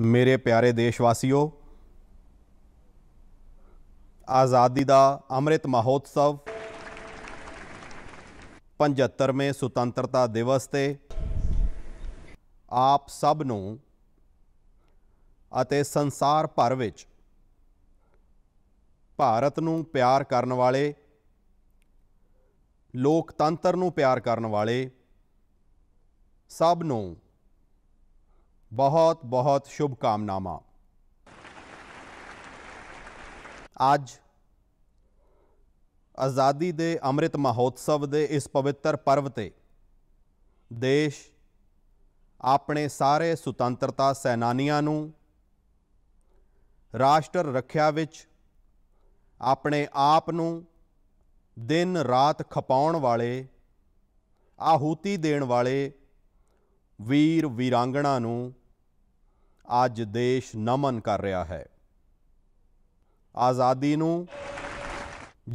ਮੇਰੇ ਪਿਆਰੇ ਦੇਸ਼ਵਾਸੀਓ ਆਜ਼ਾਦੀ ਦਾ ਅੰਮ੍ਰਿਤ ਮਹੋਤਸਵ 75ਵੇਂ ਸੁਤੰਤਰਤਾ ਦਿਵਸ ਤੇ ਆਪ ਸਭ ਨੂੰ ਅਤੇ ਸੰਸਾਰ ਭਰ ਵਿੱਚ ਭਾਰਤ ਨੂੰ ਪਿਆਰ ਕਰਨ ਵਾਲੇ ਲੋਕਤੰਤਰ ਨੂੰ ਪਿਆਰ ਕਰਨ ਵਾਲੇ ਸਭ ਨੂੰ ਬਹੁਤ ਬਹੁਤ ਸ਼ੁਭ ਕਾਮਨਾਵਾਂ ਅੱਜ ਆਜ਼ਾਦੀ ਦੇ ਅੰਮ੍ਰਿਤ ਮਹੋਤਸਵ ਦੇ ਇਸ ਪਵਿੱਤਰ ਪਰਵ ਤੇ ਦੇਸ਼ ਆਪਣੇ ਸਾਰੇ ਸੁਤੰਤਰਤਾ ਸੈਨਾਨੀਆਂ ਨੂੰ ਰਾਸ਼ਟਰ ਰੱਖਿਆ ਵਿੱਚ ਆਪਣੇ ਆਪ ਨੂੰ ਦਿਨ ਰਾਤ ਖਪਾਉਣ ਵਾਲੇ ਆਹੂਤੀ ਦੇਣ ਵਾਲੇ ਵੀਰ ਵੀਰਾਂਗਣਾ ਨੂੰ ਅੱਜ ਦੇਸ਼ ਨਮਨ ਕਰ ਰਿਹਾ ਹੈ ਆਜ਼ਾਦੀ ਨੂੰ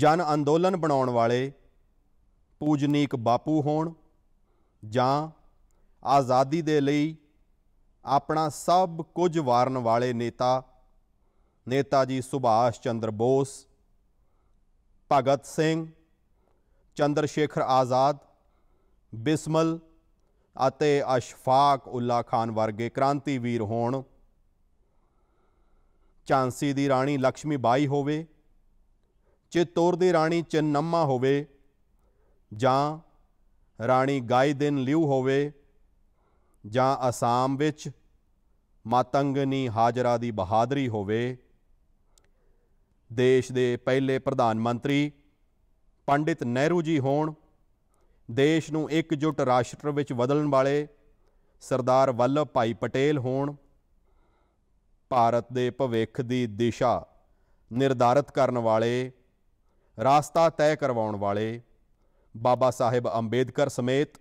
ਜਨ ਅੰਦੋਲਨ ਬਣਾਉਣ ਵਾਲੇ ਪੂਜਨੀਕ ਬਾਪੂ ਹੋਣ ਜਾਂ ਆਜ਼ਾਦੀ ਦੇ ਲਈ ਆਪਣਾ ਸਭ ਕੁਝ ਵਾਰਨ ਵਾਲੇ ਨੇਤਾ ਨੇਤਾ ਜੀ ਸੁਭਾਸ਼ ਚੰਦਰ ਬੋਸ ਭਗਤ ਸਿੰਘ ਚੰਦਰ ਸ਼ੇਖਰ ਆਜ਼ਾਦ ਬਿਸਮਲ ਅਤੇ ਅਸ਼ਫਾਕ ਉੱਲਾ ਖਾਨ ਵਰਗੇ ਕ੍ਰਾਂਤੀਵੀਰ ਹੋਣ ਚਾਂਸੀ ਦੀ ਰਾਣੀ ਲక్ష్ਮੀ ਬਾਈ ਹੋਵੇ ਚਿਤੌਰ ਦੀ ਰਾਣੀ ਚੰਨਮਾ ਹੋਵੇ ਜਾਂ ਰਾਣੀ ਗਾਇਦਨ ਲਿਊ ਹੋਵੇ ਜਾਂ ਅਸਾਮ ਵਿੱਚ ਮਾਤੰਗਨੀ ਹਾਜਰਾ ਦੀ ਬਹਾਦਰੀ ਹੋਵੇ ਦੇਸ਼ ਦੇ ਪਹਿਲੇ ਪ੍ਰਧਾਨ ਮੰਤਰੀ ਪੰਡਿਤ ਨਹਿਰੂ ਜੀ ਹੋਣ ਦੇਸ਼ ਨੂੰ ਇੱਕਜੁੱਟ ਰਾਸ਼ਟਰ ਵਿੱਚ ਬਦਲਣ ਵਾਲੇ ਸਰਦਾਰ ਵੱਲਭ ਭਾਈ ਪਟੇਲ ਹੋਣ ਭਾਰਤ ਦੇ ਭਵਿੱਖ ਦੀ ਦਿਸ਼ਾ ਨਿਰਧਾਰਤ ਕਰਨ ਵਾਲੇ ਰਾਸਤਾ ਤੈਅ ਕਰਵਾਉਣ ਵਾਲੇ ਬਾਬਾ ਸਾਹਿਬ ਅੰਬੇਦਕਰ ਸਮੇਤ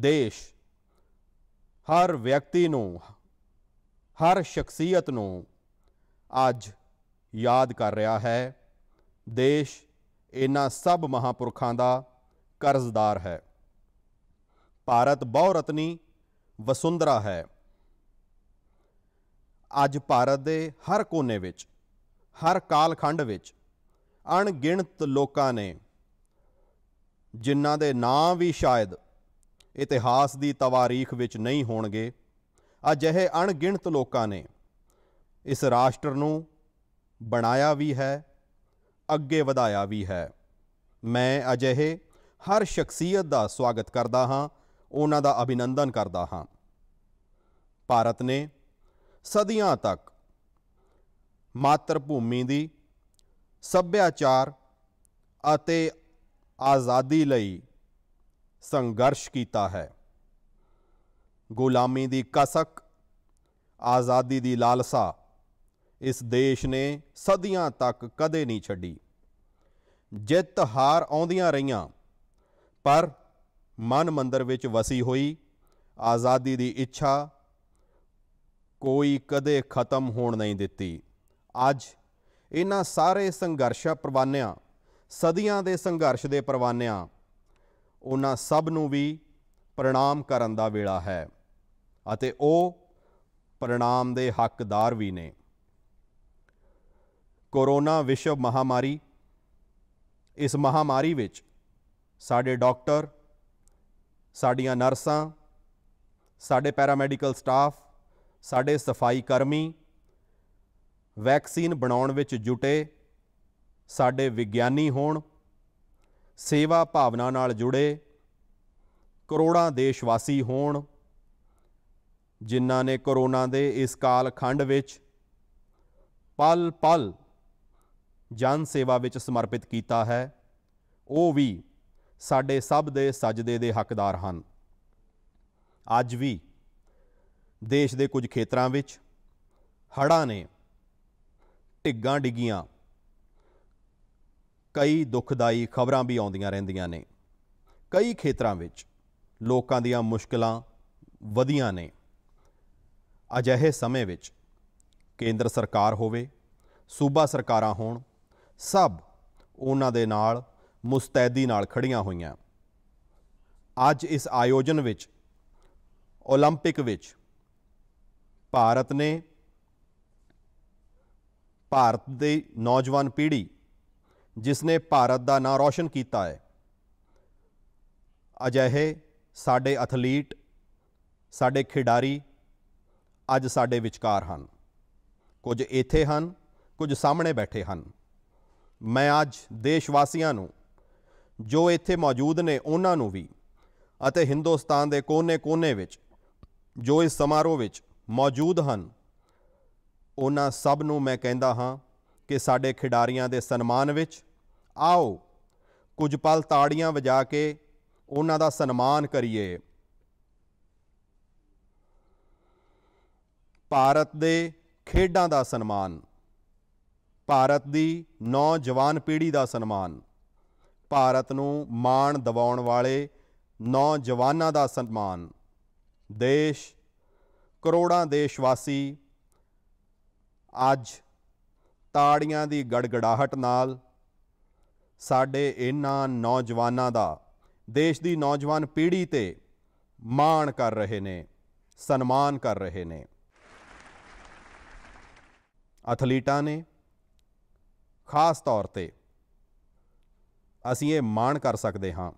ਦੇਸ਼ ਹਰ ਵਿਅਕਤੀ ਨੂੰ ਹਰ ਸ਼ਖਸੀਅਤ ਨੂੰ ਅੱਜ ਯਾਦ ਕਰ ਰਿਹਾ ਹੈ ਦੇਸ਼ ਇਹਨਾਂ ਸਭ ਮਹਾਪੁਰਖਾਂ ਦਾ ਕਰਜ਼ਦਾਰ ਹੈ ਭਾਰਤ ਬਹੁ ਰਤਨੀ ਵਸੁੰਧਰਾ ਹੈ ਅੱਜ ਭਾਰਤ ਦੇ ਹਰ ਕੋਨੇ ਵਿੱਚ ਹਰ ਕਾਲਖੰਡ ਵਿੱਚ ਅਣਗਿਣਤ ਲੋਕਾਂ ਨੇ ਜਿਨ੍ਹਾਂ ਦੇ ਨਾਂ ਵੀ ਸ਼ਾਇਦ ਇਤਿਹਾਸ ਦੀ ਤਵਾਰੀਖ ਵਿੱਚ ਨਹੀਂ ਹੋਣਗੇ ਅਜਿਹੇ ਅਣਗਿਣਤ ਲੋਕਾਂ ਨੇ ਇਸ ਰਾਸ਼ਟਰ ਨੂੰ ਬਣਾਇਆ ਵੀ ਹੈ ਅੱਗੇ ਵਧਾਇਆ ਵੀ ਹੈ ਮੈਂ ਅਜਿਹੇ ਹਰ ਸ਼ਖਸੀਅਤ ਦਾ ਸਵਾਗਤ ਕਰਦਾ ਹਾਂ ਉਹਨਾਂ ਦਾ ਅਭਿਨੰਦਨ ਕਰਦਾ ਹਾਂ ਭਾਰਤ ਨੇ ਸਦੀਆਂ ਤੱਕ ਮਾਤਰ ਭੂਮੀ ਦੀ ਸੱਭਿਆਚਾਰ ਅਤੇ ਆਜ਼ਾਦੀ ਲਈ ਸੰਘਰਸ਼ ਕੀਤਾ ਹੈ ਗੁਲਾਮੀ ਦੀ ਕਸਕ ਆਜ਼ਾਦੀ ਦੀ ਲਾਲਸਾ ਇਸ ਦੇਸ਼ ਨੇ ਸਦੀਆਂ ਤੱਕ ਕਦੇ ਨਹੀਂ ਛੱਡੀ ਜਿੱਤ ਹਾਰ ਆਉਂਦੀਆਂ ਰਹੀਆਂ ਪਰ ਮਨ ਮੰਦਰ ਵਿੱਚ ਵਸੀ ਹੋਈ ਆਜ਼ਾਦੀ ਦੀ ਇੱਛਾ ਕੋਈ ਕਦੇ ਖਤਮ ਹੋਣ ਨਹੀਂ ਦਿੱਤੀ ਅੱਜ ਇਹਨਾਂ ਸਾਰੇ ਸੰਘਰਸ਼ਾਂ ਪਰਵਾਨਿਆਂ ਸਦੀਆਂ ਦੇ ਸੰਘਰਸ਼ ਦੇ ਪਰਵਾਨਿਆਂ ਉਹਨਾਂ ਸਭ ਨੂੰ ਵੀ ਪ੍ਰਣਾਮ ਕਰਨ ਦਾ ਵੇਲਾ ਹੈ ਅਤੇ ਉਹ ਪ੍ਰਣਾਮ ਦੇ ਹੱਕਦਾਰ ਵੀ ਨੇ ਕੋਰੋਨਾ ਵਿਸ਼ਵ ਮਹਾਮਾਰੀ ਇਸ ਮਹਾਮਾਰੀ ਵਿੱਚ ਸਾਡੇ ਡਾਕਟਰ ਸਾਡੀਆਂ ਨਰਸਾਂ ਸਾਡੇ ਪੈਰਾਮੈਡੀਕਲ ਸਟਾਫ ਸਾਡੇ ਸਫਾਈ ਕਰਮੀ ਵੈਕਸੀਨ ਬਣਾਉਣ ਵਿੱਚ ਜੁਟੇ ਸਾਡੇ ਵਿਗਿਆਨੀ ਹੋਣ ਸੇਵਾ ਭਾਵਨਾ ਨਾਲ ਜੁੜੇ ਕਰੋੜਾਂ ਦੇਸ਼ਵਾਸੀ ਹੋਣ ਜਿਨ੍ਹਾਂ ਨੇ ਕਰੋਨਾ ਦੇ ਇਸ ਕਾਲ ਖੰਡ ਵਿੱਚ ਪਲ ਪਲ ਜਨ ਸੇਵਾ ਵਿੱਚ ਸਮਰਪਿਤ ਕੀਤਾ ਹੈ ਉਹ ਵੀ ਸਾਡੇ ਸਭ ਦੇ ਸਜਦੇ ਦੇ ਹੱਕਦਾਰ ਹਨ ਅੱਜ ਵੀ ਦੇਸ਼ ਦੇ ਕੁਝ ਖੇਤਰਾਂ ਵਿੱਚ ਹੜ੍ਹਾਂ ਨੇ ਢਿੱਗਾਂ ਡਿੱਗੀਆਂ ਕਈ ਦੁਖਦਾਈ ਖਬਰਾਂ ਵੀ ਆਉਂਦੀਆਂ ਰਹਿੰਦੀਆਂ ਨੇ ਕਈ ਖੇਤਰਾਂ ਵਿੱਚ ਲੋਕਾਂ ਦੀਆਂ ਮੁਸ਼ਕਲਾਂ ਵਧੀਆਂ ਨੇ ਅਜਿਹੇ ਸਮੇਂ ਵਿੱਚ ਕੇਂਦਰ ਸਰਕਾਰ ਹੋਵੇ ਸੂਬਾ ਸਰਕਾਰਾਂ ਹੋਣ ਸਭ ਉਹਨਾਂ ਦੇ ਨਾਲ ਮੁਸਤੈਦੀ ਨਾਲ ਖੜੀਆਂ ਹੋਈਆਂ ਅੱਜ ਇਸ ਆਯੋਜਨ ਵਿੱਚ 올림픽 ਵਿੱਚ ਭਾਰਤ ਨੇ ਭਾਰਤ ਦੀ ਨੌਜਵਾਨ ਪੀੜ੍ਹੀ ਜਿਸ ਨੇ ਭਾਰਤ ਦਾ ਨਾਂ ਰੌਸ਼ਨ ਕੀਤਾ ਹੈ ਅਜਿਹੇ ਸਾਡੇ ਐਥਲੀਟ ਸਾਡੇ ਖਿਡਾਰੀ ਅੱਜ ਸਾਡੇ ਵਿਚਕਾਰ ਹਨ ਕੁਝ ਇੱਥੇ ਹਨ ਕੁਝ ਸਾਹਮਣੇ ਬੈਠੇ ਹਨ ਮੈਂ ਅੱਜ ਦੇਸ਼ ਵਾਸੀਆਂ ਨੂੰ ਜੋ ਇੱਥੇ ਮੌਜੂਦ ਨੇ ਉਹਨਾਂ ਨੂੰ ਵੀ ਅਤੇ ਹਿੰਦੁਸਤਾਨ ਦੇ ਕੋਨੇ-ਕੋਨੇ ਵਿੱਚ ਜੋ ਇਸ ਸਮਾਰੋਹ ਵਿੱਚ ਮੌਜੂਦ ਹਨ ਉਹਨਾਂ ਸਭ ਨੂੰ ਮੈਂ ਕਹਿੰਦਾ ਹਾਂ ਕਿ ਸਾਡੇ ਖਿਡਾਰੀਆਂ ਦੇ ਸਨਮਾਨ ਵਿੱਚ ਆਓ ਕੁਝ ਪਲ ਤਾੜੀਆਂ ਵਜਾ ਕੇ ਉਹਨਾਂ ਦਾ ਸਨਮਾਨ ਕਰੀਏ ਭਾਰਤ ਦੇ ਖੇਡਾਂ ਦਾ ਸਨਮਾਨ ਭਾਰਤ ਦੀ ਨੌਜਵਾਨ ਪੀੜ੍ਹੀ ਦਾ ਸਨਮਾਨ ਭਾਰਤ ਨੂੰ ਮਾਣ ਦਿਵਾਉਣ ਵਾਲੇ ਨੌਜਵਾਨਾਂ ਦਾ ਸਨਮਾਨ ਦੇਸ਼ ਕਰੋੜਾਂ ਦੇਸ਼ਵਾਸੀ ਅੱਜ ਤਾੜੀਆਂ ਦੀ ਗੜਗੜਾਹਟ ਨਾਲ ਸਾਡੇ ਇਹਨਾਂ ਨੌਜਵਾਨਾਂ ਦਾ ਦੇਸ਼ ਦੀ ਨੌਜਵਾਨ ਪੀੜ੍ਹੀ ਤੇ ਮਾਣ ਕਰ ਰਹੇ ਨੇ ਸਨਮਾਨ ਕਰ ਰਹੇ ਨੇ ਅਥਲੀਟਾਂ ਨੇ ਖਾਸ ਤੌਰ ਤੇ ਅਸੀਂ ਇਹ ਮਾਣ ਕਰ ਸਕਦੇ ਹਾਂ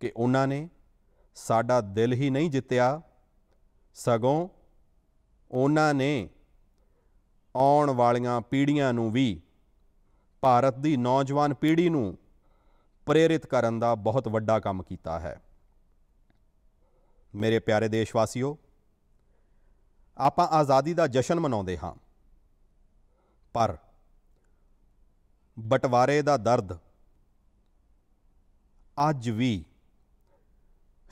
ਕਿ ਉਹਨਾਂ ਨੇ ਸਾਡਾ ਦਿਲ ਹੀ ਨਹੀਂ ਜਿੱਤਿਆ ਸਗੋਂ ਉਹਨਾਂ ਨੇ ਆਉਣ ਵਾਲੀਆਂ ਪੀੜ੍ਹੀਆਂ ਨੂੰ ਵੀ ਭਾਰਤ ਦੀ ਨੌਜਵਾਨ ਪੀੜ੍ਹੀ ਨੂੰ ਪ੍ਰੇਰਿਤ ਕਰਨ ਦਾ ਬਹੁਤ ਵੱਡਾ ਕੰਮ ਕੀਤਾ ਹੈ ਮੇਰੇ ਪਿਆਰੇ ਦੇਸ਼ਵਾਸੀਓ ਆਪਾਂ ਆਜ਼ਾਦੀ ਦਾ ਜਸ਼ਨ ਮਨਾਉਂਦੇ ਹਾਂ ਪਰ ਬਟਵਾਰੇ ਦਾ ਦਰਦ ਅੱਜ ਵੀ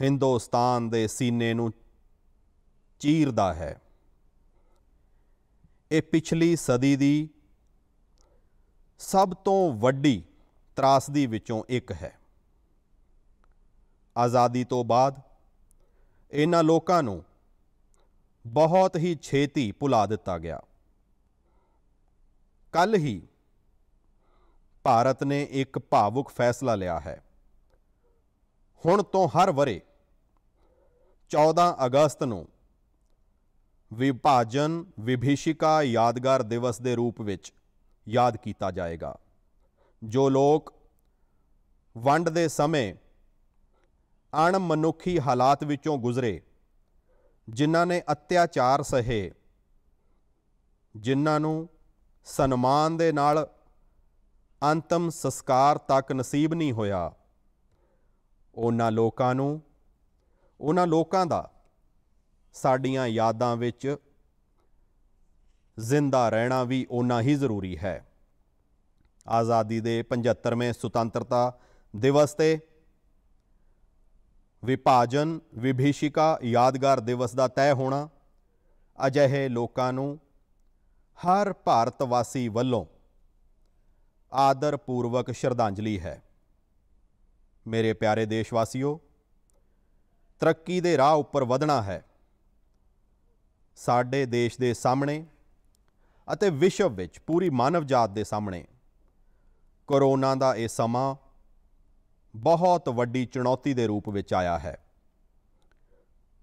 ਹਿੰਦੁਸਤਾਨ ਦੇ ਸੀਨੇ ਨੂੰ ਚੀਰਦਾ ਹੈ ਇਹ ਪਿਛਲੀ ਸਦੀ ਦੀ ਸਭ ਤੋਂ ਵੱਡੀ ਤਰਾਸਦੀ ਵਿੱਚੋਂ ਇੱਕ ਹੈ ਆਜ਼ਾਦੀ ਤੋਂ ਬਾਅਦ ਇਹਨਾਂ ਲੋਕਾਂ ਨੂੰ ਬਹੁਤ ਹੀ ਛੇਤੀ ਭੁਲਾ ਦਿੱਤਾ ਗਿਆ ਕੱਲ ਹੀ ਭਾਰਤ ਨੇ ਇੱਕ ਭਾਵੁਕ ਫੈਸਲਾ ਲਿਆ ਹੈ ਹੁਣ ਤੋਂ ਹਰ ਵਰੇ 14 ਅਗਸਤ ਨੂੰ ਵਿਭਾਜਨ ਵਿਭੀਸ਼ਿਕਾ ਯਾਦਗਾਰ ਦਿਵਸ ਦੇ ਰੂਪ ਵਿੱਚ ਯਾਦ ਕੀਤਾ ਜਾਏਗਾ ਜੋ ਲੋਕ ਵੰਡ ਦੇ ਸਮੇਂ ਮਨੁੱਖੀ ਹਾਲਾਤ ਵਿੱਚੋਂ ਗੁਜ਼ਰੇ ਜਿਨ੍ਹਾਂ ਨੇ ਅਤਿਆਚਾਰ ਸਹੇ ਜਿਨ੍ਹਾਂ ਨੂੰ ਸਨਮਾਨ ਦੇ ਨਾਲ ਅੰਤਮ ਸੰਸਕਾਰ ਤੱਕ ਨਸੀਬ ਨਹੀਂ ਹੋਇਆ ਉਹਨਾਂ ਲੋਕਾਂ ਨੂੰ ਉਹਨਾਂ ਲੋਕਾਂ ਦਾ ਸਾਡੀਆਂ ਯਾਦਾਂ ਵਿੱਚ ਜ਼ਿੰਦਾ ਰਹਿਣਾ ਵੀ ਉਨਾ ਹੀ ਜ਼ਰੂਰੀ ਹੈ ਆਜ਼ਾਦੀ ਦੇ 75ਵੇਂ ਸੁਤੰਤਰਤਾ ਦਿਵਸ ਤੇ ਵਿਭਾਜਨ ਵਿਭੀਸ਼ਿਕਾ ਯਾਦਗਾਰ ਦਿਵਸ ਦਾ ਤੈਅ ਹੋਣਾ ਅਜਿਹੇ ਲੋਕਾਂ ਨੂੰ ਹਰ ਭਾਰਤ ਵਾਸੀ ਵੱਲੋਂ ਆਦਰਪੂਰਵਕ ਸ਼ਰਧਾਂਜਲੀ ਹੈ ਮੇਰੇ ਪਿਆਰੇ ਦੇਸ਼ਵਾਸੀਓ ਤਰੱਕੀ ਦੇ ਰਾਹ ਉੱਪਰ ਵਧਣਾ ਹੈ ਸਾਡੇ ਦੇਸ਼ ਦੇ ਸਾਹਮਣੇ ਅਤੇ ਵਿਸ਼ਵ ਵਿੱਚ ਪੂਰੀ ਮਾਨਵ ਜਾਤ ਦੇ ਸਾਹਮਣੇ ਕਰੋਨਾ ਦਾ ਇਹ ਸਮਾਂ ਬਹੁਤ ਵੱਡੀ ਚੁਣੌਤੀ ਦੇ ਰੂਪ ਵਿੱਚ ਆਇਆ ਹੈ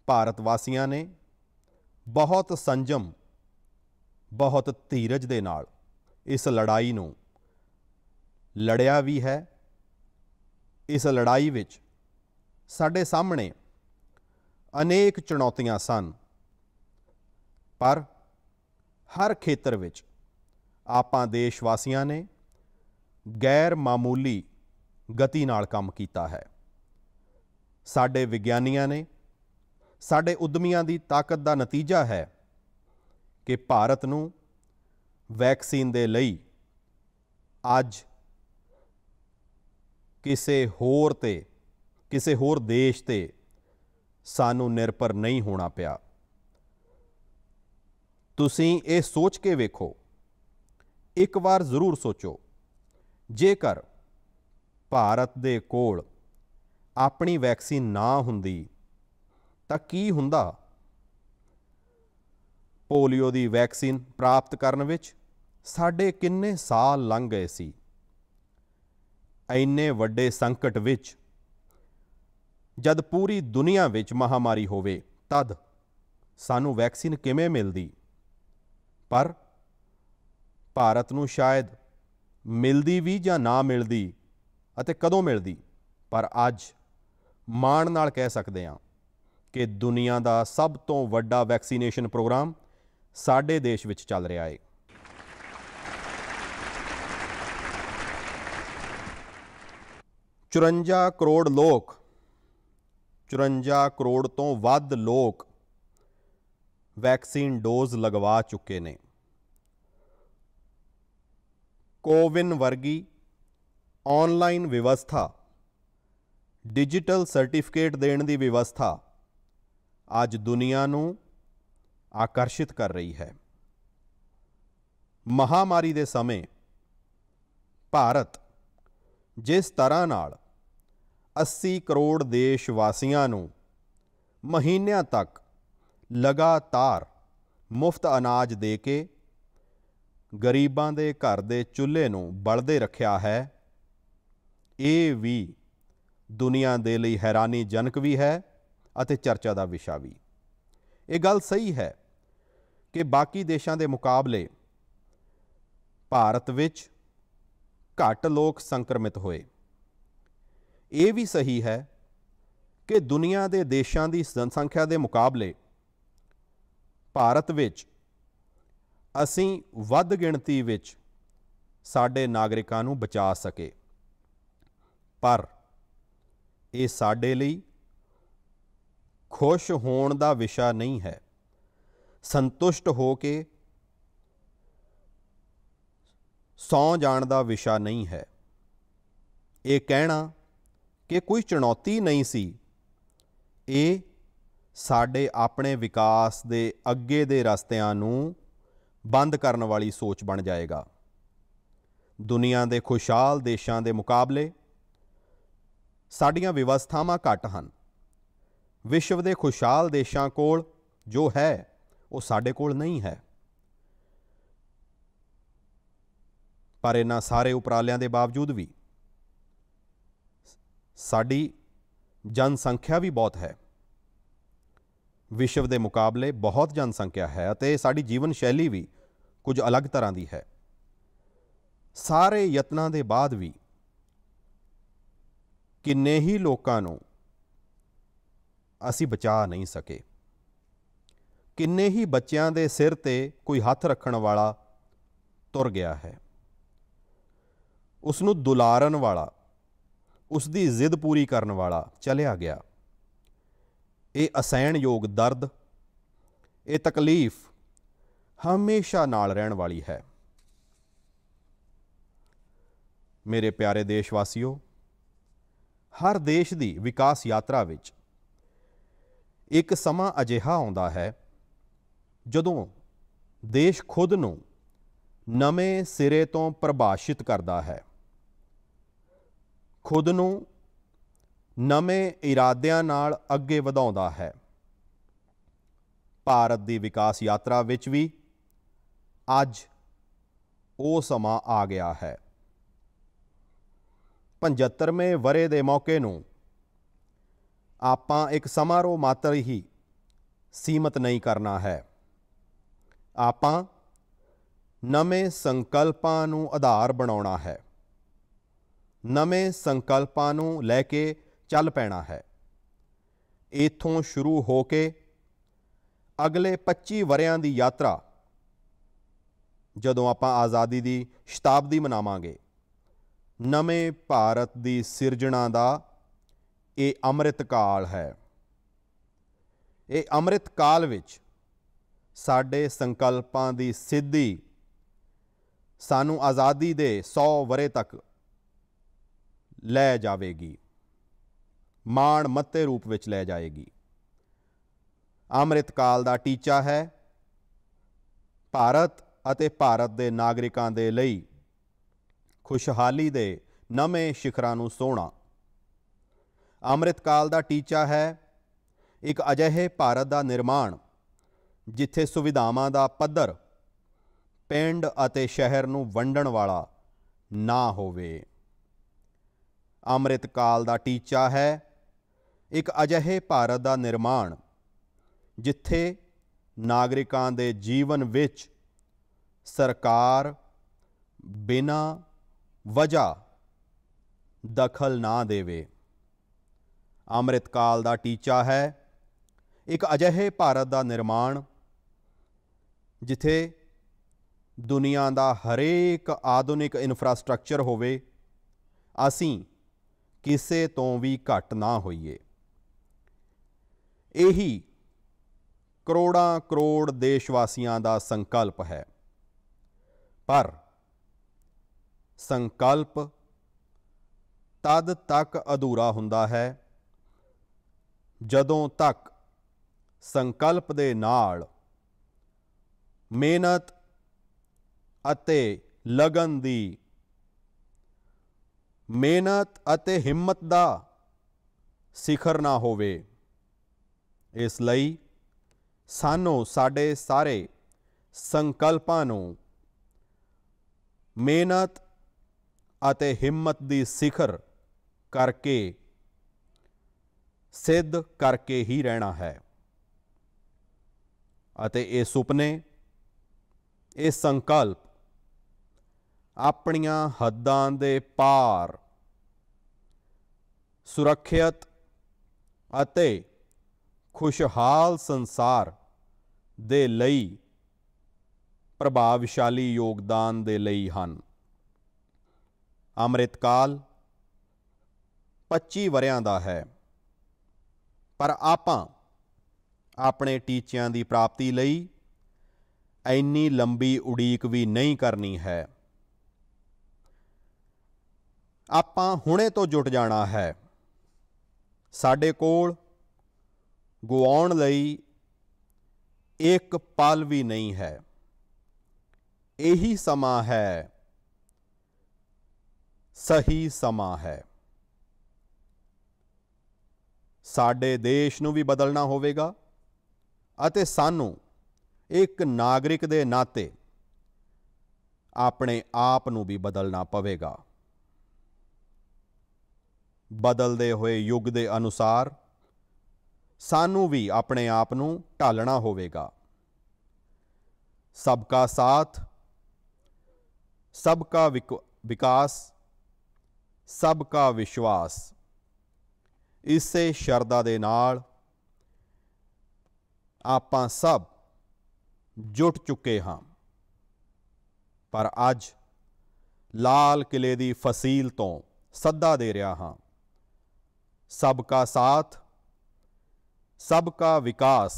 ਭਾਰਤ ਵਾਸੀਆਂ ਨੇ ਬਹੁਤ ਸੰਜਮ ਬਹੁਤ ਧੀਰਜ ਦੇ ਨਾਲ ਇਸ ਲੜਾਈ ਨੂੰ ਲੜਿਆ ਵੀ ਹੈ ਇਸ ਲੜਾਈ ਵਿੱਚ ਸਾਡੇ ਸਾਹਮਣੇ ਅਨੇਕ ਚੁਣੌਤੀਆਂ ਸਨ ਪਰ ਹਰ ਖੇਤਰ ਵਿੱਚ ਆਪਾਂ ਦੇਸ਼ ਵਾਸੀਆਂ ਨੇ ਗੈਰ ਮਾਮੂਲੀ ਗਤੀ ਨਾਲ ਕੰਮ ਕੀਤਾ ਹੈ ਸਾਡੇ ਵਿਗਿਆਨੀਆਂ ਨੇ ਸਾਡੇ ਉਦਮੀਆਂ ਦੀ ਤਾਕਤ ਦਾ ਨਤੀਜਾ ਹੈ ਕਿ ਭਾਰਤ ਨੂੰ ਵੈਕਸੀਨ ਦੇ ਲਈ ਅੱਜ ਕਿਸੇ ਹੋਰ ਤੇ ਕਿਸੇ ਹੋਰ ਦੇਸ਼ ਤੇ ਸਾਨੂੰ ਨਿਰਭਰ ਨਹੀਂ ਹੋਣਾ ਪਿਆ ਤੁਸੀਂ ਇਹ ਸੋਚ ਕੇ ਵੇਖੋ ਇੱਕ ਵਾਰ ਜ਼ਰੂਰ ਸੋਚੋ ਜੇਕਰ ਭਾਰਤ ਦੇ ਕੋਲ ਆਪਣੀ ਵੈਕਸੀਨ ਨਾ ਹੁੰਦੀ ਤਾਂ ਕੀ ਹੁੰਦਾ ਪੋਲੀਓ ਦੀ ਵੈਕਸੀਨ ਪ੍ਰਾਪਤ ਕਰਨ ਵਿੱਚ ਸਾਡੇ ਕਿੰਨੇ ਸਾਲ ਲੰਘ ਗਏ ਸੀ ਐਨੇ ਵੱਡੇ ਸੰਕਟ ਵਿੱਚ ਜਦ ਪੂਰੀ ਦੁਨੀਆ ਵਿੱਚ ਮਹਾਮਾਰੀ ਹੋਵੇ ਤਦ ਸਾਨੂੰ ਵੈਕਸੀਨ ਕਿਵੇਂ ਮਿਲਦੀ ਪਰ ਭਾਰਤ ਨੂੰ ਸ਼ਾਇਦ ਮਿਲਦੀ ਵੀ ਜਾਂ ਨਾ ਮਿਲਦੀ ਅਤੇ ਕਦੋਂ ਮਿਲਦੀ ਪਰ ਅੱਜ ਮਾਣ ਨਾਲ ਕਹਿ ਸਕਦੇ ਹਾਂ ਕਿ ਦੁਨੀਆ ਦਾ ਸਭ ਤੋਂ ਵੱਡਾ ਵੈਕਸੀਨੇਸ਼ਨ ਪ੍ਰੋਗਰਾਮ ਸਾਡੇ ਦੇਸ਼ ਵਿੱਚ ਚੱਲ ਰਿਹਾ ਹੈ 54 ਕਰੋੜ ਲੋਕ 54 ਕਰੋੜ ਤੋਂ ਵੱਧ ਲੋਕ ਵੈਕਸੀਨ ਡੋਜ਼ ਲਗਵਾ ਚੁੱਕੇ ਨੇ ਕੋਵਿਨ ਵਰਗੀ ਆਨਲਾਈਨ ਵਿਵਸਥਾ ਡਿਜੀਟਲ ਸਰਟੀਫਿਕੇਟ ਦੇਣ ਦੀ ਵਿਵਸਥਾ ਅੱਜ ਦੁਨੀਆ ਨੂੰ ਆਕਰਸ਼ਿਤ ਕਰ ਰਹੀ ਹੈ ਮਹਾਮਾਰੀ ਦੇ ਸਮੇਂ ਭਾਰਤ ਜਿਸ ਤਰ੍ਹਾਂ ਨਾਲ 80 ਕਰੋੜ ਦੇਸ਼ ਵਾਸੀਆਂ ਨੂੰ ਮਹੀਨਿਆਂ ਤੱਕ ਲਗਾਤਾਰ ਮੁਫਤ ਅਨਾਜ ਦੇ ਕੇ ਗਰੀਬਾਂ ਦੇ ਘਰ ਦੇ ਚੁੱਲ੍ਹੇ ਨੂੰ ਬਲਦੇ ਰੱਖਿਆ ਹੈ ਇਹ ਵੀ ਦੁਨੀਆ ਦੇ ਲਈ ਹੈਰਾਨੀਜਨਕ ਵੀ ਹੈ ਅਤੇ ਚਰਚਾ ਦਾ ਵਿਸ਼ਾ ਵੀ ਇਹ ਗੱਲ ਸਹੀ ਹੈ ਕਿ ਬਾਕੀ ਦੇਸ਼ਾਂ ਦੇ ਮੁਕਾਬਲੇ ਭਾਰਤ ਵਿੱਚ ਘੱਟ ਲੋਕ ਸੰਕਰਮਿਤ ਹੋਏ ਇਹ ਵੀ ਸਹੀ ਹੈ ਕਿ ਦੁਨੀਆ ਦੇ ਦੇਸ਼ਾਂ ਦੀ ਜਨਸੰਖਿਆ ਦੇ ਮੁਕਾਬਲੇ ਭਾਰਤ ਵਿੱਚ ਅਸੀਂ ਵੱਧ ਗਿਣਤੀ ਵਿੱਚ ਸਾਡੇ ਨਾਗਰਿਕਾਂ ਨੂੰ ਬਚਾ ਸਕੇ ਪਰ ਇਹ ਸਾਡੇ ਲਈ ਖੁਸ਼ ਹੋਣ ਦਾ ਵਿਸ਼ਾ ਨਹੀਂ ਹੈ ਸੰਤੁਸ਼ਟ ਹੋ ਕੇ ਸੌ ਜਾਣ ਦਾ ਵਿਸ਼ਾ ਨਹੀਂ ਹੈ ਇਹ ਕਹਿਣਾ ਕਿ ਕੋਈ ਚੁਣੌਤੀ ਨਹੀਂ ਸੀ ਇਹ ਸਾਡੇ ਆਪਣੇ ਵਿਕਾਸ ਦੇ ਅੱਗੇ ਦੇ ਰਸਤਿਆਂ ਨੂੰ ਬੰਦ ਕਰਨ ਵਾਲੀ ਸੋਚ ਬਣ ਜਾਏਗਾ ਦੁਨੀਆ ਦੇ ਖੁਸ਼ਹਾਲ ਦੇਸ਼ਾਂ ਦੇ ਮੁਕਾਬਲੇ ਸਾਡੀਆਂ ਵਿਵਸਥਾਵਾਂ ਘੱਟ ਹਨ ਵਿਸ਼ਵ ਦੇ ਖੁਸ਼ਹਾਲ ਦੇਸ਼ਾਂ ਕੋਲ ਜੋ ਹੈ ਉਹ ਸਾਡੇ ਕੋਲ ਨਹੀਂ ਹੈ ਪਰ ਇਹਨਾਂ ਸਾਰੇ ਉਪਰਾਲਿਆਂ ਦੇ ਬਾਵਜੂਦ ਵੀ ਸਾਡੀ ਜਨਸੰਖਿਆ ਵੀ ਬਹੁਤ ਹੈ ਵਿਸ਼ਵ ਦੇ ਮੁਕਾਬਲੇ ਬਹੁਤ ਜਨਸੰਖਿਆ ਹੈ ਅਤੇ ਸਾਡੀ ਜੀਵਨ ਸ਼ੈਲੀ ਵੀ ਕੁਝ ਅਲੱਗ ਤਰ੍ਹਾਂ ਦੀ ਹੈ ਸਾਰੇ ਯਤਨਾਂ ਦੇ ਬਾਅਦ ਵੀ ਕਿੰਨੇ ਹੀ ਲੋਕਾਂ ਨੂੰ ਅਸੀਂ ਬਚਾ ਨਹੀਂ ਸਕੇ ਕਿੰਨੇ ਹੀ ਬੱਚਿਆਂ ਦੇ ਸਿਰ ਤੇ ਕੋਈ ਹੱਥ ਰੱਖਣ ਵਾਲਾ ਤੁਰ ਗਿਆ ਹੈ ਉਸ ਨੂੰ ਦੁਲਾਰਨ ਵਾਲਾ ਉਸ ਦੀ ਜ਼ਿੱਦ ਪੂਰੀ ਕਰਨ ਵਾਲਾ ਚਲਿਆ ਗਿਆ ਇਹ ਅਸਹਿਣਯੋਗ ਯੋਗ ਦਰਦ ਇਹ ਤਕਲੀਫ ਹਮੇਸ਼ਾ ਨਾਲ ਰਹਿਣ ਵਾਲੀ ਹੈ ਮੇਰੇ ਪਿਆਰੇ ਦੇਸ਼ ਵਾਸੀਓ ਹਰ ਦੇਸ਼ ਦੀ ਵਿਕਾਸ ਯਾਤਰਾ ਵਿੱਚ ਇੱਕ ਸਮਾਂ ਅਜਿਹਾ ਆਉਂਦਾ ਹੈ ਜਦੋਂ ਦੇਸ਼ ਖੁਦ ਨੂੰ ਨਵੇਂ ਸਿਰੇ ਤੋਂ ਪਰਿਭਾਸ਼ਿਤ ਕਰਦਾ ਹੈ ਖੁਦ ਨੂੰ ਨਵੇਂ ਇਰਾਦਿਆਂ ਨਾਲ ਅੱਗੇ ਵਧਾਉਂਦਾ ਹੈ ਭਾਰਤ ਦੀ ਵਿਕਾਸ ਯਾਤਰਾ ਵਿੱਚ ਵੀ ਅੱਜ ਉਹ ਸਮਾਂ ਆ ਗਿਆ ਹੈ 75ਵੇਂ ਵਰੇ ਦੇ ਮੌਕੇ ਨੂੰ ਆਪਾਂ ਇੱਕ ਸਮਾਰੋਹ ਮਾਤਰ ਹੀ ਸੀਮਤ ਨਹੀਂ ਕਰਨਾ ਹੈ ਆਪਾਂ ਨਵੇਂ ਸੰਕਲਪਾਂ ਨੂੰ ਆਧਾਰ ਬਣਾਉਣਾ ਹੈ ਨਵੇਂ ਸੰਕਲਪਾਂ ਨੂੰ ਲੈ ਕੇ ਚੱਲ ਪੈਣਾ ਹੈ ਇਥੋਂ ਸ਼ੁਰੂ ਹੋ ਕੇ ਅਗਲੇ 25 ਵਰਿਆਂ ਦੀ ਯਾਤਰਾ ਜਦੋਂ ਆਪਾਂ ਆਜ਼ਾਦੀ ਦੀ ਸ਼ਤਾਬਦੀ ਮਨਾਵਾਂਗੇ ਨਵੇਂ ਭਾਰਤ ਦੀ ਸਿਰਜਣਾ ਦਾ ਇਹ ਅੰਮ੍ਰਿਤ ਕਾਲ ਹੈ ਇਹ ਅੰਮ੍ਰਿਤ ਕਾਲ ਵਿੱਚ ਸਾਡੇ ਸੰਕਲਪਾਂ ਦੀ ਸਿੱਧੀ ਸਾਨੂੰ ਆਜ਼ਾਦੀ ਦੇ 100 ਵਰੇ ਤੱਕ ਲੈ ਜਾਵੇਗੀ ਮਾਣ ਮੱਤੇ ਰੂਪ ਵਿੱਚ ਲੈ ਜਾਏਗੀ ਅੰਮ੍ਰਿਤ ਕਾਲ ਦਾ ਟੀਚਾ ਹੈ ਭਾਰਤ ਅਤੇ ਭਾਰਤ ਦੇ ਨਾਗਰਿਕਾਂ ਦੇ ਲਈ ਖੁਸ਼ਹਾਲੀ ਦੇ ਨਵੇਂ ਸ਼ਿਖਰਾਂ ਨੂੰ ਸੋਹਣਾ ਅੰਮ੍ਰਿਤ ਕਾਲ ਦਾ ਟੀਚਾ ਹੈ ਇੱਕ ਅਜਿਹੇ ਭਾਰਤ ਦਾ ਨਿਰਮਾਣ ਜਿੱਥੇ ਸੁਵਿਧਾਵਾਂ ਦਾ ਪੱਧਰ ਪਿੰਡ ਅਤੇ ਸ਼ਹਿਰ ਨੂੰ ਵੰਡਣ ਵਾਲਾ ਨਾ ਹੋਵੇ ਅੰਮ੍ਰਿਤ ਕਾਲ ਦਾ ਟੀਚਾ ਹੈ ਇੱਕ ਅਜਿਹੇ ਭਾਰਤ ਦਾ ਨਿਰਮਾਣ ਜਿੱਥੇ ਨਾਗਰਿਕਾਂ ਦੇ ਜੀਵਨ ਵਿੱਚ ਸਰਕਾਰ ਬਿਨਾ ਵਜ੍ਹਾ ਦਖਲ ਨਾ ਦੇਵੇ ਅੰਮ੍ਰਿਤ ਕਾਲ ਦਾ ਟੀਚਾ ਹੈ ਇੱਕ ਅਜਿਹੇ ਭਾਰਤ ਦਾ ਨਿਰਮਾਣ ਜਿੱਥੇ ਦੁਨੀਆ ਦਾ ਹਰੇਕ ਆਧੁਨਿਕ ਇਨਫਰਾਸਟ੍ਰਕਚਰ ਹੋਵੇ ਅਸੀਂ ਕਿਸੇ ਤੋਂ ਵੀ ਘਟ ਨਾ ਹੋਈਏ ਇਹੀ ਕਰੋੜਾਂ ਕਰੋੜ ਦੇਸ਼ਵਾਸੀਆਂ ਦਾ ਸੰਕਲਪ ਹੈ ਪਰ ਸੰਕਲਪ ਤਦ ਤੱਕ ਅਧੂਰਾ ਹੁੰਦਾ ਹੈ ਜਦੋਂ ਤੱਕ ਸੰਕਲਪ ਦੇ ਨਾਲ ਮਿਹਨਤ ਅਤੇ ਲਗਨ ਦੀ ਮਿਹਨਤ ਅਤੇ ਹਿੰਮਤ ਦਾ ਸਿਖਰ ਨਾ ਹੋਵੇ ਇਸ ਲਈ ਸਾਨੂੰ ਸਾਡੇ ਸਾਰੇ ਸੰਕਲਪਾਂ ਨੂੰ ਮਿਹਨਤ ਅਤੇ ਹਿੰਮਤ ਦੀ ਸਿਖਰ ਕਰਕੇ ਸਿੱਧ ਕਰਕੇ ਹੀ ਰਹਿਣਾ ਹੈ ਅਤੇ ਇਹ ਸੁਪਨੇ ਇਹ ਸੰਕਲਪ ਆਪਣੀਆਂ ਹੱਦਾਂ ਦੇ ਪਾਰ ਸੁਰੱਖਿਅਤ ਅਤੇ ਖੁਸ਼ਹਾਲ ਸੰਸਾਰ ਦੇ ਲਈ ਪ੍ਰਭਾਵਸ਼ਾਲੀ ਯੋਗਦਾਨ ਦੇ ਲਈ ਹਨ ਅੰਮ੍ਰਿਤਕਾਲ 25 ਵਰਿਆਂ ਦਾ ਹੈ ਪਰ ਆਪਾਂ ਆਪਣੇ ਟੀਚਿਆਂ ਦੀ ਪ੍ਰਾਪਤੀ ਲਈ ਇੰਨੀ ਲੰਬੀ ਉਡੀਕ ਵੀ ਨਹੀਂ ਕਰਨੀ ਹੈ ਆਪਾਂ ਹੁਣੇ ਤੋਂ ਜੁਟ ਜਾਣਾ ਹੈ ਸਾਡੇ ਕੋਲ ਗਵਾਉਣ ਲਈ ਇੱਕ ਪਲ ਵੀ ਨਹੀਂ ਹੈ ਇਹੀ ਸਮਾਂ ਹੈ ਸਹੀ ਸਮਾਂ ਹੈ ਸਾਡੇ ਦੇਸ਼ ਨੂੰ ਵੀ ਬਦਲਣਾ ਹੋਵੇਗਾ ਅਤੇ ਸਾਨੂੰ ਇੱਕ ਨਾਗਰਿਕ ਦੇ ਨਾਤੇ ਆਪਣੇ ਆਪ ਨੂੰ ਵੀ ਬਦਲਣਾ ਪਵੇਗਾ ਬਦਲਦੇ ਹੋਏ ਯੁੱਗ ਦੇ ਅਨੁਸਾਰ ਸਾਨੂੰ ਵੀ ਆਪਣੇ ਆਪ ਨੂੰ ਢਾਲਣਾ ਹੋਵੇਗਾ ਸਭ ਦਾ ਸਾਥ ਸਭ ਦਾ ਵਿਕਾਸ ਸਭ ਦਾ ਵਿਸ਼ਵਾਸ ਇਸੇ ਸ਼ਰਦਾ ਦੇ ਨਾਲ ਆਪਾਂ ਸਭ ਜੁਟ ਚੁੱਕੇ ਹਾਂ ਪਰ ਅੱਜ ਲਾਲ ਕਿਲੇ ਦੀ ਫਸੀਲ ਤੋਂ ਸੱਦਾ ਦੇ ਰਿਹਾ ਹਾਂ सबका साथ सबका ਵਿਕਾਸ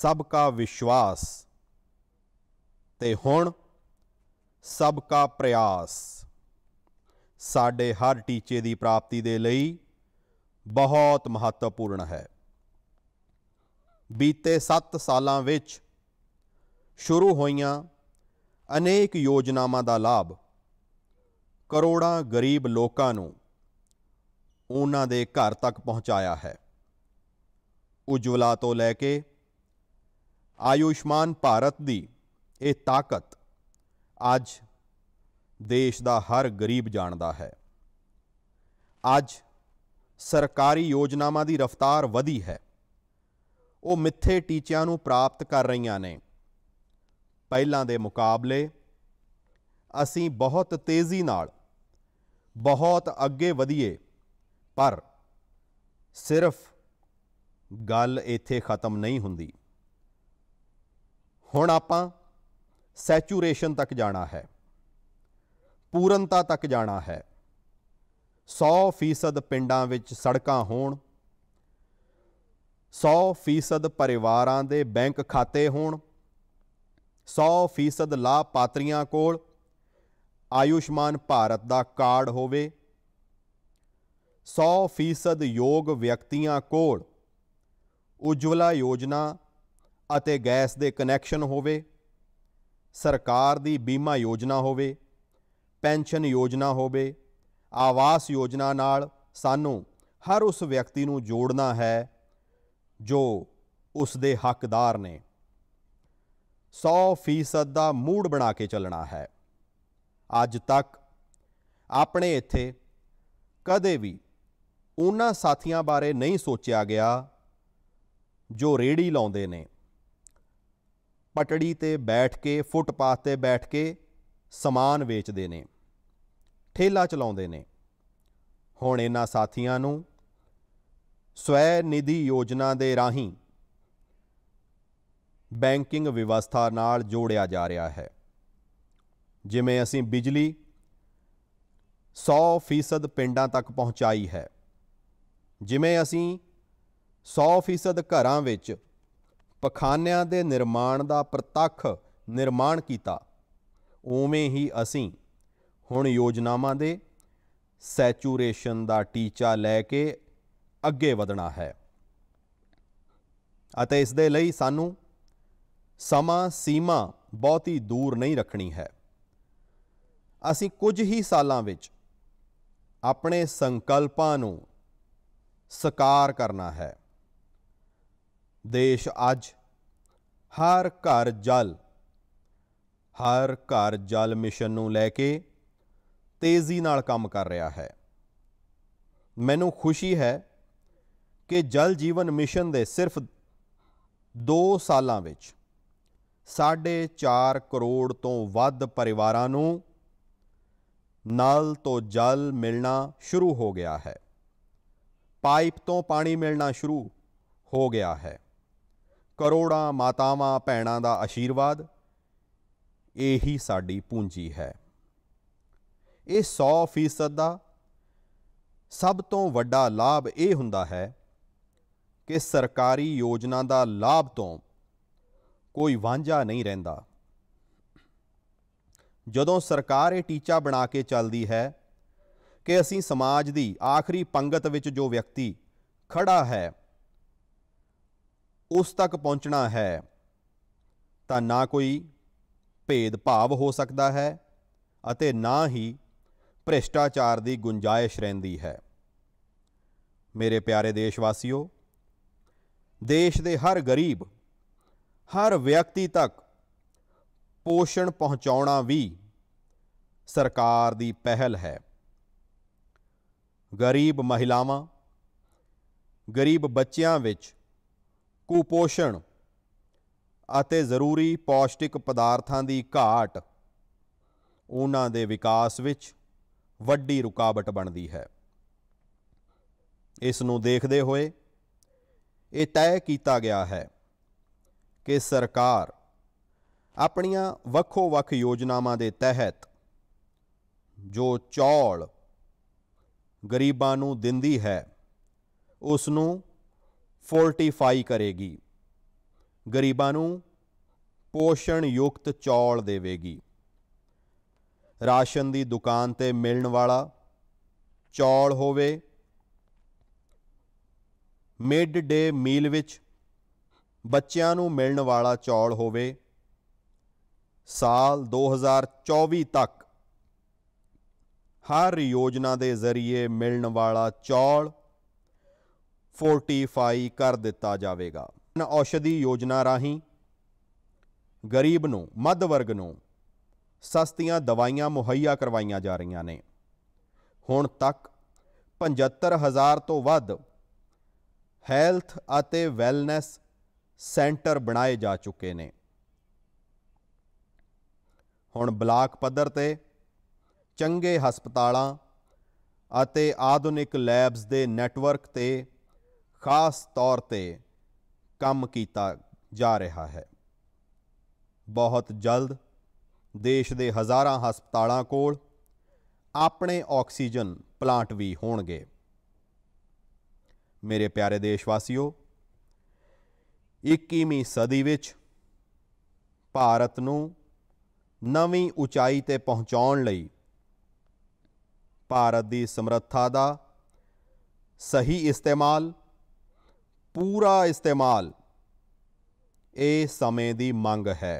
सबका ਵਿਸ਼ਵਾਸ ਤੇ ਹੁਣ सबका ਪ੍ਰਯਾਸ ਸਾਡੇ ਹਰ ਟੀਚੇ ਦੀ ਪ੍ਰਾਪਤੀ ਦੇ ਲਈ ਬਹੁਤ ਮਹੱਤਵਪੂਰਨ ਹੈ ਬੀਤੇ 7 ਸਾਲਾਂ ਵਿੱਚ ਸ਼ੁਰੂ ਹੋਈਆਂ ਅਨੇਕ ਯੋਜਨਾਵਾਂ ਦਾ ਲਾਭ ਕਰੋੜਾਂ ਗਰੀਬ ਲੋਕਾਂ ਨੂੰ ਉਹਨਾਂ ਦੇ ਘਰ ਤੱਕ ਪਹੁੰਚਾਇਆ ਹੈ ਉਜਵਲਾ ਤੋਂ ਲੈ ਕੇ ਆਯੁਸ਼ਮਾਨ ਭਾਰਤ ਦੀ ਇਹ ਤਾਕਤ ਅੱਜ ਦੇਸ਼ ਦਾ ਹਰ ਗਰੀਬ ਜਾਣਦਾ ਹੈ ਅੱਜ ਸਰਕਾਰੀ ਯੋਜਨਾਵਾਂ ਦੀ ਰਫ਼ਤਾਰ ਵਧੀ ਹੈ ਉਹ ਮਿੱਥੇ ਟੀਚਿਆਂ ਨੂੰ ਪ੍ਰਾਪਤ ਕਰ ਰਹੀਆਂ ਨੇ ਪਹਿਲਾਂ ਦੇ ਮੁਕਾਬਲੇ ਅਸੀਂ ਬਹੁਤ ਤੇਜ਼ੀ ਨਾਲ ਬਹੁਤ ਅੱਗੇ ਵਧੀਏ ਪਰ ਸਿਰਫ ਗੱਲ ਇੱਥੇ ਖਤਮ ਨਹੀਂ ਹੁੰਦੀ ਹੁਣ ਆਪਾਂ ਸੈਚੂਰੇਸ਼ਨ ਤੱਕ ਜਾਣਾ ਹੈ ਪੂਰਨਤਾ ਤੱਕ ਜਾਣਾ ਹੈ 100% ਪਿੰਡਾਂ ਵਿੱਚ ਸੜਕਾਂ ਹੋਣ 100% ਪਰਿਵਾਰਾਂ ਦੇ ਬੈਂਕ ਖਾਤੇ ਹੋਣ 100% ਪਾਤਰੀਆਂ ਕੋਲ ਆਯੁਸ਼ਮਾਨ ਭਾਰਤ ਦਾ ਕਾਰਡ ਹੋਵੇ 100% ਯੋਗ ਵਿਅਕਤੀਆਂ ਕੋਲ ਉਜਵਲਾ ਯੋਜਨਾ ਅਤੇ ਗੈਸ ਦੇ ਕਨੈਕਸ਼ਨ ਹੋਵੇ ਸਰਕਾਰ ਦੀ ਬੀਮਾ ਯੋਜਨਾ ਹੋਵੇ ਪੈਨਸ਼ਨ ਯੋਜਨਾ ਹੋਵੇ ਆਵਾਸ ਯੋਜਨਾ ਨਾਲ ਸਾਨੂੰ ਹਰ ਉਸ ਵਿਅਕਤੀ ਨੂੰ ਜੋੜਨਾ ਹੈ ਜੋ ਉਸ ਦੇ ਹੱਕਦਾਰ ਨੇ 100% ਦਾ ਮੂਡ ਬਣਾ ਕੇ ਚੱਲਣਾ ਹੈ ਅੱਜ ਤੱਕ ਆਪਣੇ ਇੱਥੇ ਕਦੇ ਵੀ ਉਹਨਾਂ ਸਾਥੀਆਂ ਬਾਰੇ ਨਹੀਂ ਸੋਚਿਆ ਗਿਆ ਜੋ ਰੇੜੀ ਲਾਉਂਦੇ ਨੇ ਪਟੜੀ ਤੇ ਬੈਠ ਕੇ ਫੁੱਟਪਾਥ ਤੇ ਬੈਠ ਕੇ ਸਮਾਨ ਵੇਚਦੇ ਨੇ ਠੇਲਾ ਚਲਾਉਂਦੇ ਨੇ ਹੁਣ ਇਹਨਾਂ ਸਾਥੀਆਂ ਨੂੰ ਸਵੈ ਨਿਧੀ ਯੋਜਨਾ ਦੇ ਰਾਹੀਂ ਬੈਂਕਿੰਗ ਵਿਵਸਥਾ ਨਾਲ ਜੋੜਿਆ ਜਾ ਰਿਹਾ ਹੈ ਜਿਵੇਂ ਅਸੀਂ ਬਿਜਲੀ 100% ਪਿੰਡਾਂ ਤੱਕ ਪਹੁੰਚਾਈ ਹੈ ਜਿਵੇਂ ਅਸੀਂ 100% ਘਰਾਂ ਵਿੱਚ ਪਖਾਨਿਆਂ ਦੇ ਨਿਰਮਾਣ ਦਾ ਪ੍ਰਤੱਖ ਨਿਰਮਾਣ ਕੀਤਾ ਉਵੇਂ ਹੀ ਅਸੀਂ ਹੁਣ ਯੋਜਨਾਵਾਂ ਦੇ ਸੈਚੂਰੇਸ਼ਨ ਦਾ ਟੀਚਾ ਲੈ ਕੇ ਅੱਗੇ ਵਧਣਾ ਹੈ ਅਤੇ ਇਸ ਦੇ ਲਈ ਸਾਨੂੰ ਸਮਾਂ ਸੀਮਾ ਬਹੁਤੀ ਦੂਰ ਨਹੀਂ ਰੱਖਣੀ ਹੈ ਅਸੀਂ ਕੁਝ ਹੀ ਸਾਲਾਂ ਵਿੱਚ ਆਪਣੇ ਸੰਕਲਪਾਂ ਨੂੰ ਸਕਾਰ ਕਰਨਾ ਹੈ ਦੇਸ਼ ਅੱਜ ਹਰ ਘਰ ਜਲ ਹਰ ਘਰ ਜਲ ਮਿਸ਼ਨ ਨੂੰ ਲੈ ਕੇ ਤੇਜ਼ੀ ਨਾਲ ਕੰਮ ਕਰ ਰਿਹਾ ਹੈ ਮੈਨੂੰ ਖੁਸ਼ੀ ਹੈ ਕਿ ਜਲ ਜੀਵਨ ਮਿਸ਼ਨ ਦੇ ਸਿਰਫ 2 ਸਾਲਾਂ ਵਿੱਚ 4.5 ਕਰੋੜ ਤੋਂ ਵੱਧ ਪਰਿਵਾਰਾਂ ਨੂੰ ਨਲ ਤੋਂ ਜਲ ਮਿਲਣਾ ਸ਼ੁਰੂ ਹੋ ਗਿਆ ਹੈ ਪਾਈਪ ਤੋਂ ਪਾਣੀ ਮਿਲਣਾ ਸ਼ੁਰੂ ਹੋ ਗਿਆ ਹੈ ਕਰੋੜਾਂ ਮਾਤਾਵਾਂ ਭੈਣਾਂ ਦਾ ਆਸ਼ੀਰਵਾਦ ਇਹੀ ਸਾਡੀ ਪੂੰਜੀ ਹੈ ਇਹ 100% ਦਾ ਸਭ ਤੋਂ ਵੱਡਾ ਲਾਭ ਇਹ ਹੁੰਦਾ ਹੈ ਕਿ ਸਰਕਾਰੀ ਯੋਜਨਾ ਦਾ ਲਾਭ ਤੋਂ ਕੋਈ ਵਾਂਝਾ ਨਹੀਂ ਰਹਿੰਦਾ ਜਦੋਂ ਸਰਕਾਰ ਇਹ ਟੀਚਾ ਬਣਾ ਕੇ ਚੱਲਦੀ ਹੈ ਕਿ ਅਸੀਂ ਸਮਾਜ ਦੀ ਆਖਰੀ ਪੰਗਤ ਵਿੱਚ ਜੋ ਵਿਅਕਤੀ ਖੜਾ ਹੈ ਉਸ ਤੱਕ ਪਹੁੰਚਣਾ ਹੈ ਤਾਂ ਨਾ ਕੋਈ ਭੇਦ ਭਾਵ ਹੋ ਸਕਦਾ ਹੈ ਅਤੇ ਨਾ ਹੀ ਭ੍ਰਿਸ਼ਟਾਚਾਰ ਦੀ ਗੁੰਜਾਇਸ਼ ਰਹਿੰਦੀ ਹੈ ਮੇਰੇ ਪਿਆਰੇ ਦੇਸ਼ਵਾਸੀਓ ਦੇਸ਼ ਦੇ ਹਰ ਗਰੀਬ ਹਰ ਵਿਅਕਤੀ ਤੱਕ ਪੋਸ਼ਣ ਪਹੁੰਚਾਉਣਾ ਵੀ ਸਰਕਾਰ ਦੀ ਪਹਿਲ ਹੈ ਗਰੀਬ ਮਹਿਲਾਵਾਂ ਗਰੀਬ ਬੱਚਿਆਂ ਵਿੱਚ ਕੁਪੋਸ਼ਣ ਅਤੇ ਜ਼ਰੂਰੀ ਪੌਸ਼ਟਿਕ ਪਦਾਰਥਾਂ ਦੀ ਘਾਟ ਉਹਨਾਂ ਦੇ ਵਿਕਾਸ ਵਿੱਚ ਵੱਡੀ ਰੁਕਾਵਟ ਬਣਦੀ ਹੈ ਇਸ ਨੂੰ ਦੇਖਦੇ ਹੋਏ ਇਹ ਤੈਅ ਕੀਤਾ ਗਿਆ ਹੈ ਕਿ ਸਰਕਾਰ ਆਪਣੀਆਂ ਵੱਖੋ-ਵੱਖ ਯੋਜਨਾਵਾਂ ਦੇ ਤਹਿਤ ਜੋ ਚੌਲ ਗਰੀਬਾਂ ਨੂੰ ਦਿੰਦੀ ਹੈ ਉਸ ਨੂੰ ਫੋਰਟੀਫਾਈ ਕਰੇਗੀ ਗਰੀਬਾਂ ਨੂੰ ਪੋਸ਼ਣ ਯੁਕਤ ਚੌਲ ਦੇਵੇਗੀ ਰਾਸ਼ਨ ਦੀ ਦੁਕਾਨ ਤੇ ਮਿਲਣ ਵਾਲਾ ਚੌਲ ਹੋਵੇ ਮਿਡ ਡੇ ਮੀਲ ਵਿੱਚ ਬੱਚਿਆਂ ਨੂੰ ਮਿਲਣ ਵਾਲਾ ਚੌਲ ਹੋਵੇ ਸਾਲ 2024 ਤੱਕ ਹਰ ਯੋਜਨਾ ਦੇ ਜ਼ਰੀਏ ਮਿਲਣ ਵਾਲਾ ਚੌਲ ਫੋਰਟੀਫਾਈ ਕਰ ਦਿੱਤਾ ਜਾਵੇਗਾ ਔਸ਼ਧੀ ਯੋਜਨਾ ਰਾਹੀਂ ਗਰੀਬ ਨੂੰ ਮੱਧ ਵਰਗ ਨੂੰ ਸਸਤੀਆਂ ਦਵਾਈਆਂ ਮੁਹੱਈਆ ਕਰਵਾਈਆਂ ਜਾ ਰਹੀਆਂ ਨੇ ਹੁਣ ਤੱਕ 75000 ਤੋਂ ਵੱਧ ਹੈਲਥ ਅਤੇ ਵੈਲਨੈਸ ਸੈਂਟਰ ਬਣਾਏ ਜਾ ਚੁੱਕੇ ਨੇ ਹੁਣ ਬਲਾਕ ਪੱਧਰ ਤੇ ਚੰਗੇ ਹਸਪਤਾਲਾਂ ਅਤੇ ਆਧੁਨਿਕ ਲੈਬਸ ਦੇ ਨੈਟਵਰਕ ਤੇ ਖਾਸ ਤੌਰ ਤੇ ਕੰਮ ਕੀਤਾ ਜਾ ਰਿਹਾ ਹੈ ਬਹੁਤ ਜਲਦ ਦੇਸ਼ ਦੇ ਹਜ਼ਾਰਾਂ ਹਸਪਤਾਲਾਂ ਕੋਲ ਆਪਣੇ ਆਕਸੀਜਨ ਪਲਾਂਟ ਵੀ ਹੋਣਗੇ ਮੇਰੇ ਪਿਆਰੇ ਦੇਸ਼ਵਾਸੀਓ 21ਵੀਂ ਸਦੀ ਵਿੱਚ ਭਾਰਤ ਨੂੰ ਨਵੀਂ ਉਚਾਈ ਤੇ ਪਹੁੰਚਾਉਣ ਲਈ ਭਾਰਤ ਦੀ ਸਮਰੱਥਾ ਦਾ ਸਹੀ ਇਸਤੇਮਾਲ ਪੂਰਾ ਇਸਤੇਮਾਲ ਇਹ ਸਮੇਂ ਦੀ ਮੰਗ ਹੈ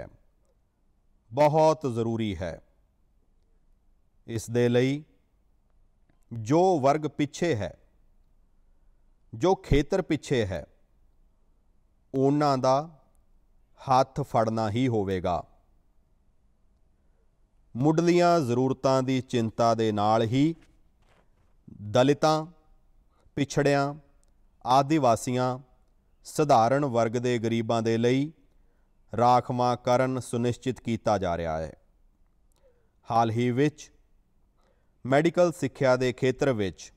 ਬਹੁਤ ਜ਼ਰੂਰੀ ਹੈ ਇਸ ਦੇ ਲਈ ਜੋ ਵਰਗ ਪਿੱਛੇ ਹੈ ਜੋ ਖੇਤਰ ਪਿੱਛੇ ਹੈ ਉਹਨਾਂ ਦਾ ਹੱਥ ਫੜਨਾ ਹੀ ਹੋਵੇਗਾ ਮੁੱਢਲੀਆਂ ਜ਼ਰੂਰਤਾਂ ਦੀ ਚਿੰਤਾ ਦੇ ਨਾਲ ਹੀ ਦਲਿਤਾਂ ਪਿਛੜਿਆਂ ਆਦੀਵਾਸੀਆਂ ਸਧਾਰਨ ਵਰਗ ਦੇ ਗਰੀਬਾਂ ਦੇ ਲਈ ਰਾਖਵਾਂ ਕਰਨ ਸੁਨਿਸ਼ਚਿਤ ਕੀਤਾ ਜਾ ਰਿਹਾ ਹੈ ਹਾਲ ਹੀ ਵਿੱਚ ਮੈਡੀਕਲ ਸਿੱਖਿਆ ਦੇ ਖੇਤਰ ਵਿੱਚ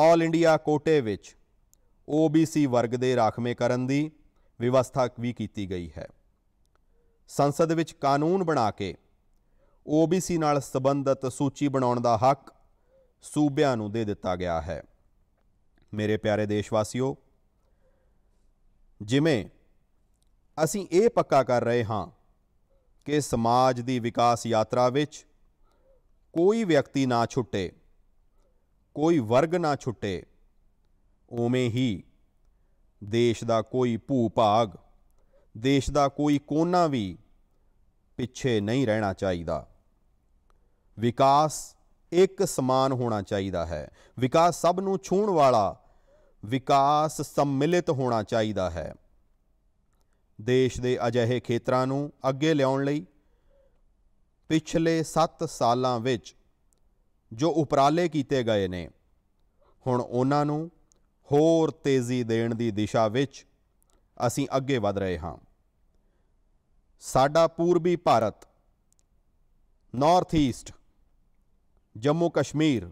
ਆਲ ਇੰਡੀਆ ਕੋਟੇ ਵਿੱਚ OBC ਵਰਗ ਦੇ ਰਾਖਵੇਂ ਕਰਨ ਦੀ ਵਿਵਸਥਾ ਵੀ ਕੀਤੀ ਗਈ ਹੈ ਸੰਸਦ ਵਿੱਚ ਕਾਨੂੰਨ ਬਣਾ ਕੇ ओबीसी ਨਾਲ ਸਬੰਧਤ ਸੂਚੀ ਬਣਾਉਣ ਦਾ ਹੱਕ ਸੂਬਿਆਂ ਨੂੰ ਦੇ ਦਿੱਤਾ ਗਿਆ ਹੈ ਮੇਰੇ ਪਿਆਰੇ ਦੇਸ਼ਵਾਸੀਓ ਜਿਵੇਂ ਅਸੀਂ ਇਹ ਪੱਕਾ ਕਰ ਰਹੇ ਹਾਂ ਕਿ ਸਮਾਜ ਦੀ ਵਿਕਾਸ ਯਾਤਰਾ ਵਿੱਚ ਕੋਈ ਵਿਅਕਤੀ ਨਾ ਛੁੱਟੇ ਕੋਈ ਵਰਗ ਨਾ ਛੁੱਟੇ ਉਵੇਂ ਹੀ ਦੇਸ਼ ਦਾ ਕੋਈ ਭੂਭਾਗ ਦੇਸ਼ ਦਾ ਕੋਈ ਕੋਨਾ ਵੀ ਪਿੱਛੇ ਨਹੀਂ ਰਹਿਣਾ ਚਾਹੀਦਾ ਵਿਕਾਸ ਇੱਕ ਸਮਾਨ ਹੋਣਾ ਚਾਹੀਦਾ ਹੈ ਵਿਕਾਸ ਸਭ ਨੂੰ ਛੂਣ ਵਾਲਾ ਵਿਕਾਸ ਸੰਮਿਲਿਤ ਹੋਣਾ ਚਾਹੀਦਾ ਹੈ ਦੇਸ਼ ਦੇ ਅਜਿਹੇ ਖੇਤਰਾਂ ਨੂੰ ਅੱਗੇ ਲਿਆਉਣ ਲਈ ਪਿਛਲੇ 7 ਸਾਲਾਂ ਵਿੱਚ ਜੋ ਉਪਰਾਲੇ ਕੀਤੇ ਗਏ ਨੇ ਹੁਣ ਉਹਨਾਂ ਨੂੰ ਹੋਰ ਤੇਜ਼ੀ ਦੇਣ ਦੀ ਦਿਸ਼ਾ ਵਿੱਚ ਅਸੀਂ ਅੱਗੇ ਵਧ ਰਹੇ ਹਾਂ ਸਾਡਾ ਪੂਰਬੀ ਭਾਰਤ ਨਾਰਥ ਈਸਟ ਜੰਮੂ ਕਸ਼ਮੀਰ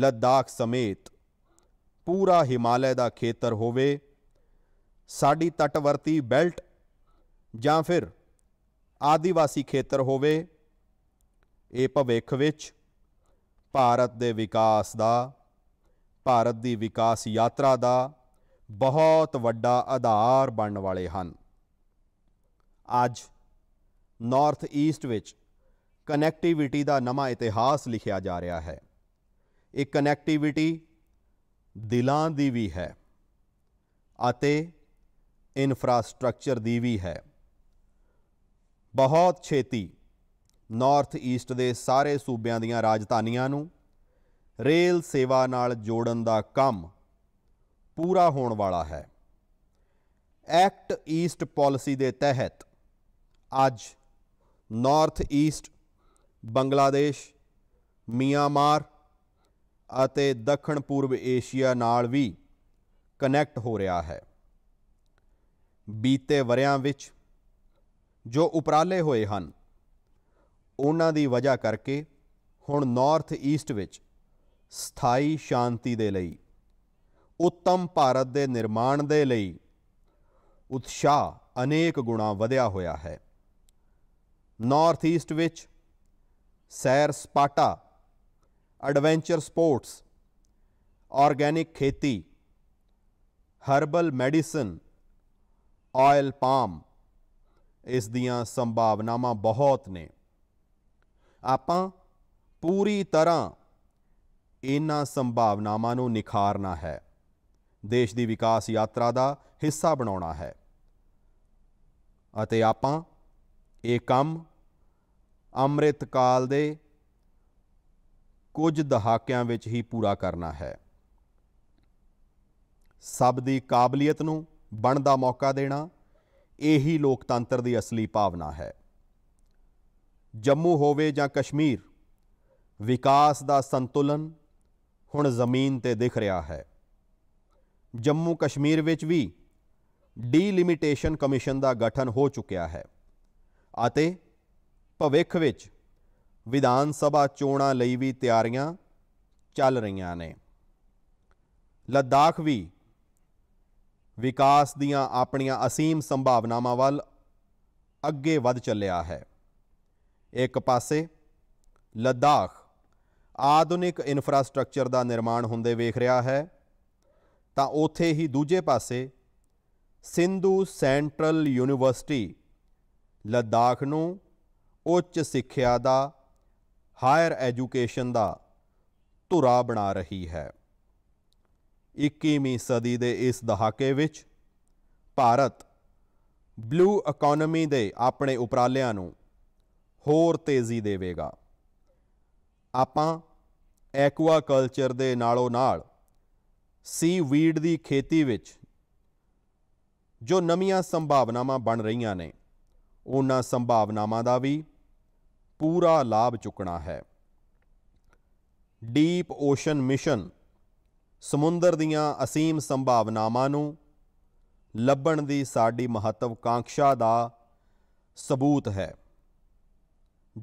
ਲੱਦਾਖ ਸਮੇਤ ਪੂਰਾ ਹਿਮਾਲਿਆ ਦਾ ਖੇਤਰ ਹੋਵੇ ਸਾਡੀ ਤਟਵਰਤੀ ਬੈਲਟ ਜਾਂ ਫਿਰ ਆਦੀਵਾਸੀ ਖੇਤਰ ਹੋਵੇ ਇਹ ਭਵਿੱਖ ਵਿੱਚ ਭਾਰਤ ਦੇ ਵਿਕਾਸ ਦਾ ਭਾਰਤ ਦੀ ਵਿਕਾਸ ਯਾਤਰਾ ਦਾ ਬਹੁਤ ਵੱਡਾ ਆਧਾਰ ਬਣਨ ਵਾਲੇ ਹਨ ਅੱਜ ਨਾਰਥ ਈਸਟ ਵਿੱਚ ਕਨੈਕਟੀਵਿਟੀ ਦਾ ਨਵਾਂ ਇਤਿਹਾਸ ਲਿਖਿਆ ਜਾ ਰਿਹਾ ਹੈ ਇਹ ਕਨੈਕਟੀਵਿਟੀ ਦਿਲਾਂ ਦੀ ਵੀ ਹੈ ਅਤੇ ਇਨਫਰਾਸਟ੍ਰਕਚਰ ਦੀ ਵੀ ਹੈ ਬਹੁਤ ਛੇਤੀ ਨਾਰਥ ਈਸਟ ਦੇ ਸਾਰੇ ਸੂਬਿਆਂ ਦੀਆਂ ਰਾਜਧਾਨੀਆਂ ਨੂੰ ਰੇਲ ਸੇਵਾ ਨਾਲ ਜੋੜਨ ਦਾ ਕੰਮ ਪੂਰਾ ਹੋਣ ਵਾਲਾ ਹੈ ਐਕਟ ਈਸਟ ਪਾਲਿਸੀ ਦੇ ਤਹਿਤ ਅੱਜ ਨਾਰਥ ਈਸਟ ਬੰਗਲਾਦੇਸ਼ ਮਿਆਂਮਾਰ ਅਤੇ ਦੱਖਣ ਪੂਰਬ ਏਸ਼ੀਆ ਨਾਲ ਵੀ ਕਨੈਕਟ ਹੋ ਰਿਹਾ ਹੈ ਬੀਤੇ ਵਰਿਆਂ ਵਿੱਚ ਜੋ ਉਪਰਾਲੇ ਹੋਏ ਹਨ ਉਹਨਾਂ ਦੀ ਵਜ੍ਹਾ ਕਰਕੇ ਹੁਣ ਨਾਰਥ ਈਸਟ ਵਿੱਚ ਸਥਾਈ ਸ਼ਾਂਤੀ ਦੇ ਲਈ ਉੱਤਮ ਭਾਰਤ ਦੇ ਨਿਰਮਾਣ ਦੇ ਲਈ ਉਤਸ਼ਾਹ ਅਨੇਕ ਗੁਣਾ ਵਧਿਆ ਹੋਇਆ ਹੈ ਨਾਰਥ ਈਸਟ ਵਿੱਚ ਸੈਰ ਸਪਾਟਾ ਐਡਵੈਂਚਰ ਸਪੋਰਟਸ ਆਰਗੈਨਿਕ ਖੇਤੀ ਹਰਬਲ ਮੈਡੀਸਨ ਆਇਲ ਪਾਮ ਇਸ ਦੀਆਂ ਸੰਭਾਵਨਾਵਾਂ ਬਹੁਤ ਨੇ ਆਪਾਂ ਪੂਰੀ ਤਰ੍ਹਾਂ ਇਹਨਾਂ ਸੰਭਾਵਨਾਵਾਂ ਨੂੰ ਨਿਖਾਰਨਾ ਹੈ ਦੇਸ਼ ਦੀ ਵਿਕਾਸ ਯਾਤਰਾ ਦਾ ਹਿੱਸਾ ਬਣਾਉਣਾ ਹੈ ਅਤੇ ਆਪਾਂ ਇਹ ਕੰਮ ਅੰਮ੍ਰਿਤ ਕਾਲ ਦੇ ਕੁਝ ਦਹਾਕਿਆਂ ਵਿੱਚ ਹੀ ਪੂਰਾ ਕਰਨਾ ਹੈ ਸਭ ਦੀ ਕਾਬਲੀਅਤ ਨੂੰ ਬਣ ਦਾ ਮੌਕਾ ਦੇਣਾ ਇਹੀ ਲੋਕਤੰਤਰ ਦੀ ਅਸਲੀ ਭਾਵਨਾ ਹੈ ਜੰਮੂ ਹੋਵੇ ਜਾਂ ਕਸ਼ਮੀਰ ਵਿਕਾਸ ਦਾ ਸੰਤੁਲਨ ਹੁਣ ਜ਼ਮੀਨ ਤੇ ਦਿਖ ਰਿਹਾ ਹੈ ਜੰਮੂ ਕਸ਼ਮੀਰ ਵਿੱਚ ਵੀ ਡੀਲਿਮਿਟੇਸ਼ਨ ਕਮਿਸ਼ਨ ਦਾ ਗਠਨ ਹੋ ਚੁੱਕਿਆ ਹੈ ਅਤੇ ਭਵਿੱਖ ਵਿੱਚ ਵਿਧਾਨ ਸਭਾ ਚੋਣਾਂ ਲਈ ਵੀ ਤਿਆਰੀਆਂ ਚੱਲ ਰਹੀਆਂ ਨੇ ਲਦਾਖ ਵੀ ਵਿਕਾਸ ਦੀਆਂ ਆਪਣੀਆਂ ਅਸੀਮ ਸੰਭਾਵਨਾਵਾਂ ਵੱਲ ਅੱਗੇ ਵੱਧ ਚੱਲਿਆ ਹੈ ਇੱਕ ਪਾਸੇ ਲਦਾਖ ਆਧੁਨਿਕ ਇਨਫਰਾਸਟ੍ਰਕਚਰ ਦਾ ਨਿਰਮਾਣ ਹੁੰਦੇ ਵੇਖ ਰਿਹਾ ਹੈ ਤਾਂ ਉਥੇ ਹੀ ਦੂਜੇ ਪਾਸੇ ਸਿੰਧੂ ਸੈਂਟਰਲ ਯੂਨੀਵਰਸਿਟੀ ਲਦਾਖ ਨੂੰ ਉੱਚ ਸਿੱਖਿਆ ਦਾ ਹਾਇਰ ਐਜੂਕੇਸ਼ਨ ਦਾ ਧੁਰਾ ਬਣਾ ਰਹੀ ਹੈ 21ਵੀਂ ਸਦੀ ਦੇ ਇਸ ਦਹਾਕੇ ਵਿੱਚ ਭਾਰਤ ਬਲੂ ਇਕਨੋਮੀ ਦੇ ਆਪਣੇ ਉਪਰਾਲਿਆਂ ਨੂੰ ਹੋਰ ਤੇਜ਼ੀ ਦੇਵੇਗਾ ਆਪਾਂ ਐਕਵਾ ਕਲਚਰ ਦੇ ਨਾਲੋਂ ਨਾਲ ਸੀ ਵੀਡ ਦੀ ਖੇਤੀ ਵਿੱਚ ਜੋ ਨਵੀਆਂ ਸੰਭਾਵਨਾਵਾਂ ਬਣ ਰਹੀਆਂ ਨੇ ਉਹਨਾਂ ਸੰਭਾਵਨਾਵਾਂ ਦਾ ਵੀ ਪੂਰਾ ਲਾਭ ਚੁੱਕਣਾ ਹੈ ਡੀਪ ਓਸ਼ਨ ਮਿਸ਼ਨ ਸਮੁੰਦਰ ਦੀਆਂ ਅਸੀਮ ਸੰਭਾਵਨਾਵਾਂ ਨੂੰ ਲੱਭਣ ਦੀ ਸਾਡੀ ਮਹੱਤਵਕਾਂਖਸ਼ਾ ਦਾ ਸਬੂਤ ਹੈ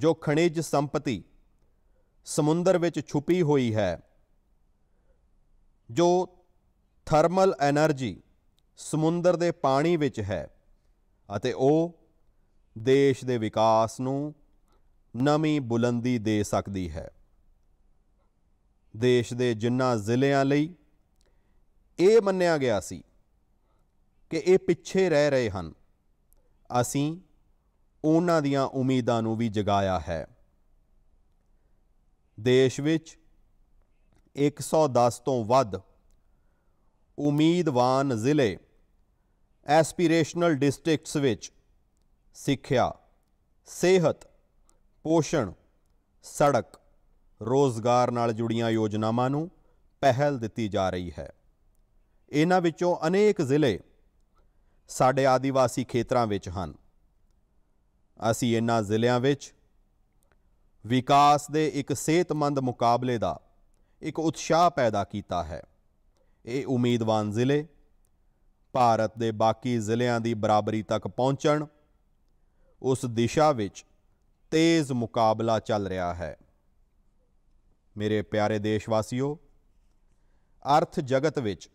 ਜੋ ਖਣਿਜ ਸੰਪਤੀ ਸਮੁੰਦਰ ਵਿੱਚ ਛੁਪੀ ਹੋਈ ਹੈ ਜੋ ਥਰਮਲ એનર્ਜੀ ਸਮੁੰਦਰ ਦੇ ਪਾਣੀ ਵਿੱਚ ਹੈ ਅਤੇ ਉਹ ਦੇਸ਼ ਦੇ ਵਿਕਾਸ ਨੂੰ ਨਵੀਂ ਬੁਲੰਦੀ ਦੇ ਸਕਦੀ ਹੈ ਦੇਸ਼ ਦੇ ਜਿੰਨਾ ਜ਼ਿਲ੍ਹਿਆਂ ਲਈ ਇਹ ਮੰਨਿਆ ਗਿਆ ਸੀ ਕਿ ਇਹ ਪਿੱਛੇ ਰਹਿ ਰਹੇ ਹਨ ਅਸੀਂ ਉਹਨਾਂ ਦੀਆਂ ਉਮੀਦਾਂ ਨੂੰ ਵੀ ਜਗਾਇਆ ਹੈ ਦੇਸ਼ ਵਿੱਚ 110 ਤੋਂ ਵੱਧ ਉਮੀਦਵਾਨ ਜ਼ਿਲ੍ਹੇ ਐਸਪੀਰੇਸ਼ਨਲ ਡਿਸਟ੍ਰਿਕਟਸ ਵਿੱਚ ਸਿੱਖਿਆ ਸਿਹਤ ਪੋਸ਼ਣ ਸੜਕ ਰੋਜ਼ਗਾਰ ਨਾਲ ਜੁੜੀਆਂ ਯੋਜਨਾਵਾਂ ਨੂੰ ਪਹਿਲ ਦਿੱਤੀ ਜਾ ਰਹੀ ਹੈ ਇਹਨਾਂ ਵਿੱਚੋਂ ਅਨੇਕ ਜ਼ਿਲ੍ਹੇ ਸਾਡੇ ਆਦੀਵਾਸੀ ਖੇਤਰਾਂ ਵਿੱਚ ਹਨ ਅਸੀਂ ਇਹਨਾਂ ਜ਼ਿਲ੍ਹਿਆਂ ਵਿੱਚ ਵਿਕਾਸ ਦੇ ਇੱਕ ਸਿਹਤਮੰਦ ਮੁਕਾਬਲੇ ਦਾ ਇੱਕ ਉਤਸ਼ਾਹ ਪੈਦਾ ਕੀਤਾ ਹੈ ਇਹ ਉਮੀਦਵਾਨ ਜ਼ਿਲ੍ਹੇ ਭਾਰਤ ਦੇ ਬਾਕੀ ਜ਼ਿਲ੍ਹਿਆਂ ਦੀ ਬਰਾਬਰੀ ਤੱਕ ਪਹੁੰਚਣ ਉਸ ਦਿਸ਼ਾ ਵਿੱਚ ਤੇਜ਼ ਮੁਕਾਬਲਾ ਚੱਲ ਰਿਹਾ ਹੈ ਮੇਰੇ ਪਿਆਰੇ ਦੇਸ਼ਵਾਸੀਓ ਅਰਥ ਜਗਤ ਵਿੱਚ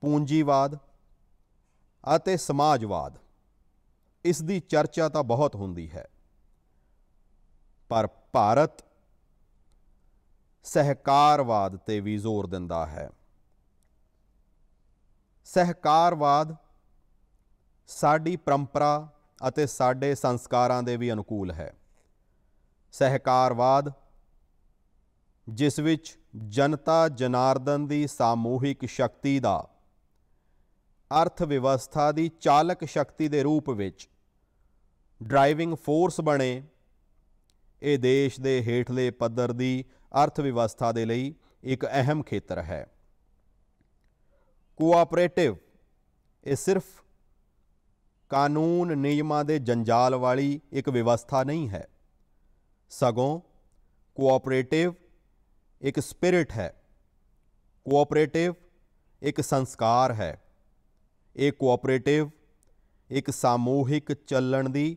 ਪੂੰਜੀਵਾਦ ਅਤੇ ਸਮਾਜਵਾਦ ਇਸ ਦੀ ਚਰਚਾ ਤਾਂ ਬਹੁਤ ਹੁੰਦੀ ਹੈ ਪਰ ਭਾਰਤ ਸਹਿਕਾਰਵਾਦ ਤੇ ਵੀ ਜ਼ੋਰ ਦਿੰਦਾ ਹੈ ਸਹਿਕਾਰਵਾਦ ਸਾਡੀ ਪਰੰਪਰਾ ਅਤੇ ਸਾਡੇ ਸੰਸਕਾਰਾਂ ਦੇ ਵੀ ਅਨੁਕੂਲ ਹੈ ਸਹਿਕਾਰਵਾਦ ਜਿਸ ਵਿੱਚ ਜਨਤਾ ਜਨਾਰਦਨ ਦੀ ਸਮੂਹਿਕ ਸ਼ਕਤੀ ਦਾ ਅਰਥ ਵਿਵਸਥਾ ਦੀ ਚਾਲਕ ਸ਼ਕਤੀ ਦੇ ਰੂਪ ਵਿੱਚ ਡਰਾਈਵਿੰਗ ਫੋਰਸ ਬਣੇ ਇਹ ਦੇਸ਼ ਦੇ ਹੇਠਲੇ ਪੱਧਰ ਦੀ ਅਰਥ ਵਿਵਸਥਾ ਦੇ ਲਈ ਇੱਕ ਅਹਿਮ ਖੇਤਰ ਹੈ ਕੋਆਪਰੇਟਿਵ ਇਹ ਸਿਰਫ ਕਾਨੂੰਨ ਨਿਯਮਾਂ ਦੇ ਜੰਜਾਲ ਵਾਲੀ ਇੱਕ ਵਿਵਸਥਾ ਨਹੀਂ ਹੈ ਸਗੋਂ ਕੋਆਪਰੇਟਿਵ ਇੱਕ ਸਪਿਰਿਟ ਹੈ ਕੋਆਪਰੇਟਿਵ ਇੱਕ ਸੰਸਕਾਰ ਹੈ ਇਹ ਕੋਆਪਰੇਟਿਵ ਇੱਕ ਸਮੂਹਿਕ ਚੱਲਣ ਦੀ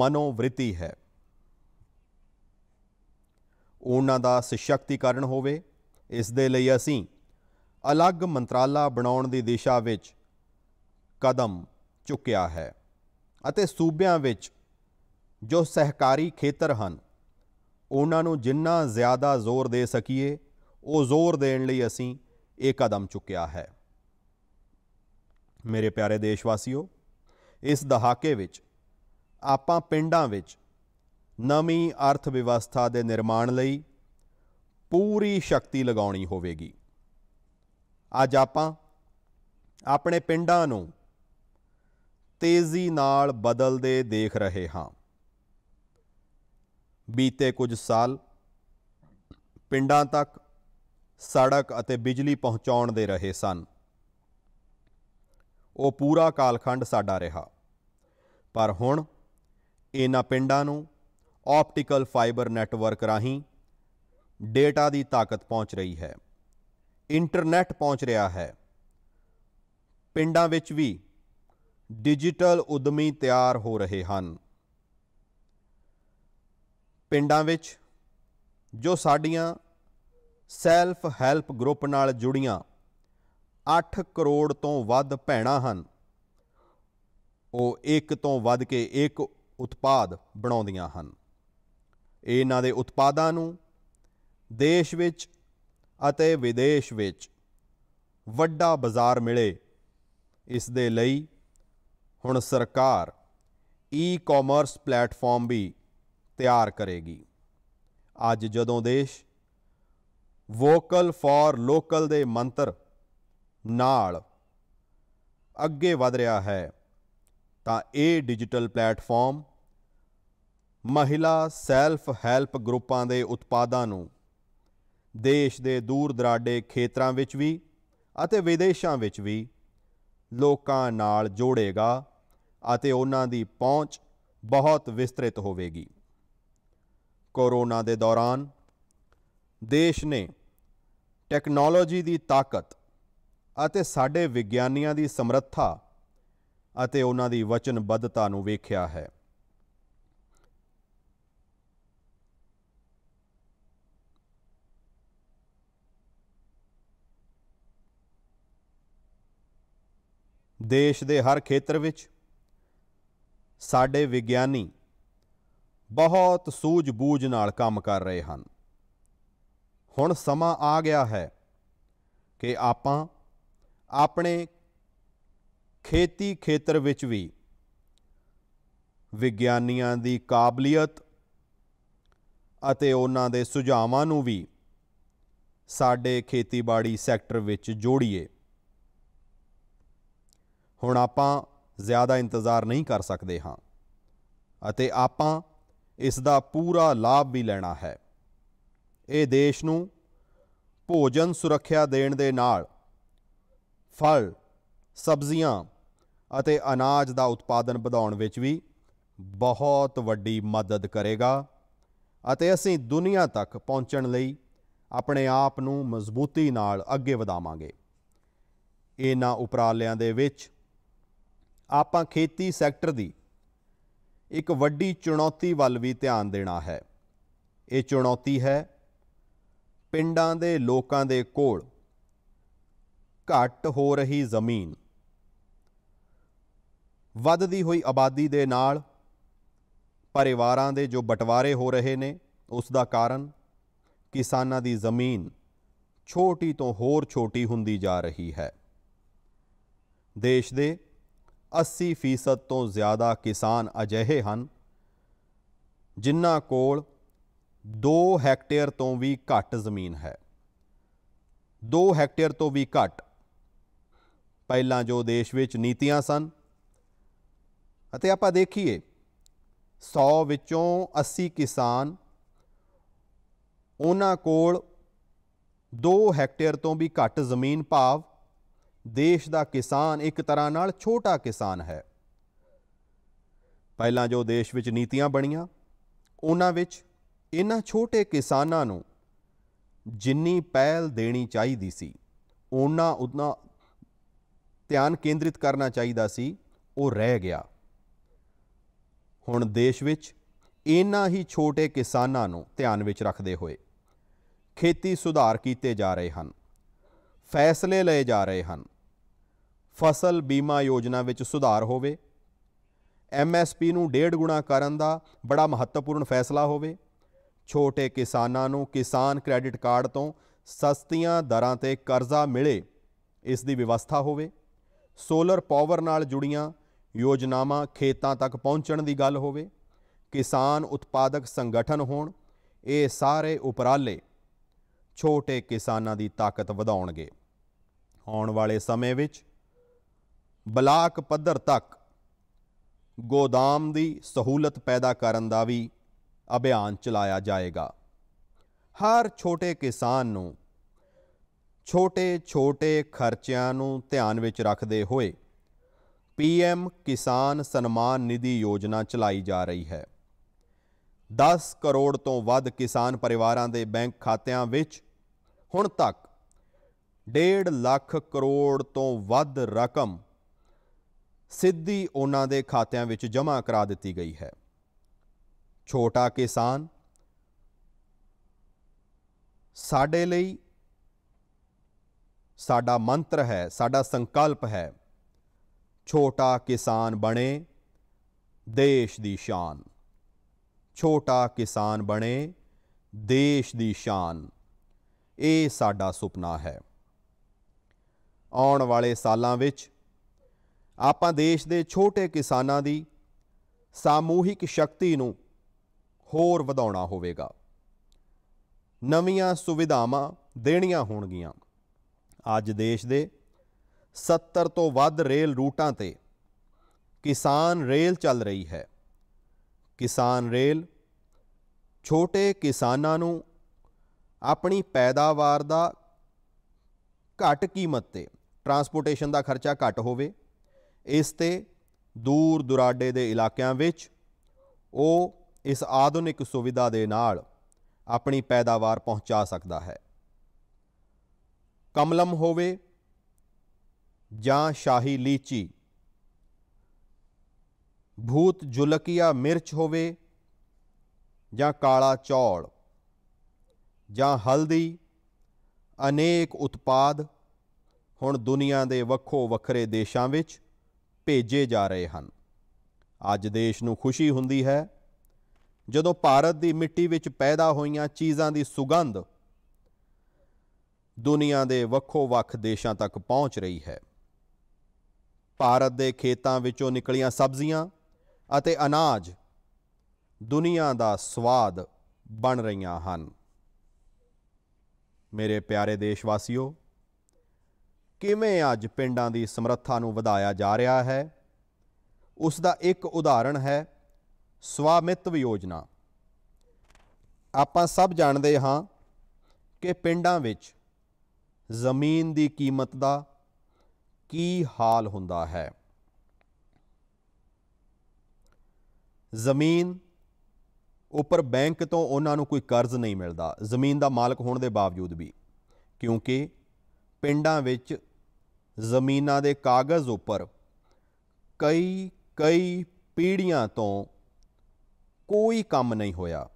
ਮਨੋਵ੍ਰਿਤੀ ਹੈ ਉਹਨਾਂ ਦਾ ਸਸ਼ਕਤੀਕਰਨ ਹੋਵੇ ਇਸ ਦੇ ਲਈ ਅਸੀਂ ਅਲੱਗ ਮੰਤਰਾਲਾ ਬਣਾਉਣ ਦੀ ਦਿਸ਼ਾ ਵਿੱਚ ਕਦਮ ਚੁੱਕਿਆ ਹੈ ਅਤੇ ਸੂਬਿਆਂ ਵਿੱਚ ਜੋ ਸਹਿਕਾਰੀ ਖੇਤਰ ਹਨ ਉਹਨਾਂ ਨੂੰ ਜਿੰਨਾ ਜ਼ਿਆਦਾ ਜ਼ੋਰ ਦੇ ਸਕੀਏ ਉਹ ਜ਼ੋਰ ਦੇਣ ਲਈ ਅਸੀਂ ਇਹ ਕਦਮ ਚੁੱਕਿਆ ਹੈ ਮੇਰੇ ਪਿਆਰੇ ਦੇਸ਼ਵਾਸੀਓ ਇਸ ਦਹਾਕੇ ਵਿੱਚ ਆਪਾਂ ਪਿੰਡਾਂ ਵਿੱਚ ਨਵੀਂ ਅਰਥ ਵਿਵਸਥਾ ਦੇ ਨਿਰਮਾਣ ਲਈ ਪੂਰੀ ਸ਼ਕਤੀ ਲਗਾਉਣੀ ਹੋਵੇਗੀ ਅੱਜ ਆਪਾਂ ਆਪਣੇ ਪਿੰਡਾਂ ਨੂੰ ਤੇਜ਼ੀ ਨਾਲ ਬਦਲਦੇ ਦੇਖ ਰਹੇ ਹਾਂ ਬੀਤੇ ਕੁਝ ਸਾਲ ਪਿੰਡਾਂ ਤੱਕ ਸੜਕ ਅਤੇ ਬਿਜਲੀ ਪਹੁੰਚਾਉਣ ਦੇ ਰਹੇ ਸਨ ਉਹ ਪੂਰਾ ਕਾਲਖੰਡ ਸਾਡਾ ਰਿਹਾ ਪਰ ਹੁਣ ਇਹਨਾਂ ਪਿੰਡਾਂ ਨੂੰ ਆਪਟੀਕਲ ਫਾਈਬਰ ਨੈਟਵਰਕ ਰਾਹੀਂ ਡੇਟਾ ਦੀ ਤਾਕਤ ਪਹੁੰਚ ਰਹੀ ਹੈ ਇੰਟਰਨੈਟ ਪਹੁੰਚ ਰਿਹਾ ਹੈ ਪਿੰਡਾਂ ਵਿੱਚ ਵੀ ਡਿਜੀਟਲ ਉਦਮੀ ਤਿਆਰ ਹੋ ਰਹੇ ਹਨ ਪਿੰਡਾਂ ਵਿੱਚ ਜੋ ਸਾਡੀਆਂ ਸੈਲਫ ਹੈਲਪ ਗਰੁੱਪ ਨਾਲ ਜੁੜੀਆਂ 8 ਕਰੋੜ ਤੋਂ ਵੱਧ ਭੈਣਾਂ ਹਨ ਉਹ ਇੱਕ ਤੋਂ ਵੱਧ ਕੇ ਇੱਕ ਉਤਪਾਦ ਬਣਾਉਂਦੀਆਂ ਹਨ ਇਹਨਾਂ ਦੇ ਉਤਪਾਦਾਂ ਨੂੰ ਦੇਸ਼ ਵਿੱਚ ਅਤੇ ਵਿਦੇਸ਼ ਵਿੱਚ ਵੱਡਾ ਬਾਜ਼ਾਰ ਮਿਲੇ ਇਸ ਦੇ ਲਈ ਹੁਣ ਸਰਕਾਰ ਈ-ਕਾਮਰਸ ਪਲੇਟਫਾਰਮ ਵੀ ਤਿਆਰ ਕਰੇਗੀ ਅੱਜ ਜਦੋਂ ਦੇਸ਼ ਵੋਕਲ ਫਾਰ ਲੋਕਲ ਦੇ ਮੰਤਰ ਨਾਲ ਅੱਗੇ ਵਧ ਰਿਹਾ ਹੈ ਤਾਂ ਇਹ ਡਿਜੀਟਲ ਪਲੇਟਫਾਰਮ ਮਹਿਲਾ ਸੈਲਫ ਹੈਲਪ ਗਰੁੱਪਾਂ ਦੇ ਉਤਪਾਦਾਂ ਨੂੰ ਦੇਸ਼ ਦੇ ਦੂਰ ਦਰਾਡੇ ਖੇਤਰਾਂ ਵਿੱਚ ਵੀ ਅਤੇ ਵਿਦੇਸ਼ਾਂ ਵਿੱਚ ਵੀ ਲੋਕਾਂ ਨਾਲ ਜੋੜੇਗਾ ਅਤੇ ਉਹਨਾਂ ਦੀ ਪਹੁੰਚ ਬਹੁਤ ਵਿਸਤ੍ਰਿਤ ਹੋਵੇਗੀ ਕੋਰੋਨਾ ਦੇ ਦੌਰਾਨ ਦੇਸ਼ ਨੇ ਟੈਕਨੋਲੋਜੀ ਦੀ ਤਾਕਤ ਅਤੇ ਸਾਡੇ ਵਿਗਿਆਨੀਆਂ ਦੀ ਸਮਰੱਥਾ ਅਤੇ ਉਹਨਾਂ ਦੀ ਵਚਨਬੱਧਤਾ ਨੂੰ ਵੇਖਿਆ ਹੈ ਦੇਸ਼ ਦੇ ਹਰ ਖੇਤਰ ਵਿੱਚ ਸਾਡੇ ਵਿਗਿਆਨੀ ਬਹੁਤ ਸੂਝ-ਬੂਝ ਨਾਲ ਕੰਮ ਕਰ ਰਹੇ ਹਨ ਹੁਣ ਸਮਾਂ ਆ ਗਿਆ ਹੈ ਕਿ ਆਪਾਂ ਆਪਣੇ ਖੇਤੀ ਖੇਤਰ ਵਿੱਚ ਵੀ ਵਿਗਿਆਨੀਆਂ ਦੀ ਕਾਬਲੀਅਤ ਅਤੇ ਉਹਨਾਂ ਦੇ ਸੁਝਾਵਾਂ ਨੂੰ ਵੀ ਸਾਡੇ ਖੇਤੀਬਾੜੀ ਸੈਕਟਰ ਵਿੱਚ ਜੋੜੀਏ ਹੁਣ ਆਪਾਂ ਜ਼ਿਆਦਾ ਇੰਤਜ਼ਾਰ ਨਹੀਂ ਕਰ ਸਕਦੇ ਹਾਂ ਅਤੇ ਆਪਾਂ ਇਸ ਦਾ ਪੂਰਾ ਲਾਭ ਵੀ ਲੈਣਾ ਹੈ ਇਹ ਦੇਸ਼ ਨੂੰ ਭੋਜਨ ਸੁਰੱਖਿਆ ਦੇਣ ਦੇ ਨਾਲ ਫਲ ਸਬਜ਼ੀਆਂ ਅਤੇ ਅਨਾਜ ਦਾ ਉਤਪਾਦਨ ਵਧਾਉਣ ਵਿੱਚ ਵੀ ਬਹੁਤ ਵੱਡੀ ਮਦਦ ਕਰੇਗਾ ਅਤੇ ਅਸੀਂ ਦੁਨੀਆ ਤੱਕ ਪਹੁੰਚਣ ਲਈ ਆਪਣੇ ਆਪ ਨੂੰ ਮਜ਼ਬੂਤੀ ਨਾਲ ਅੱਗੇ ਵਧਾਵਾਂਗੇ ਇਹਨਾਂ ਉਪਰਾਲਿਆਂ ਦੇ ਵਿੱਚ ਆਪਾਂ ਖੇਤੀ ਸੈਕਟਰ ਦੀ ਇੱਕ ਵੱਡੀ ਚੁਣੌਤੀ ਵੱਲ ਵੀ ਧਿਆਨ ਦੇਣਾ ਹੈ ਇਹ ਚੁਣੌਤੀ ਹੈ ਪਿੰਡਾਂ ਦੇ ਲੋਕਾਂ ਦੇ ਕੋਲ ਘਟ ਹੋ ਰਹੀ ਜ਼ਮੀਨ ਵੱਧਦੀ ਹੋਈ ਆਬਾਦੀ ਦੇ ਨਾਲ ਪਰਿਵਾਰਾਂ ਦੇ ਜੋ ਬਟਵਾਰੇ ਹੋ ਰਹੇ ਨੇ ਉਸ ਦਾ ਕਾਰਨ ਕਿਸਾਨਾਂ ਦੀ ਜ਼ਮੀਨ ਛੋਟੀ ਤੋਂ ਹੋਰ ਛੋਟੀ ਹੁੰਦੀ ਜਾ ਰਹੀ ਹੈ ਦੇਸ਼ ਦੇ 80 ਫੀਸਦ ਤੋਂ ਜ਼ਿਆਦਾ ਕਿਸਾਨ ਅਜਿਹੇ ਹਨ ਜਿਨ੍ਹਾਂ ਕੋਲ 2 ਹੈਕਟੇਅਰ ਤੋਂ ਵੀ ਘੱਟ ਜ਼ਮੀਨ ਹੈ 2 ਹੈਕਟੇਅਰ ਤੋਂ ਵੀ ਘੱਟ ਪਹਿਲਾਂ ਜੋ ਦੇਸ਼ ਵਿੱਚ ਨੀਤੀਆਂ ਸਨ ਅਤੇ ਆਪਾਂ ਦੇਖੀਏ 100 ਵਿੱਚੋਂ 80 ਕਿਸਾਨ ਉਹਨਾਂ ਕੋਲ 2 ਹੈਕਟੇਅਰ ਤੋਂ ਵੀ ਘੱਟ ਜ਼ਮੀਨ ਭਾਵ ਦੇਸ਼ ਦਾ ਕਿਸਾਨ ਇੱਕ ਤਰ੍ਹਾਂ ਨਾਲ ਛੋਟਾ ਕਿਸਾਨ ਹੈ ਪਹਿਲਾਂ ਜੋ ਦੇਸ਼ ਵਿੱਚ ਨੀਤੀਆਂ ਬਣੀਆਂ ਉਹਨਾਂ ਵਿੱਚ ਇਹਨਾਂ ਛੋਟੇ ਕਿਸਾਨਾਂ ਨੂੰ ਜਿੰਨੀ ਪਹਿਲ ਦੇਣੀ ਚਾਹੀਦੀ ਸੀ ਉਹਨਾਂ ਉਹਨਾਂ ਧਿਆਨ ਕੇਂਦਰਿਤ ਕਰਨਾ ਚਾਹੀਦਾ ਸੀ ਉਹ ਰਹਿ ਗਿਆ ਹੁਣ ਦੇਸ਼ ਵਿੱਚ ਇਹਨਾਂ ਹੀ ਛੋਟੇ ਕਿਸਾਨਾਂ ਨੂੰ ਧਿਆਨ ਵਿੱਚ ਰੱਖਦੇ ਹੋਏ ਖੇਤੀ ਸੁਧਾਰ ਕੀਤੇ ਜਾ ਰਹੇ ਹਨ ਫੈਸਲੇ ਲਏ ਜਾ ਰਹੇ ਹਨ ਫਸਲ ਬੀਮਾ ਯੋਜਨਾ ਵਿੱਚ ਸੁਧਾਰ ਹੋਵੇ ਐਮਐਸਪੀ ਨੂੰ ਡੇਢ ਗੁਣਾ ਕਰਨ ਦਾ ਬੜਾ ਮਹੱਤਵਪੂਰਨ ਫੈਸਲਾ ਹੋਵੇ ਛੋਟੇ ਕਿਸਾਨਾਂ ਨੂੰ ਕਿਸਾਨ ਕ੍ਰੈਡਿਟ ਕਾਰਡ ਤੋਂ ਸਸਤੀਆਂ ਦਰਾਂ ਤੇ ਕਰਜ਼ਾ ਮਿਲੇ ਇਸ ਦੀ ਵਿਵਸਥਾ ਹੋਵੇ ਸੋਲਰ ਪਾਵਰ ਨਾਲ ਜੁੜੀਆਂ ਯੋਜਨਾਵਾਂ ਖੇਤਾਂ ਤੱਕ ਪਹੁੰਚਣ ਦੀ ਗੱਲ ਹੋਵੇ ਕਿਸਾਨ ਉਤਪਾਦਕ ਸੰਗਠਨ ਹੋਣ ਇਹ ਸਾਰੇ ਉਪਰਾਲੇ ਛੋਟੇ ਕਿਸਾਨਾਂ ਦੀ ਤਾਕਤ ਵਧਾਉਣਗੇ ਆਉਣ ਵਾਲੇ ਸਮੇਂ ਵਿੱਚ ਬਲਾਕ ਪੱਧਰ ਤੱਕ ਗੋਦਾਮ ਦੀ ਸਹੂਲਤ ਪੈਦਾ ਕਰਨ ਦਾ ਵੀ ਅਭਿਆਨ ਚਲਾਇਆ ਜਾਏਗਾ ਹਰ ਛੋਟੇ ਕਿਸਾਨ ਨੂੰ ਛੋਟੇ-ਛੋਟੇ ਖਰਚਿਆਂ ਨੂੰ ਧਿਆਨ ਵਿੱਚ ਰੱਖਦੇ ਹੋਏ ਪੀਐਮ ਕਿਸਾਨ ਸਨਮਾਨ ਨਿਧੀ ਯੋਜਨਾ ਚਲਾਈ ਜਾ ਰਹੀ ਹੈ 10 ਕਰੋੜ ਤੋਂ ਵੱਧ ਕਿਸਾਨ ਪਰਿਵਾਰਾਂ ਦੇ ਬੈਂਕ ਖਾਤਿਆਂ ਵਿੱਚ ਹੁਣ ਤੱਕ 1.5 ਲੱਖ ਕਰੋੜ ਤੋਂ ਵੱਧ ਰਕਮ ਸਿੱਧੀ ਉਹਨਾਂ ਦੇ ਖਾਤਿਆਂ ਵਿੱਚ ਜਮ੍ਹਾਂ ਕਰਾ ਦਿੱਤੀ ਗਈ ਹੈ ਛੋਟਾ ਕਿਸਾਨ ਸਾਡੇ ਲਈ ਸਾਡਾ ਮੰਤਰ ਹੈ ਸਾਡਾ ਸੰਕਲਪ ਹੈ ਛੋਟਾ ਕਿਸਾਨ ਬਣੇ ਦੇਸ਼ ਦੀ ਸ਼ਾਨ ਛੋਟਾ ਕਿਸਾਨ ਬਣੇ ਦੇਸ਼ ਦੀ ਸ਼ਾਨ ਇਹ ਸਾਡਾ ਸੁਪਨਾ ਹੈ ਆਉਣ ਵਾਲੇ ਸਾਲਾਂ ਵਿੱਚ ਆਪਾਂ ਦੇਸ਼ ਦੇ ਛੋਟੇ ਕਿਸਾਨਾਂ ਦੀ ਸਮੂਹਿਕ ਸ਼ਕਤੀ ਨੂੰ ਹੋਰ ਵਧਾਉਣਾ ਹੋਵੇਗਾ ਨਵੀਆਂ ਸੁਵਿਧਾਵਾਂ ਦੇਣੀਆਂ ਹੋਣਗੀਆਂ ਅੱਜ ਦੇਸ਼ ਦੇ 70 ਤੋਂ ਵੱਧ ਰੇਲ ਰੂਟਾਂ ਤੇ ਕਿਸਾਨ ਰੇਲ ਚੱਲ ਰਹੀ ਹੈ ਕਿਸਾਨ ਰੇਲ ਛੋਟੇ ਕਿਸਾਨਾਂ ਨੂੰ ਆਪਣੀ ਪੈਦਾਵਾਰ ਦਾ ਘੱਟ ਕੀਮਤ ਤੇ ਟਰਾਂਸਪੋਰਟੇਸ਼ਨ ਦਾ ਖਰਚਾ ਘੱਟ ਹੋਵੇ ਇਸ ਤੇ ਦੂਰ ਦੁਰਾਡੇ ਦੇ ਇਲਾਕਿਆਂ ਵਿੱਚ ਉਹ ਇਸ ਆਧੁਨਿਕ ਸੁਵਿਧਾ ਦੇ ਨਾਲ ਆਪਣੀ ਪੈਦਾਵਾਰ ਪਹੁੰਚਾ ਸਕਦਾ ਹੈ ਕਮਲਮ ਹੋਵੇ ਜਾਂ ਸ਼ਾਹੀ ਲੀਚੀ ਭੂਤ ਜੁਲਕੀਆ ਮਿਰਚ ਹੋਵੇ ਜਾਂ ਕਾਲਾ ਚੌਲ ਜਾਂ ਹਲਦੀ ਅਨੇਕ ਉਤਪਾਦ ਹੁਣ ਦੁਨੀਆ ਦੇ ਵੱਖੋ ਵੱਖਰੇ ਦੇਸ਼ਾਂ ਵਿੱਚ ਭੇਜੇ ਜਾ ਰਹੇ ਹਨ ਅੱਜ ਦੇਸ਼ ਨੂੰ ਖੁਸ਼ੀ ਹੁੰਦੀ ਹੈ ਜਦੋਂ ਭਾਰਤ ਦੀ ਮਿੱਟੀ ਵਿੱਚ ਪੈਦਾ ਹੋਈਆਂ ਚੀਜ਼ਾਂ ਦੀ ਸੁਗੰਧ ਦੁਨੀਆ ਦੇ ਵੱਖੋ-ਵੱਖ ਦੇਸ਼ਾਂ ਤੱਕ ਪਹੁੰਚ ਰਹੀ ਹੈ ਭਾਰਤ ਦੇ ਖੇਤਾਂ ਵਿੱਚੋਂ ਨਿਕਲੀਆਂ ਸਬਜ਼ੀਆਂ ਅਤੇ ਅਨਾਜ ਦੁਨੀਆ ਦਾ ਸਵਾਦ ਬਣ ਰਹੀਆਂ ਹਨ ਮੇਰੇ ਪਿਆਰੇ ਦੇਸ਼ਵਾਸੀਓ ਕਿਵੇਂ ਅੱਜ ਪਿੰਡਾਂ ਦੀ ਸਮਰੱਥਾ ਨੂੰ ਵਧਾਇਆ ਜਾ ਰਿਹਾ ਹੈ ਉਸ ਦਾ ਇੱਕ ਉਦਾਹਰਣ ਹੈ ਸਵਾਮਿਤਵ ਯੋਜਨਾ ਆਪਾਂ ਸਭ ਜਾਣਦੇ ਹਾਂ ਕਿ ਪਿੰਡਾਂ ਵਿੱਚ ਜ਼ਮੀਨ ਦੀ ਕੀਮਤ ਦਾ ਕੀ ਹਾਲ ਹੁੰਦਾ ਹੈ ਜ਼ਮੀਨ ਉੱਪਰ ਬੈਂਕ ਤੋਂ ਉਹਨਾਂ ਨੂੰ ਕੋਈ ਕਰਜ਼ ਨਹੀਂ ਮਿਲਦਾ ਜ਼ਮੀਨ ਦਾ ਮਾਲਕ ਹੋਣ ਦੇ ਬਾਵਜੂਦ ਵੀ ਕਿਉਂਕਿ ਪਿੰਡਾਂ ਵਿੱਚ ਜ਼ਮੀਨਾਂ ਦੇ ਕਾਗਜ਼ ਉੱਪਰ ਕਈ ਕਈ ਪੀੜ੍ਹੀਆਂ ਤੋਂ ਕੋਈ ਕੰਮ ਨਹੀਂ ਹੋਇਆ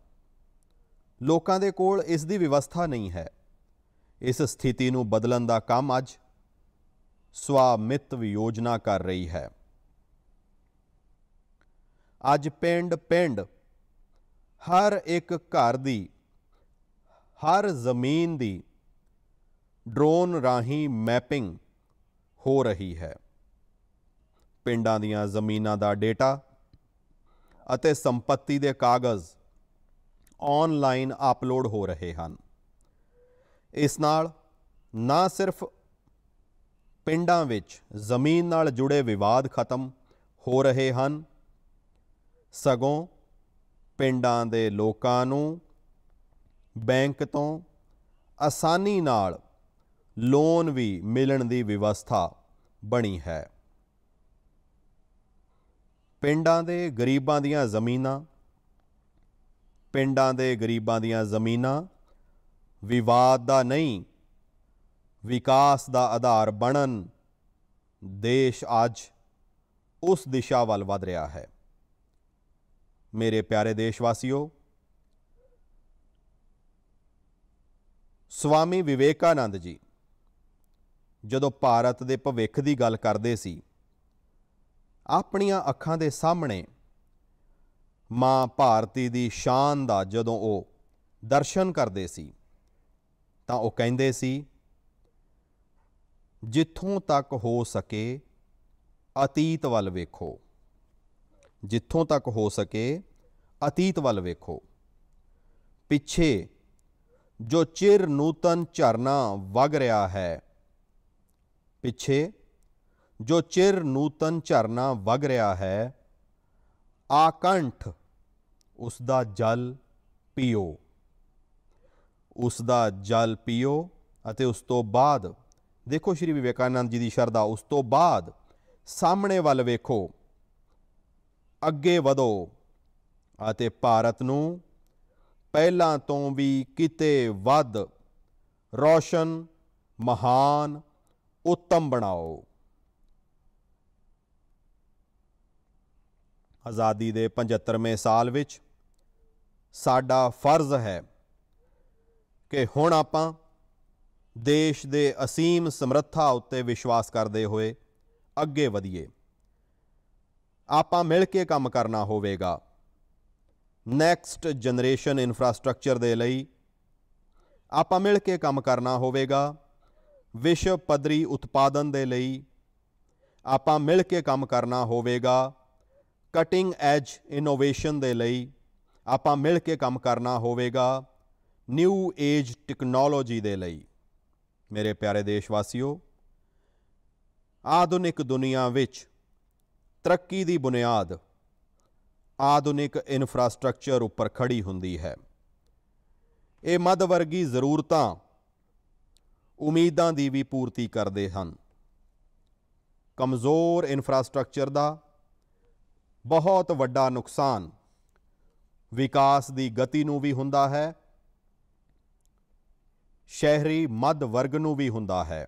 ਲੋਕਾਂ ਦੇ ਕੋਲ ਇਸ ਦੀ ਵਿਵਸਥਾ ਨਹੀਂ ਹੈ ਇਸ ਸਥਿਤੀ ਨੂੰ ਬਦਲਣ ਦਾ ਕੰਮ ਅੱਜ ਸਵਾਮਿਤਵ ਯੋਜਨਾ ਕਰ ਰਹੀ ਹੈ ਅੱਜ ਪਿੰਡ ਪਿੰਡ ਹਰ ਇੱਕ ਘਰ ਦੀ ਹਰ ਜ਼ਮੀਨ ਦੀ ਡਰੋਨ ਰਾਹੀਂ ਮੈਪਿੰਗ ਹੋ ਰਹੀ ਹੈ ਪਿੰਡਾਂ ਦੀਆਂ ਜ਼ਮੀਨਾਂ ਦਾ ਡਾਟਾ ਅਤੇ ਸੰਪਤੀ ਦੇ ਕਾਗਜ਼ ਆਨਲਾਈਨ ਅਪਲੋਡ ਹੋ ਰਹੇ ਹਨ ਇਸ ਨਾਲ ਨਾ ਸਿਰਫ ਪਿੰਡਾਂ ਵਿੱਚ ਜ਼ਮੀਨ ਨਾਲ ਜੁੜੇ ਵਿਵਾਦ ਖਤਮ ਹੋ ਰਹੇ ਹਨ ਸਗੋਂ ਪਿੰਡਾਂ ਦੇ ਲੋਕਾਂ ਨੂੰ ਬੈਂਕ ਤੋਂ ਆਸਾਨੀ ਨਾਲ ਲੋਨ ਵੀ ਮਿਲਣ ਦੀ ਵਿਵਸਥਾ ਬਣੀ ਹੈ ਪਿੰਡਾਂ ਦੇ ਗਰੀਬਾਂ ਦੀਆਂ ਜ਼ਮੀਨਾਂ ਪਿੰਡਾਂ ਦੇ ਗਰੀਬਾਂ ਦੀਆਂ ਜ਼ਮੀਨਾਂ ਵਿਵਾਦ ਦਾ ਨਹੀਂ ਵਿਕਾਸ ਦਾ ਆਧਾਰ ਬਣਨ ਦੇਸ਼ ਅੱਜ ਉਸ ਦਿਸ਼ਾ ਵੱਲ ਵਧ ਰਿਹਾ ਹੈ ਮੇਰੇ ਪਿਆਰੇ ਦੇਸ਼ਵਾਸੀਓ ਸਵਾਮੀ ਵਿਵੇਕਾਨੰਦ ਜੀ ਜਦੋਂ ਭਾਰਤ ਦੇ ਭਵਿੱਖ ਦੀ ਗੱਲ ਕਰਦੇ ਸੀ ਆਪਣੀਆਂ ਅੱਖਾਂ ਦੇ ਸਾਹਮਣੇ ਮਾਂ ਭਾਰਤੀ ਦੀ ਸ਼ਾਨ ਦਾ ਜਦੋਂ ਉਹ ਦਰਸ਼ਨ ਕਰਦੇ ਸੀ ਤਾਂ ਉਹ ਕਹਿੰਦੇ ਸੀ ਜਿੱਥੋਂ ਤੱਕ ਹੋ ਸਕੇ ਅਤੀਤ ਵੱਲ ਵੇਖੋ ਜਿੱਥੋਂ ਤੱਕ ਹੋ ਸਕੇ ਅਤੀਤ ਵੱਲ ਵੇਖੋ ਪਿੱਛੇ ਜੋ ਚਿਰ ਨੂਤਨ ਝਰਨਾ ਵਗ ਰਿਹਾ ਹੈ ਪਿੱਛੇ ਜੋ ਚਿਰ ਨੂਤਨ ਝਰਨਾ ਵਗ ਰਿਹਾ ਹੈ ਆਕੰਠ ਉਸ ਦਾ ਜਲ ਪੀਓ ਉਸ ਦਾ ਜਲ ਪੀਓ ਅਤੇ ਉਸ ਤੋਂ ਬਾਅਦ ਦੇਖੋ ਸ਼੍ਰੀ ਵਿਵੇਕਾਨੰਦ ਜੀ ਦੀ ਸ਼ਰਧਾ ਉਸ ਤੋਂ ਬਾਅਦ ਸਾਹਮਣੇ ਵੱਲ ਵੇਖੋ ਅੱਗੇ ਵਧੋ ਅਤੇ ਭਾਰਤ ਨੂੰ ਪਹਿਲਾਂ ਤੋਂ ਵੀ ਕਿਤੇ ਵੱਧ ਰੋਸ਼ਨ ਮਹਾਨ ਉੱਤਮ ਬਣਾਓ ਆਜ਼ਾਦੀ ਦੇ 75ਵੇਂ ਸਾਲ ਵਿੱਚ ਸਾਡਾ ਫਰਜ਼ ਹੈ ਕਿ ਹੁਣ ਆਪਾਂ ਦੇਸ਼ ਦੇ ਅਸੀਮ ਸਮਰੱਥਾ ਉੱਤੇ ਵਿਸ਼ਵਾਸ ਕਰਦੇ ਹੋਏ ਅੱਗੇ ਵਧੀਏ ਆਪਾਂ ਮਿਲ ਕੇ ਕੰਮ ਕਰਨਾ ਹੋਵੇਗਾ ਨੈਕਸਟ ਜਨਰੇਸ਼ਨ ਇਨਫਰਾਸਟ੍ਰਕਚਰ ਦੇ ਲਈ ਆਪਾਂ ਮਿਲ ਕੇ ਕੰਮ ਕਰਨਾ ਹੋਵੇਗਾ ਵਿਸ਼ਵ ਪੱਧਰੀ ਉਤਪਾਦਨ ਦੇ ਲਈ ਆਪਾਂ ਮਿਲ ਕੇ ਕੰਮ ਕਰਨਾ ਹੋਵੇਗਾ ਕਟਿੰਗ ਐਜ ਇਨੋਵੇਸ਼ਨ ਦੇ ਲਈ ਆਪਾਂ ਮਿਲ ਕੇ ਕੰਮ ਕਰਨਾ ਹੋਵੇਗਾ ਨਿਊ ਏਜ ਟੈਕਨੋਲੋਜੀ ਦੇ ਲਈ ਮੇਰੇ ਪਿਆਰੇ ਦੇਸ਼ਵਾਸੀਓ ਆਧੁਨਿਕ ਦੁਨੀਆ ਵਿੱਚ ਤਰੱਕੀ ਦੀ ਬੁਨਿਆਦ ਆਧੁਨਿਕ ਇਨਫਰਾਸਟ੍ਰਕਚਰ ਉੱਪਰ ਖੜੀ ਹੁੰਦੀ ਹੈ ਇਹ ਮੱਧ ਵਰਗੀ ਜ਼ਰੂਰਤਾਂ ਉਮੀਦਾਂ ਦੀ ਵੀ ਪੂਰਤੀ ਕਰਦੇ ਹਨ ਕਮਜ਼ੋਰ ਇਨਫਰਾਸਟ੍ਰਕਚਰ ਦਾ ਬਹੁਤ ਵੱਡਾ ਨੁਕਸਾਨ ਵਿਕਾਸ ਦੀ ਗਤੀ ਨੂੰ ਵੀ ਹੁੰਦਾ ਹੈ ਸ਼ਹਿਰੀ ਮੱਧ ਵਰਗ ਨੂੰ ਵੀ ਹੁੰਦਾ ਹੈ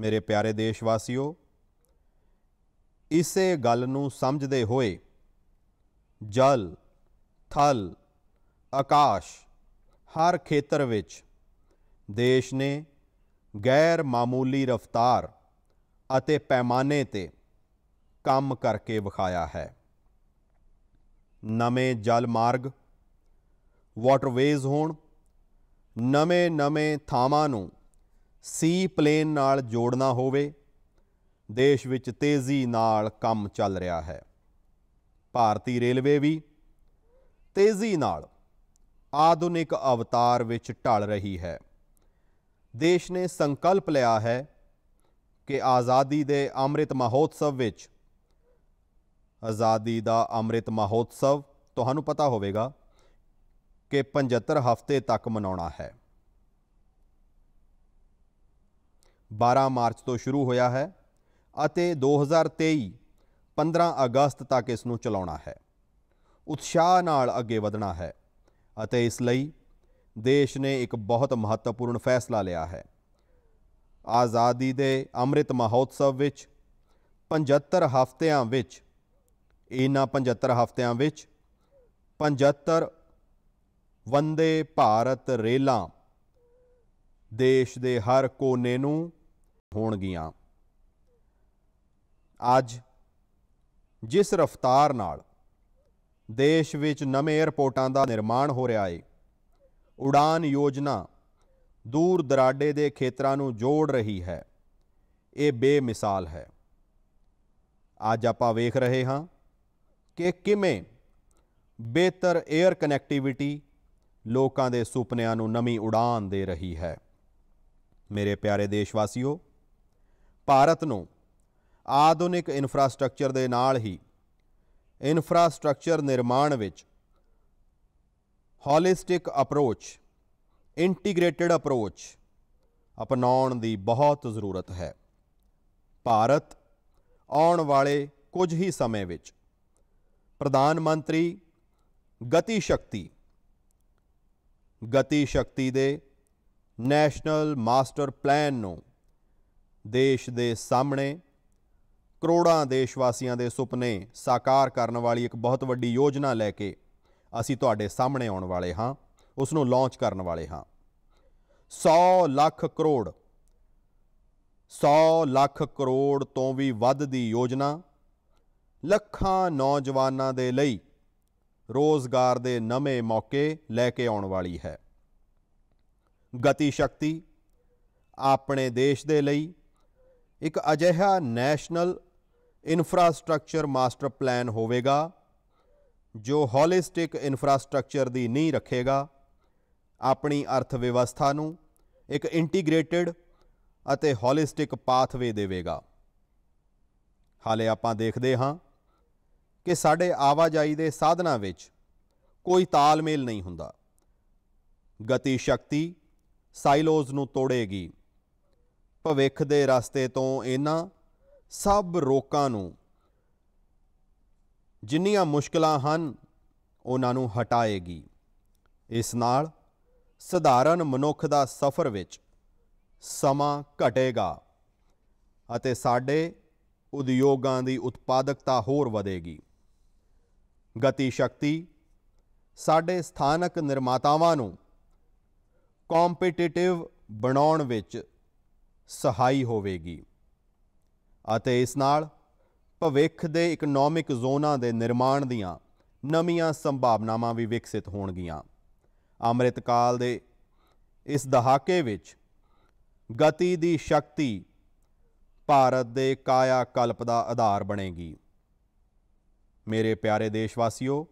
ਮੇਰੇ ਪਿਆਰੇ ਦੇਸ਼ ਵਾਸੀਓ ਇਸੇ ਗੱਲ ਨੂੰ ਸਮਝਦੇ ਹੋਏ ਜਲ ਥਲ ਆਕਾਸ਼ ਹਰ ਖੇਤਰ ਵਿੱਚ ਦੇਸ਼ ਨੇ ਗੈਰ ਮਾਮੂਲੀ ਰਫ਼ਤਾਰ ਅਤੇ ਪੈਮਾਨੇ ਤੇ ਕੰਮ ਕਰਕੇ ਵਿਖਾਇਆ ਹੈ ਨਵੇਂ ਜਲ ਮਾਰਗ ਵਾਟਰਵੇਜ਼ ਹੋਣ ਨਵੇਂ-ਨਵੇਂ ਥਾਵਾਂ ਨੂੰ ਸੀ ਪਲੇਨ ਨਾਲ ਜੋੜਨਾ ਹੋਵੇ ਦੇਸ਼ ਵਿੱਚ ਤੇਜ਼ੀ ਨਾਲ ਕੰਮ ਚੱਲ ਰਿਹਾ ਹੈ ਭਾਰਤੀ ਰੇਲਵੇ ਵੀ ਤੇਜ਼ੀ ਨਾਲ ਆਧੁਨਿਕ ਅਵਤਾਰ ਵਿੱਚ ਢਲ ਰਹੀ ਹੈ ਦੇਸ਼ ਨੇ ਸੰਕਲਪ ਲਿਆ ਹੈ ਕਿ ਆਜ਼ਾਦੀ ਦੇ ਅੰਮ੍ਰਿਤ ਮਹੋਤਸਵ ਵਿੱਚ ਆਜ਼ਾਦੀ ਦਾ ਅੰਮ੍ਰਿਤ ਮਹੋਤਸਵ ਤੁਹਾਨੂੰ ਪਤਾ ਹੋਵੇਗਾ ਕਿ 75 ਹਫ਼ਤੇ ਤੱਕ ਮਨਾਉਣਾ ਹੈ 12 ਮਾਰਚ ਤੋਂ ਸ਼ੁਰੂ ਹੋਇਆ ਹੈ ਅਤੇ 2023 15 ਅਗਸਤ ਤੱਕ ਇਸ ਨੂੰ ਚਲਾਉਣਾ ਹੈ ਉਤਸ਼ਾਹ ਨਾਲ ਅੱਗੇ ਵਧਣਾ ਹੈ ਅਤੇ ਇਸ ਲਈ ਦੇਸ਼ ਨੇ ਇੱਕ ਬਹੁਤ ਮਹੱਤਵਪੂਰਨ ਫੈਸਲਾ ਲਿਆ ਹੈ ਆਜ਼ਾਦੀ ਦੇ ਅੰਮ੍ਰਿਤ ਮਹੋਤਸਵ ਵਿੱਚ 75 ਹਫ਼ਤਿਆਂ ਵਿੱਚ ਇਹਨਾਂ 75 ਹਫ਼ਤਿਆਂ ਵਿੱਚ 75 ਵੰਦੇ ਭਾਰਤ ਰੇਲਾਂ ਦੇਸ਼ ਦੇ ਹਰ ਕੋਨੇ ਨੂੰ ਹੋਣਗੀਆਂ ਅੱਜ ਜਿਸ ਰਫ਼ਤਾਰ ਨਾਲ ਦੇਸ਼ ਵਿੱਚ ਨਵੇਂ 에ਅਰਪੋਰਟਾਂ ਦਾ ਨਿਰਮਾਣ ਹੋ ਰਿਹਾ ਹੈ ਉਡਾਨ ਯੋਜਨਾ ਦੂਰ ਦਰਾਡੇ ਦੇ ਖੇਤਰਾਂ ਨੂੰ ਜੋੜ ਰਹੀ ਹੈ ਇਹ ਬੇਮਿਸਾਲ ਹੈ ਅੱਜ ਆਪਾਂ ਵੇਖ ਰਹੇ ਹਾਂ ਕਿ ਕਿਵੇਂ ਬਿਹਤਰ 에ਅਰ ਕਨੈਕਟੀਵਿਟੀ ਲੋਕਾਂ ਦੇ ਸੁਪਨਿਆਂ ਨੂੰ ਨਵੀਂ ਉਡਾਨ ਦੇ ਰਹੀ ਹੈ ਮੇਰੇ ਪਿਆਰੇ ਦੇਸ਼ਵਾਸੀਓ ਭਾਰਤ ਨੂੰ ਆਧੁਨਿਕ ਇਨਫਰਾਸਟ੍ਰਕਚਰ ਦੇ ਨਾਲ ਹੀ ਇਨਫਰਾਸਟ੍ਰਕਚਰ ਨਿਰਮਾਣ ਵਿੱਚ ਹੋਲਿਸਟਿਕ ਅਪਰੋਚ ਇੰਟੀਗ੍ਰੇਟਿਡ ਅਪਰੋਚ ਅਪਣਾਉਣ ਦੀ ਬਹੁਤ ਜ਼ਰੂਰਤ ਹੈ ਭਾਰਤ ਆਉਣ ਵਾਲੇ ਕੁਝ ਹੀ ਸਮੇਂ ਵਿੱਚ ਪ੍ਰਧਾਨ ਮੰਤਰੀ ਗਤੀ ਸ਼ਕਤੀ ਗਤੀ ਸ਼ਕਤੀ ਦੇ ਨੈਸ਼ਨਲ ਮਾਸਟਰ ਪਲਾਨ ਨੂੰ ਦੇਸ਼ ਦੇ ਸਾਹਮਣੇ ਕਰੋੜਾਂ ਦੇਸ਼ਵਾਸੀਆਂ ਦੇ ਸੁਪਨੇ ਸਾਕਾਰ ਕਰਨ ਵਾਲੀ ਇੱਕ ਬਹੁਤ ਵੱਡੀ ਯੋਜਨਾ ਲੈ ਕੇ ਅਸੀਂ ਤੁਹਾਡੇ ਸਾਹਮਣੇ ਆਉਣ ਵਾਲੇ ਹਾਂ ਉਸ ਨੂੰ ਲਾਂਚ ਕਰਨ ਵਾਲੇ ਹਾਂ 100 ਲੱਖ ਕਰੋੜ 100 ਲੱਖ ਕਰੋੜ ਤੋਂ ਵੀ ਵੱਧ ਦੀ ਯੋਜਨਾ ਲੱਖਾਂ ਨੌਜਵਾਨਾਂ ਦੇ ਲਈ ਰੋਜ਼ਗਾਰ ਦੇ ਨਵੇਂ ਮੌਕੇ ਲੈ ਕੇ ਆਉਣ ਵਾਲੀ ਹੈ ਗਤੀ ਸ਼ਕਤੀ ਆਪਣੇ ਦੇਸ਼ ਦੇ ਲਈ ਇੱਕ ਅਜਿਹਾ ਨੈਸ਼ਨਲ ਇਨਫਰਾਸਟ੍ਰਕਚਰ ਮਾਸਟਰ ਪਲਾਨ ਹੋਵੇਗਾ ਜੋ ਹੋਲਿਸਟਿਕ ਇਨਫਰਾਸਟ੍ਰਕਚਰ ਦੀ ਨਹੀਂ ਰੱਖੇਗਾ ਆਪਣੀ ਅਰਥ ਵਿਵਸਥਾ ਨੂੰ ਇੱਕ ਇੰਟੀਗ੍ਰੇਟਿਡ ਅਤੇ ਹੋਲਿਸਟਿਕ ਪਾਥਵੇ ਦੇਵੇਗਾ ਹਾਲੇ ਆਪਾਂ ਦੇਖਦੇ ਹਾਂ ਕਿ ਸਾਡੇ ਆਵਾਜਾਈ ਦੇ ਸਾਧਨਾਂ ਵਿੱਚ ਕੋਈ ਤਾਲਮੇਲ ਨਹੀਂ ਹੁੰਦਾ ਗਤੀ ਸ਼ਕਤੀ ਸਾਈਲੋਜ਼ ਨੂੰ ਤੋੜੇਗੀ ਭਵਿੱਖ ਦੇ ਰਸਤੇ ਤੋਂ ਇਹਨਾਂ ਸਭ ਰੋਕਾਂ ਨੂੰ ਜਿੰਨੀਆਂ ਮੁਸ਼ਕਲਾਂ ਹਨ ਉਹਨਾਂ ਨੂੰ ਹਟਾਏਗੀ ਇਸ ਨਾਲ ਸਧਾਰਨ ਮਨੁੱਖ ਦਾ ਸਫ਼ਰ ਵਿੱਚ ਸਮਾਂ ਘਟੇਗਾ ਅਤੇ ਸਾਡੇ ਉਦਯੋਗਾਂ ਦੀ ਉਤਪਾਦਕਤਾ ਹੋਰ ਵਧੇਗੀ ਗਤੀ ਸ਼ਕਤੀ ਸਾਡੇ ਸਥਾਨਕ ਨਿਰਮਾਤਾਵਾਂ ਨੂੰ ਕੰਪੀਟੀਟਿਵ ਬਣਾਉਣ ਵਿੱਚ ਸਹਾਈ ਹੋਵੇਗੀ ਅਤੇ ਇਸ ਨਾਲ ਭਵਿੱਖ ਦੇ ਇਕਨੋਮਿਕ ਜ਼ੋਨਾਂ ਦੇ ਨਿਰਮਾਣ ਦੀਆਂ ਨਵੀਆਂ ਸੰਭਾਵਨਾਵਾਂ ਵੀ ਵਿਕਸਿਤ ਹੋਣਗੀਆਂ ਅੰਮ੍ਰਿਤਕਾਲ ਦੇ ਇਸ ਦਹਾਕੇ ਵਿੱਚ ਗਤੀ ਦੀ ਸ਼ਕਤੀ ਭਾਰਤ ਦੇ ਕਾਇਆ ਕਲਪ ਦਾ ਆਧਾਰ ਬਣੇਗੀ ਮੇਰੇ ਪਿਆਰੇ ਦੇਸ਼ਵਾਸੀਓ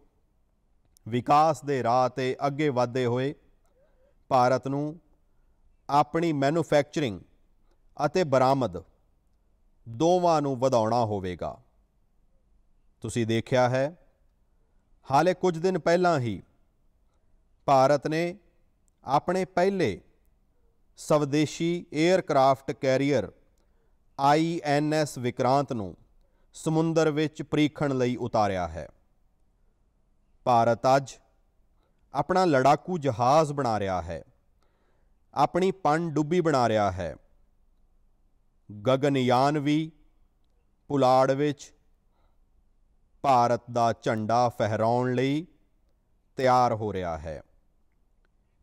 ਵਿਕਾਸ ਦੇ ਰਾਹ ਤੇ ਅੱਗੇ ਵਧਦੇ ਹੋਏ ਭਾਰਤ ਨੂੰ ਆਪਣੀ ਮੈਨੂਫੈਕਚਰਿੰਗ ਅਤੇ ਬਰਾਮਦ ਦੋਵਾਂ ਨੂੰ ਵਧਾਉਣਾ ਹੋਵੇਗਾ ਤੁਸੀਂ ਦੇਖਿਆ ਹੈ ਹਾਲੇ ਕੁਝ ਦਿਨ ਪਹਿਲਾਂ ਹੀ ਭਾਰਤ ਨੇ ਆਪਣੇ ਪਹਿਲੇ ਸਵਦੇਸ਼ੀ 에ਅਰਕ੍ਰਾਫਟ ਕੈਰੀਅਰ INS ਵਿਕਰਾਂਤ ਨੂੰ ਸਮੁੰਦਰ ਵਿੱਚ ਪ੍ਰੀਖਣ ਲਈ ਉਤਾਰਿਆ ਹੈ ਭਾਰਤ ਅੱਜ ਆਪਣਾ ਲੜਾਕੂ ਜਹਾਜ਼ ਬਣਾ ਰਿਹਾ ਹੈ ਆਪਣੀ ਪਣ ਡੁੱਬੀ ਬਣਾ ਰਿਹਾ ਹੈ ਗਗਨਯਾਨ ਵੀ ਪੁਲਾੜ ਵਿੱਚ ਭਾਰਤ ਦਾ ਝੰਡਾ ਫਹਿਰਾਉਣ ਲਈ ਤਿਆਰ ਹੋ ਰਿਹਾ ਹੈ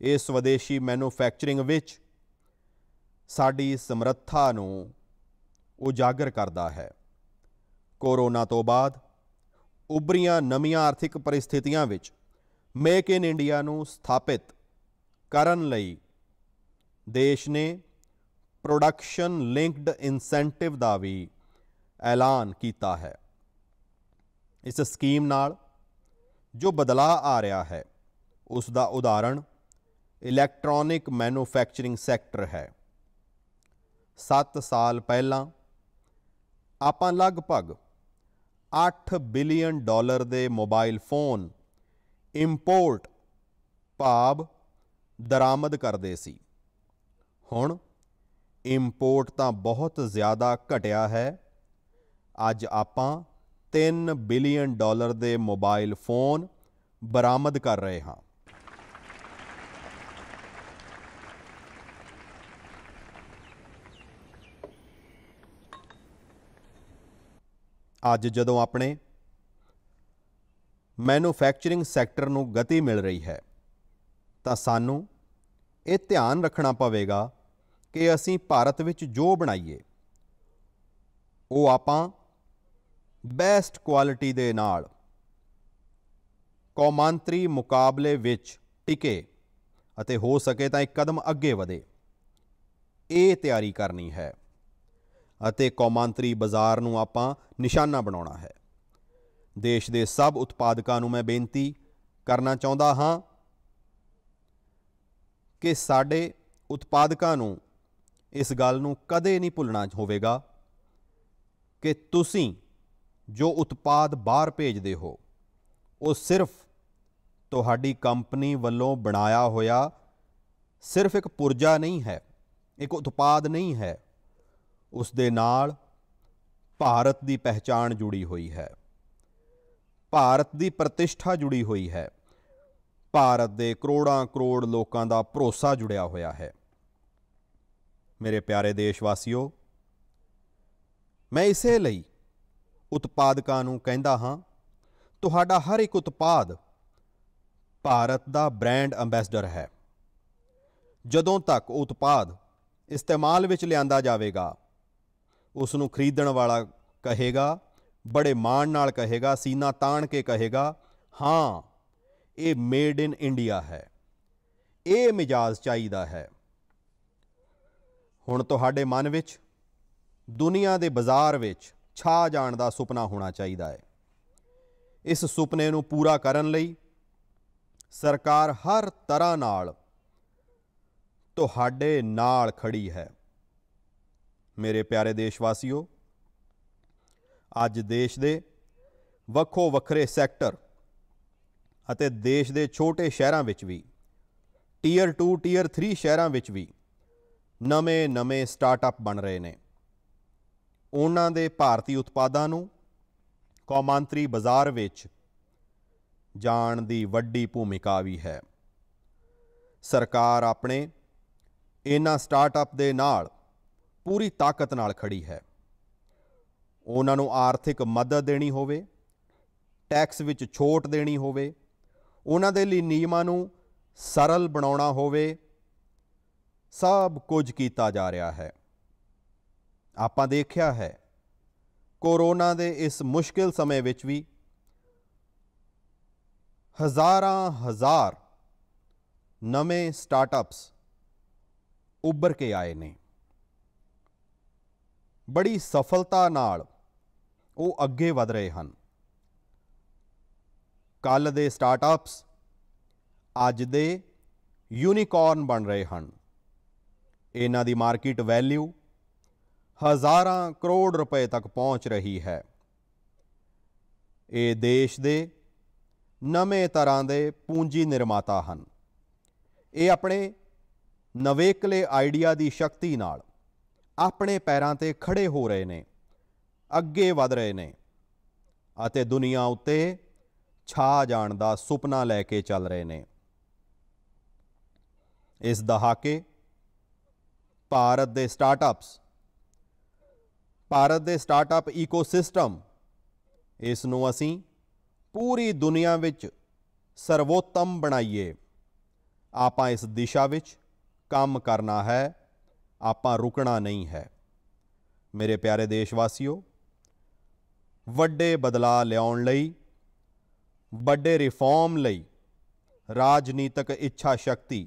ਇਹ ਸਵਦੇਸ਼ੀ ਮੈਨੂਫੈਕਚਰਿੰਗ ਵਿੱਚ ਸਾਡੀ ਸਮਰੱਥਾ ਨੂੰ ਉਜਾਗਰ ਕਰਦਾ ਹੈ ਕੋਰੋਨਾ ਤੋਂ ਬਾਅਦ ਉਭਰੀਆਂ ਨਵੀਆਂ ਆਰਥਿਕ ਪਰਿਸਥਿਤੀਆਂ ਵਿੱਚ ਮੇਕ ਇਨ ਇੰਡੀਆ ਨੂੰ ਸਥਾਪਿਤ ਕਰਨ ਲਈ ਦੇਸ਼ ਨੇ ਪ੍ਰੋਡਕਸ਼ਨ ਲਿੰਕਡ ਇਨਸੈਂਟਿਵ ਦਾ ਵੀ ਐਲਾਨ ਕੀਤਾ ਹੈ ਇਸ ਸਕੀਮ ਨਾਲ ਜੋ ਬਦਲਾਅ ਆ ਰਿਹਾ ਹੈ ਉਸ ਦਾ ਉਦਾਹਰਣ ਇਲੈਕਟ੍ਰੋਨਿਕ ਮੈਨੂਫੈਕਚਰਿੰਗ ਸੈਕਟਰ ਹੈ 7 ਸਾਲ ਪਹਿਲਾਂ ਆਪਾਂ ਲਗਭਗ 8 ਬਿਲੀਅਨ ਡਾਲਰ ਦੇ ਮੋਬਾਈਲ ਫੋਨ ਇੰਪੋਰਟ ਭਾਵ ਦਰਾਮਦ ਕਰਦੇ ਸੀ ਹੁਣ ਇੰਪੋਰਟ ਤਾਂ ਬਹੁਤ ਜ਼ਿਆਦਾ ਘਟਿਆ ਹੈ ਅੱਜ ਆਪਾਂ 3 ਬਿਲੀਅਨ ਡਾਲਰ ਦੇ ਮੋਬਾਈਲ ਫੋਨ ਬਰਾਮਦ ਕਰ ਰਹੇ ਹਾਂ ਅੱਜ ਜਦੋਂ ਆਪਣੇ ਮੈਨੂਫੈਕਚਰਿੰਗ ਸੈਕਟਰ ਨੂੰ ਗਤੀ ਮਿਲ ਰਹੀ ਹੈ ਤਾਂ ਸਾਨੂੰ ਇਹ ਧਿਆਨ ਰੱਖਣਾ ਪਵੇਗਾ ਕਿ ਅਸੀਂ ਭਾਰਤ ਵਿੱਚ ਜੋ ਬਣਾਈਏ ਉਹ ਆਪਾਂ ਬੈਸਟ ਕੁਆਲਿਟੀ ਦੇ ਨਾਲ ਕੌਮਾਂਤਰੀ ਮੁਕਾਬਲੇ ਵਿੱਚ ਟਿਕੇ ਅਤੇ ਹੋ ਸਕੇ ਤਾਂ ਇੱਕ ਕਦਮ ਅੱਗੇ ਵਧੇ ਇਹ ਤਿਆਰੀ ਕਰਨੀ ਹੈ ਅਤੇ ਕੌਮਾਂਤਰੀ ਬਾਜ਼ਾਰ ਨੂੰ ਆਪਾਂ ਨਿਸ਼ਾਨਾ ਬਣਾਉਣਾ ਹੈ ਦੇਸ਼ ਦੇ ਸਭ ਉਤਪਾਦਕਾਂ ਨੂੰ ਮੈਂ ਬੇਨਤੀ ਕਰਨਾ ਚਾਹੁੰਦਾ ਹਾਂ ਕਿ ਸਾਡੇ ਉਤਪਾਦਕਾਂ ਨੂੰ ਇਸ ਗੱਲ ਨੂੰ ਕਦੇ ਨਹੀਂ ਭੁੱਲਣਾ ਹੋਵੇਗਾ ਕਿ ਤੁਸੀਂ ਜੋ ਉਤਪਾਦ ਬਾਹਰ ਭੇਜਦੇ ਹੋ ਉਹ ਸਿਰਫ ਤੁਹਾਡੀ ਕੰਪਨੀ ਵੱਲੋਂ ਬਣਾਇਆ ਹੋਇਆ ਸਿਰਫ ਇੱਕ ਪੁਰਜਾ ਨਹੀਂ ਹੈ ਇੱਕ ਉਤਪਾਦ ਨਹੀਂ ਹੈ ਉਸ ਦੇ ਨਾਲ ਭਾਰਤ ਦੀ ਪਹਿਚਾਣ ਜੁੜੀ ਹੋਈ ਹੈ ਭਾਰਤ ਦੀ ਪ੍ਰਤਿਸ਼ਠਾ ਜੁੜੀ ਹੋਈ ਹੈ ਭਾਰਤ ਦੇ ਕਰੋੜਾਂ ਕਰੋੜ ਲੋਕਾਂ ਦਾ ਭਰੋਸਾ ਜੁੜਿਆ ਹੋਇਆ ਹੈ ਮੇਰੇ ਪਿਆਰੇ ਦੇਸ਼ ਵਾਸੀਓ ਮੈਂ ਇਸੇ ਲਈ ਉਤਪਾਦਕਾਂ ਨੂੰ ਕਹਿੰਦਾ ਹਾਂ ਤੁਹਾਡਾ ਹਰ ਇੱਕ ਉਤਪਾਦ ਭਾਰਤ ਦਾ ਬ੍ਰਾਂਡ ਐਮਬੈਸਡਰ ਹੈ ਜਦੋਂ ਤੱਕ ਉਤਪਾਦ ਇਸਤੇਮਾਲ ਵਿੱਚ ਲਿਆਂਦਾ ਜਾਵੇਗਾ ਉਸ ਨੂੰ ਖਰੀਦਣ ਵਾਲਾ ਕਹੇਗਾ ਬੜੇ ਮਾਣ ਨਾਲ ਕਹੇਗਾ ਸੀਨਾ ਤਾਣ ਕੇ ਕਹੇਗਾ ਹਾਂ ਇਹ ਮੇਡ ਇਨ ਇੰਡੀਆ ਹੈ ਇਹ ਮਿਜਾਜ਼ ਚਾਹੀਦਾ ਹੈ ਹੁਣ ਤੁਹਾਡੇ ਮਨ ਵਿੱਚ ਦੁਨੀਆ ਦੇ ਬਾਜ਼ਾਰ ਵਿੱਚ ਛਾ ਜਾਣ ਦਾ ਸੁਪਨਾ ਹੋਣਾ ਚਾਹੀਦਾ ਹੈ ਇਸ ਸੁਪਨੇ ਨੂੰ ਪੂਰਾ ਕਰਨ ਲਈ ਸਰਕਾਰ ਹਰ ਤਰ੍ਹਾਂ ਨਾਲ ਤੁਹਾਡੇ ਨਾਲ ਖੜੀ ਹੈ ਮੇਰੇ ਪਿਆਰੇ ਦੇਸ਼ਵਾਸੀਓ ਅੱਜ ਦੇਸ਼ ਦੇ ਵੱਖੋ ਵੱਖਰੇ ਸੈਕਟਰ ਅਤੇ ਦੇਸ਼ ਦੇ ਛੋਟੇ ਸ਼ਹਿਰਾਂ ਵਿੱਚ ਵੀ ਟੀਅਰ 2 ਟੀਅਰ 3 ਸ਼ਹਿਰਾਂ ਵਿੱਚ ਵੀ ਨਵੇਂ-ਨਵੇਂ ਸਟਾਰਟਅਪ ਬਣ ਰਹੇ ਨੇ ਉਹਨਾਂ ਦੇ ਭਾਰਤੀ ਉਤਪਾਦਾਂ ਨੂੰ ਕੌਮਾਂਤਰੀ ਬਾਜ਼ਾਰ ਵਿੱਚ ਜਾਣ ਦੀ ਵੱਡੀ ਭੂਮਿਕਾ ਵੀ ਹੈ ਸਰਕਾਰ ਆਪਣੇ ਇਹਨਾਂ ਸਟਾਰਟਅਪ ਦੇ ਨਾਲ ਪੂਰੀ ਤਾਕਤ ਨਾਲ ਖੜੀ ਹੈ ਉਹਨਾਂ ਨੂੰ ਆਰਥਿਕ ਮਦਦ ਦੇਣੀ ਹੋਵੇ ਟੈਕਸ ਵਿੱਚ ਛੋਟ ਦੇਣੀ ਹੋਵੇ ਉਹਨਾਂ ਦੇ ਲਈ ਨਿਯਮਾਂ ਨੂੰ ਸਰਲ ਬਣਾਉਣਾ ਹੋਵੇ ਸਭ ਕੁਝ ਕੀਤਾ ਜਾ ਰਿਹਾ ਹੈ ਆਪਾਂ ਦੇਖਿਆ ਹੈ ਕੋਰੋਨਾ ਦੇ ਇਸ ਮੁਸ਼ਕਿਲ ਸਮੇਂ ਵਿੱਚ ਵੀ ਹਜ਼ਾਰਾਂ ਹਜ਼ਾਰ ਨਵੇਂ ਸਟਾਰਟਅਪਸ ਉੱਭਰ ਕੇ ਆਏ ਨੇ ਬੜੀ ਸਫਲਤਾ ਨਾਲ ਉਹ ਅੱਗੇ ਵਧ ਰਹੇ ਹਨ ਕੱਲ ਦੇ ਸਟਾਰਟਅਪਸ ਅੱਜ ਦੇ ਯੂਨੀਕੋਰਨ ਬਣ ਰਹੇ ਹਨ ਇਹਨਾਂ ਦੀ ਮਾਰਕੀਟ ਵੈਲਿਊ ਹਜ਼ਾਰਾਂ ਕਰੋੜ ਰੁਪਏ ਤੱਕ ਪਹੁੰਚ ਰਹੀ ਹੈ ਇਹ ਦੇਸ਼ ਦੇ ਨਵੇਂ ਤਰ੍ਹਾਂ ਦੇ ਪੂੰਜੀ ਨਿਰਮਾਤਾ ਹਨ ਇਹ ਆਪਣੇ ਨਵੇਕਲੇ ਆਈਡੀਆ ਦੀ ਸ਼ਕਤੀ ਨਾਲ ਆਪਣੇ ਪੈਰਾਂ ਤੇ ਖੜੇ ਹੋ ਰਹੇ ਨੇ ਅੱਗੇ ਵਧ ਰਹੇ ਨੇ ਅਤੇ ਦੁਨੀਆ ਉੱਤੇ ਛਾ ਜਾਣ ਦਾ ਸੁਪਨਾ ਲੈ ਕੇ ਚੱਲ ਰਹੇ ਨੇ ਇਸ ਦਹਾਕੇ ਭਾਰਤ ਦੇ ਸਟਾਰਟਅਪਸ ਭਾਰਤ ਦੇ ਸਟਾਰਟਅਪ ਇਕੋਸਿਸਟਮ ਇਸ ਨੂੰ ਅਸੀਂ ਪੂਰੀ ਦੁਨੀਆ ਵਿੱਚ ਸਰਵੋਤਮ ਬਣਾਈਏ ਆਪਾਂ ਇਸ ਦਿਸ਼ਾ ਵਿੱਚ ਕੰਮ ਕਰਨਾ ਹੈ ਆਪਾਂ ਰੁਕਣਾ ਨਹੀਂ ਹੈ ਮੇਰੇ ਪਿਆਰੇ ਦੇਸ਼ ਵਾਸੀਓ ਵੱਡੇ ਬਦਲਾਅ ਲਿਆਉਣ ਲਈ ਵੱਡੇ ਰਿਫਾਰਮ ਲਈ ਰਾਜਨੀਤਿਕ ਇੱਛਾ ਸ਼ਕਤੀ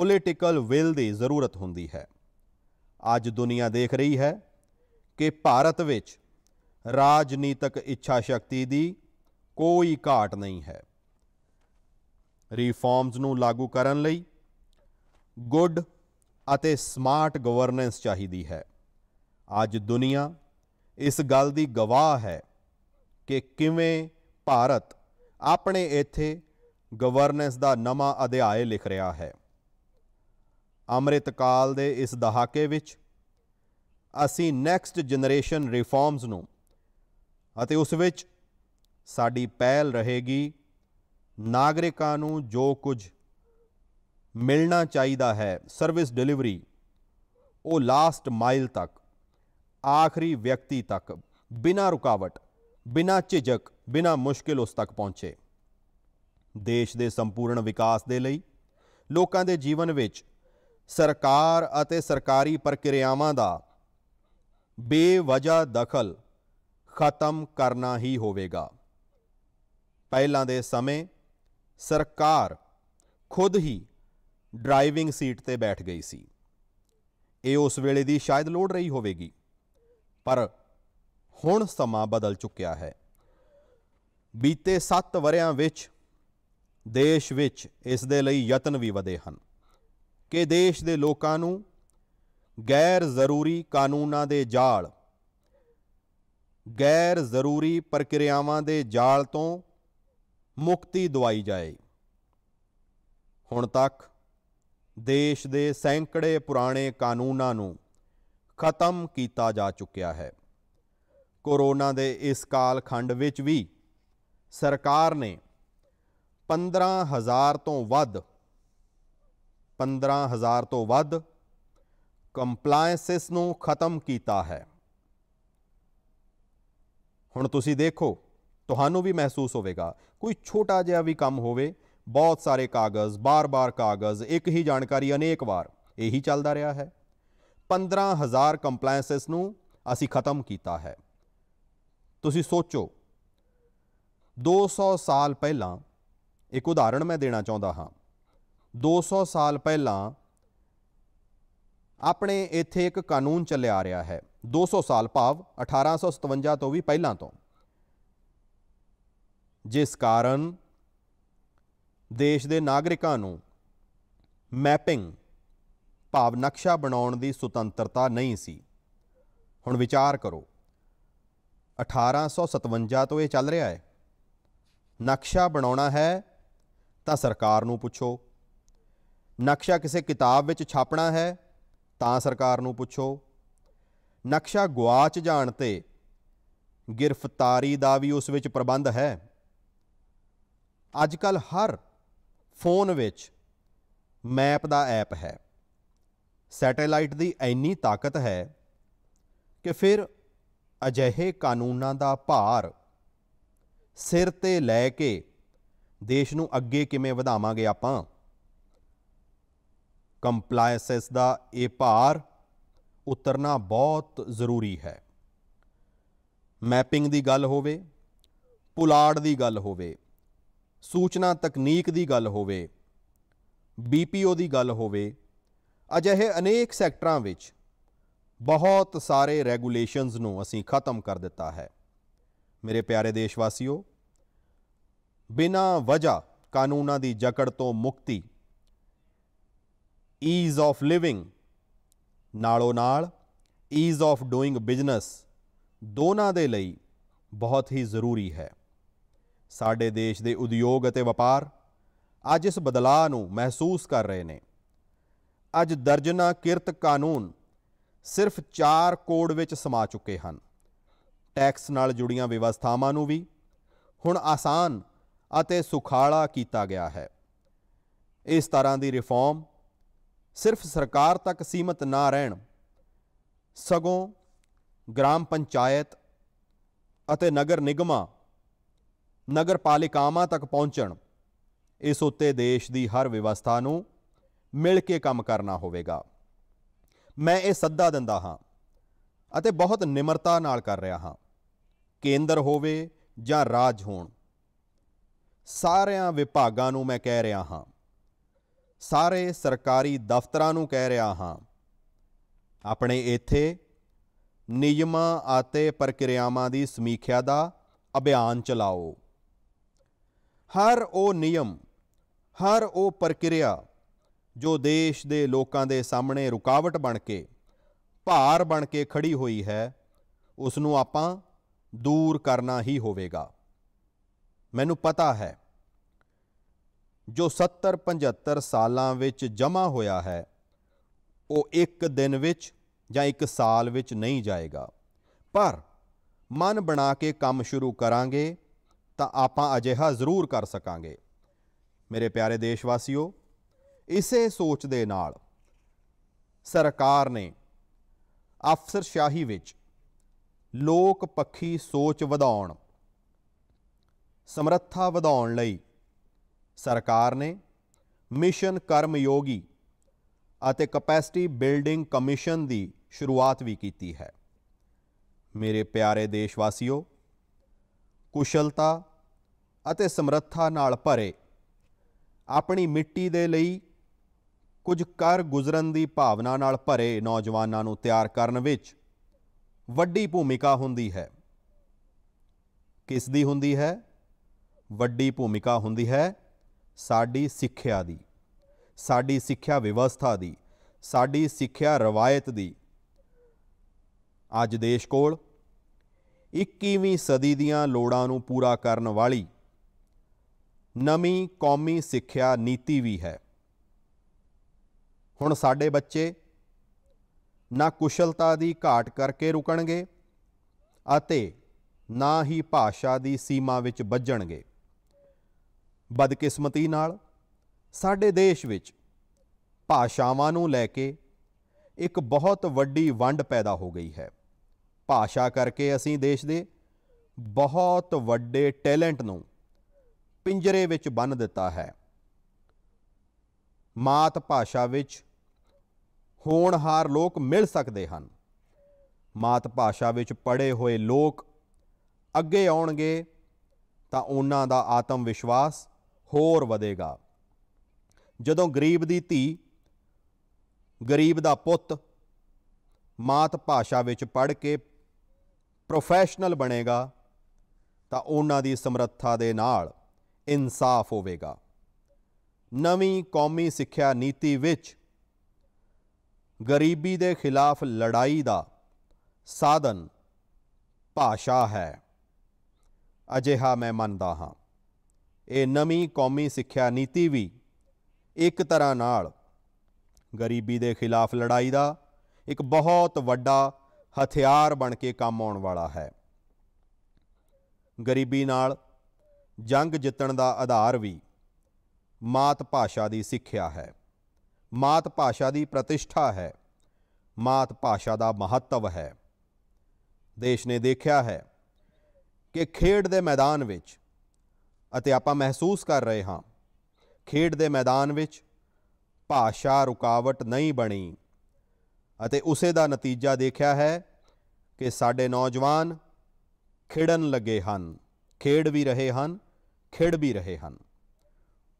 ਪੋਲੀਟੀਕਲ ਵਿਲ ਦੀ ਜ਼ਰੂਰਤ ਹੁੰਦੀ ਹੈ ਅੱਜ ਦੁਨੀਆ ਦੇਖ ਰਹੀ ਹੈ ਕਿ ਭਾਰਤ ਵਿੱਚ ਰਾਜਨੀਤਿਕ ਇੱਛਾ ਸ਼ਕਤੀ ਦੀ ਕੋਈ ਘਾਟ ਨਹੀਂ ਹੈ ਰਿਫਾਰਮਸ ਨੂੰ ਲਾਗੂ ਕਰਨ ਲਈ ਗੁੱਡ ਅਤੇ ਸਮਾਰਟ ਗਵਰਨੈਂਸ ਚਾਹੀਦੀ ਹੈ ਅੱਜ ਦੁਨੀਆ ਇਸ ਗੱਲ ਦੀ ਗਵਾਹ ਹੈ ਕਿ ਕਿਵੇਂ ਭਾਰਤ ਆਪਣੇ ਇੱਥੇ ਗਵਰਨੈਂਸ ਦਾ ਨਵਾਂ ਅਧਿਆਇ ਲਿਖ ਰਿਹਾ ਹੈ ਕਾਲ ਦੇ ਇਸ ਦਹਾਕੇ ਵਿੱਚ ਅਸੀਂ ਨੈਕਸਟ ਜਨਰੇਸ਼ਨ ਰਿਫਾਰਮਸ ਨੂੰ ਅਤੇ ਉਸ ਵਿੱਚ ਸਾਡੀ ਪਹਿਲ ਰਹੇਗੀ ਨਾਗਰਿਕਾਂ ਨੂੰ ਜੋ ਕੁਝ ਮਿਲਣਾ ਚਾਹੀਦਾ ਹੈ ਸਰਵਿਸ ਡਿਲੀਵਰੀ ਉਹ ਲਾਸਟ ਮਾਈਲ ਤੱਕ ਆਖਰੀ ਵਿਅਕਤੀ ਤੱਕ ਬਿਨਾਂ ਰੁਕਾਵਟ ਬਿਨਾਂ ਝਿਜਕ ਬਿਨਾਂ ਮੁਸ਼ਕਿਲ ਉਸ ਤੱਕ ਪਹੁੰਚੇ ਦੇਸ਼ ਦੇ ਸੰਪੂਰਨ ਵਿਕਾਸ ਦੇ ਲਈ ਲੋਕਾਂ ਦੇ ਜੀਵਨ ਵਿੱਚ ਸਰਕਾਰ ਅਤੇ ਸਰਕਾਰੀ ਪ੍ਰਕਿਰਿਆਵਾਂ ਦਾ ਬੇਵਜਾ ਦਖਲ ਖਤਮ ਕਰਨਾ ਹੀ ਹੋਵੇਗਾ ਪਹਿਲਾਂ ਦੇ ਸਮੇਂ ਸਰਕਾਰ ਖੁਦ ਹੀ ਡਰਾਈਵਿੰਗ ਸੀਟ ਤੇ ਬੈਠ ਗਈ ਸੀ ਇਹ ਉਸ ਵੇਲੇ ਦੀ ਸ਼ਾਇਦ ਲੋੜ ਰਹੀ ਹੋਵੇਗੀ ਪਰ ਹੁਣ ਸਮਾਂ ਬਦਲ ਚੁੱਕਿਆ ਹੈ ਬੀਤੇ 7 ਵਰਿਆਂ ਵਿੱਚ ਦੇਸ਼ ਵਿੱਚ ਇਸ ਦੇ ਲਈ ਯਤਨ ਵੀ ਵਧੇ ਹਨ ਕਿ ਦੇਸ਼ ਦੇ ਲੋਕਾਂ ਨੂੰ ਗੈਰ ਜ਼ਰੂਰੀ ਕਾਨੂੰਨਾਂ ਦੇ ਜਾਲ ਗੈਰ ਜ਼ਰੂਰੀ ਪ੍ਰਕਿਰਿਆਵਾਂ ਦੇ ਜਾਲ ਤੋਂ ਮੁਕਤੀ ਦਵਾਈ ਜਾਏ ਹੁਣ ਤੱਕ ਦੇਸ਼ ਦੇ ਸੈਂਕੜੇ ਪੁਰਾਣੇ ਕਾਨੂੰਨਾਂ ਨੂੰ ਖਤਮ ਕੀਤਾ ਜਾ ਚੁੱਕਿਆ ਹੈ ਕੋਰੋਨਾ ਦੇ ਇਸ ਕਾਲਖੰਡ ਵਿੱਚ ਵੀ ਸਰਕਾਰ ਨੇ 15000 ਤੋਂ ਵੱਧ 15000 ਤੋਂ ਵੱਧ ਕੰਪਲਾਈਐਂਸਸ ਨੂੰ ਖਤਮ ਕੀਤਾ ਹੈ ਹੁਣ ਤੁਸੀਂ ਦੇਖੋ ਤੁਹਾਨੂੰ ਵੀ ਮਹਿਸੂਸ ਹੋਵੇਗਾ ਕੋਈ ਛੋਟਾ ਜਿਹਾ ਵੀ ਕੰਮ ਹੋਵੇ ਬਹੁਤ ਸਾਰੇ ਕਾਗਜ਼ ਬਾਰ-ਬਾਰ ਕਾਗਜ਼ ਇੱਕ ਹੀ ਜਾਣਕਾਰੀ ਅਨੇਕ ਵਾਰ ਇਹੀ ਚੱਲਦਾ ਰਿਹਾ ਹੈ 15000 ਕੰਪਲਾਈਐਂਸਸ ਨੂੰ ਅਸੀਂ ਖਤਮ ਕੀਤਾ ਹੈ ਤੁਸੀਂ ਸੋਚੋ 200 ਸਾਲ ਪਹਿਲਾਂ ਇੱਕ ਉਦਾਹਰਣ ਮੈਂ ਦੇਣਾ ਚਾਹੁੰਦਾ ਹਾਂ 200 ਸਾਲ ਪਹਿਲਾਂ ਆਪਣੇ ਇੱਥੇ ਇੱਕ ਕਾਨੂੰਨ ਚੱਲਿਆ ਆ ਰਿਹਾ ਹੈ 200 ਸਾਲ ਭਾਵ 1857 ਤੋਂ ਵੀ ਪਹਿਲਾਂ ਤੋਂ ਜਿਸ ਕਾਰਨ ਦੇਸ਼ ਦੇ ਨਾਗਰਿਕਾਂ ਨੂੰ ਮੈਪਿੰਗ ਭਾਵ ਨਕਸ਼ਾ ਬਣਾਉਣ ਦੀ ਸੁਤੰਤਰਤਾ ਨਹੀਂ ਸੀ ਹੁਣ ਵਿਚਾਰ ਕਰੋ 1857 ਤੋਂ ਇਹ ਚੱਲ ਰਿਹਾ ਹੈ ਨਕਸ਼ਾ ਬਣਾਉਣਾ ਹੈ ਤਾਂ ਸਰਕਾਰ ਨੂੰ ਪੁੱਛੋ ਨਕਸ਼ਾ ਕਿਸੇ ਕਿਤਾਬ ਵਿੱਚ ਛਾਪਣਾ ਹੈ ਤਾਂ ਸਰਕਾਰ ਨੂੰ ਪੁੱਛੋ ਨਕਸ਼ਾ ਗਵਾਚ ਜਾਣ ਤੇ ਗ੍ਰਿਫਤਾਰੀ ਦਾ ਵੀ ਉਸ ਵਿੱਚ ਪ੍ਰਬੰਧ ਹੈ ਅੱਜ ਕੱਲ ਹਰ ਫੋਨ ਵਿੱਚ ਮੈਪ ਦਾ ਐਪ ਹੈ ਸੈਟੇਲਾਈਟ ਦੀ ਇੰਨੀ ਤਾਕਤ ਹੈ ਕਿ ਫਿਰ ਅਜਿਹੇ ਕਾਨੂੰਨਾਂ ਦਾ ਭਾਰ ਸਿਰ ਤੇ ਲੈ ਕੇ ਦੇਸ਼ ਨੂੰ ਅੱਗੇ ਕਿਵੇਂ ਵਧਾਵਾਂਗੇ ਆਪਾਂ ਕੰਪਲਾਈਸੈਂਸ ਦਾ ਇਹ ਭਾਰ ਉਤਰਨਾ ਬਹੁਤ ਜ਼ਰੂਰੀ ਹੈ ਮੈਪਿੰਗ ਦੀ ਗੱਲ ਹੋਵੇ ਪੁਲਾੜ ਦੀ ਗੱਲ ਹੋਵੇ ਸੂਚਨਾ ਤਕਨੀਕ ਦੀ ਗੱਲ ਹੋਵੇ ਬੀਪੀਓ ਦੀ ਗੱਲ ਹੋਵੇ ਅਜਿਹੇ ਅਨੇਕ ਸੈਕਟਰਾਂ ਵਿੱਚ ਬਹੁਤ ਸਾਰੇ ਰੈਗੂਲੇਸ਼ਨਸ ਨੂੰ ਅਸੀਂ ਖਤਮ ਕਰ ਦਿੱਤਾ ਹੈ ਮੇਰੇ ਪਿਆਰੇ ਦੇਸ਼ਵਾਸੀਓ ਬਿਨਾਂ ਵਜ੍ਹਾ ਕਾਨੂੰਨਾਂ ਦੀ ਜਕੜ ਤੋਂ ਮੁਕਤੀ ਈਜ਼ ਆਫ ਲਿਵਿੰਗ ਨਾਲੋਂ ਨਾਲ ਈਜ਼ ਆਫ ਡੂਇੰਗ ਬਿਜ਼ਨਸ ਦੋਨਾਂ ਦੇ ਲਈ ਬਹੁਤ ਹੀ ਜ਼ਰੂਰੀ ਹੈ ਸਾਡੇ ਦੇਸ਼ ਦੇ ਉਦਯੋਗ ਅਤੇ ਵਪਾਰ ਅੱਜ ਇਸ ਬਦਲਾਅ ਨੂੰ ਮਹਿਸੂਸ ਕਰ ਰਹੇ ਨੇ ਅੱਜ ਦਰਜਨਾ ਕਿਰਤ ਕਾਨੂੰਨ ਸਿਰਫ 4 ਕੋਡ ਵਿੱਚ ਸਮਾ ਚੁੱਕੇ ਹਨ ਟੈਕਸ ਨਾਲ ਜੁੜੀਆਂ ਵਿਵਸਥਾਵਾਂ ਨੂੰ ਵੀ ਹੁਣ ਆਸਾਨ ਅਤੇ ਸੁਖਾਲਾ ਕੀਤਾ ਗਿਆ ਹੈ ਇਸ ਤਰ੍ਹਾਂ ਦੀ ਰਿਫਾਰਮ ਸਿਰਫ ਸਰਕਾਰ ਤੱਕ ਸੀਮਤ ਨਾ ਰਹਿਣ ਸਗੋਂ ਗ੍ਰਾਮ ਪੰਚਾਇਤ ਅਤੇ ਨਗਰ ਨਿਗਮਾਂ ਨਗਰ ਪਾਲਿਕਾਵਾਂ ਤੱਕ ਪਹੁੰਚਣ ਇਸ ਉੱਤੇ ਦੇਸ਼ ਦੀ ਹਰ ਵਿਵਸਥਾ ਨੂੰ ਮਿਲ ਕੇ ਕੰਮ ਕਰਨਾ ਹੋਵੇਗਾ ਮੈਂ ਇਹ ਸੱਦਾ ਦਿੰਦਾ ਹਾਂ ਅਤੇ ਬਹੁਤ ਨਿਮਰਤਾ ਨਾਲ ਕਰ ਰਿਹਾ ਹਾਂ ਕੇਂਦਰ ਹੋਵੇ ਜਾਂ ਰਾਜ ਹੋਣ ਸਾਰਿਆਂ ਵਿਭਾਗਾਂ ਨੂੰ ਮੈਂ ਕਹਿ ਰਿਹਾ ਹਾਂ ਸਾਰੇ ਸਰਕਾਰੀ ਦਫ਼ਤਰਾਂ ਨੂੰ ਕਹਿ ਰਿਹਾ ਹਾਂ ਆਪਣੇ ਇੱਥੇ ਨਿਯਮਾਂ ਅਤੇ ਪ੍ਰਕਿਰਿਆਵਾਂ ਦੀ ਸਮੀਖਿਆ ਦਾ ਅਭਿਆਨ ਚਲਾਓ ਹਰ ਉਹ ਨਿਯਮ ਹਰ ਉਹ ਪ੍ਰਕਿਰਿਆ ਜੋ ਦੇਸ਼ ਦੇ ਲੋਕਾਂ ਦੇ ਸਾਹਮਣੇ ਰੁਕਾਵਟ ਬਣ ਕੇ ਭਾਰ ਬਣ ਕੇ ਖੜੀ ਹੋਈ ਹੈ ਉਸ ਨੂੰ ਆਪਾਂ ਦੂਰ ਕਰਨਾ ਹੀ ਹੋਵੇਗਾ ਮੈਨੂੰ ਪਤਾ ਹੈ ਜੋ 70-75 ਸਾਲਾਂ ਵਿੱਚ ਜਮ੍ਹਾਂ ਹੋਇਆ ਹੈ ਉਹ ਇੱਕ ਦਿਨ ਵਿੱਚ ਜਾਂ ਇੱਕ ਸਾਲ ਵਿੱਚ ਨਹੀਂ ਜਾਏਗਾ ਪਰ ਮਨ ਬਣਾ ਕੇ ਕੰਮ ਸ਼ੁਰੂ ਕਰਾਂਗੇ ਤਾਂ ਆਪਾਂ ਅਜਿਹਾ ਜ਼ਰੂਰ ਕਰ ਸਕਾਂਗੇ ਮੇਰੇ ਪਿਆਰੇ ਦੇਸ਼ ਵਾਸੀਓ ਇਸੇ ਸੋਚ ਦੇ ਨਾਲ ਸਰਕਾਰ ਨੇ ਅਫਸਰਸ਼ਾਹੀ ਵਿੱਚ ਲੋਕ ਪੱਖੀ ਸੋਚ ਵਧਾਉਣ ਸਮਰੱਥਾ ਵਧਾਉਣ ਲਈ ਸਰਕਾਰ ਨੇ ਮਿਸ਼ਨ ਕਰਮਯੋਗੀ ਅਤੇ ਕਪੈਸਿਟੀ ਬਿਲਡਿੰਗ ਕਮਿਸ਼ਨ ਦੀ ਸ਼ੁਰੂਆਤ ਵੀ ਕੀਤੀ ਹੈ ਮੇਰੇ ਪਿਆਰੇ ਦੇਸ਼ਵਾਸੀਓ ਕੁਸ਼ਲਤਾ ਅਤੇ ਸਮਰੱਥਾ ਨਾਲ ਭਰੇ ਆਪਣੀ ਮਿੱਟੀ ਦੇ ਲਈ ਕੁਝ ਕਰ ਗੁਜ਼ਰਨ ਦੀ ਭਾਵਨਾ ਨਾਲ ਭਰੇ ਨੌਜਵਾਨਾਂ ਨੂੰ ਤਿਆਰ ਕਰਨ ਵਿੱਚ ਵੱਡੀ ਭੂਮਿਕਾ ਹੁੰਦੀ ਹੈ ਕਿਸ ਦੀ ਹੁੰਦੀ ਹੈ ਵੱਡੀ ਭੂਮਿਕਾ ਹੁੰਦੀ ਹੈ ਸਾਡੀ ਸਿੱਖਿਆ ਦੀ ਸਾਡੀ ਸਿੱਖਿਆ ਵਿਵਸਥਾ ਦੀ ਸਾਡੀ ਸਿੱਖਿਆ ਰਵਾਇਤ ਦੀ ਅੱਜ ਦੇਸ਼ ਕੋਲ 21ਵੀਂ ਸਦੀ ਦੀਆਂ ਲੋੜਾਂ ਨੂੰ ਪੂਰਾ ਕਰਨ ਵਾਲੀ ਨਵੀਂ ਕੌਮੀ ਸਿੱਖਿਆ ਨੀਤੀ ਵੀ ਹੈ ਹੁਣ ਸਾਡੇ ਬੱਚੇ ਨਾ ਕੁਸ਼ਲਤਾ ਦੀ ਘਾਟ ਕਰਕੇ ਰੁਕਣਗੇ ਅਤੇ ਨਾ ਹੀ ਭਾਸ਼ਾ ਦੀ ਸੀਮਾ ਵਿੱਚ ਵੱਜਣਗੇ ਬਦਕਿਸਮਤੀ ਨਾਲ ਸਾਡੇ ਦੇਸ਼ ਵਿੱਚ ਭਾਸ਼ਾਵਾਂ ਨੂੰ ਲੈ ਕੇ ਇੱਕ ਬਹੁਤ ਵੱਡੀ ਵੰਡ ਪੈਦਾ ਹੋ ਗਈ ਹੈ ਭਾਸ਼ਾ ਕਰਕੇ ਅਸੀਂ ਦੇਸ਼ ਦੇ ਬਹੁਤ ਵੱਡੇ ਟੈਲੈਂਟ ਨੂੰ ਪਿੰਜਰੇ ਵਿੱਚ ਬੰਨ ਦਿੱਤਾ ਹੈ ਮਾਤ ਭਾਸ਼ਾ ਵਿੱਚ ਹੋਣਹਾਰ ਲੋਕ ਮਿਲ ਸਕਦੇ ਹਨ ਮਾਤ ਭਾਸ਼ਾ ਵਿੱਚ ਪੜੇ ਹੋਏ ਲੋਕ ਅੱਗੇ ਆਉਣਗੇ ਤਾਂ ਉਹਨਾਂ ਦਾ ਆਤਮ ਵਿਸ਼ਵਾਸ ਹੋਰ ਵਧੇਗਾ ਜਦੋਂ ਗਰੀਬ ਦੀ ਧੀ ਗਰੀਬ ਦਾ ਪੁੱਤ ਮਾਤ ਭਾਸ਼ਾ ਵਿੱਚ ਪੜ੍ਹ ਕੇ ਪ੍ਰੋਫੈਸ਼ਨਲ ਬਣੇਗਾ ਤਾਂ ਉਹਨਾਂ ਦੀ ਸਮਰੱਥਾ ਦੇ ਨਾਲ ਇਨਸਾਫ ਹੋਵੇਗਾ ਨਵੀਂ ਕੌਮੀ ਸਿੱਖਿਆ ਨੀਤੀ ਵਿੱਚ ਗਰੀਬੀ ਦੇ ਖਿਲਾਫ ਲੜਾਈ ਦਾ ਸਾਧਨ ਭਾਸ਼ਾ ਹੈ ਅਜਿਹਾ ਮੈਂ ਮੰਨਦਾ ਹਾਂ ਇਹ ਨਵੀਂ ਕੌਮੀ ਸਿੱਖਿਆ ਨੀਤੀ ਵੀ ਇੱਕ ਤਰ੍ਹਾਂ ਨਾਲ ਗਰੀਬੀ ਦੇ ਖਿਲਾਫ ਲੜਾਈ ਦਾ ਇੱਕ ਬਹੁਤ ਵੱਡਾ ਹਥਿਆਰ ਬਣ ਕੇ ਕੰਮ ਆਉਣ ਵਾਲਾ ਹੈ ਗਰੀਬੀ ਨਾਲ ਜੰਗ ਜਿੱਤਣ ਦਾ ਆਧਾਰ ਵੀ ਮਾਤ ਭਾਸ਼ਾ ਦੀ ਸਿੱਖਿਆ ਹੈ ਮਾਤ ਭਾਸ਼ਾ ਦੀ ਪ੍ਰਤਿਸ਼ਠਾ ਹੈ ਮਾਤ ਭਾਸ਼ਾ ਦਾ ਮਹੱਤਵ ਹੈ ਦੇਸ਼ ਨੇ ਦੇਖਿਆ ਹੈ ਕਿ ਖੇਡ ਦੇ ਮੈਦਾਨ ਵਿੱਚ ਅਤੇ ਆਪਾਂ ਮਹਿਸੂਸ ਕਰ ਰਹੇ ਹਾਂ ਖੇਡ ਦੇ ਮੈਦਾਨ ਵਿੱਚ ਭਾਸ਼ਾ ਰੁਕਾਵਟ ਨਹੀਂ ਬਣੀ ਅਤੇ ਉਸੇ ਦਾ ਨਤੀਜਾ ਦੇਖਿਆ ਹੈ ਕਿ ਸਾਡੇ ਨੌਜਵਾਨ ਖੇਡਣ ਲੱਗੇ ਹਨ ਖੇਡ ਵੀ ਰਹੇ ਹਨ ਖੇਡ ਵੀ ਰਹੇ ਹਨ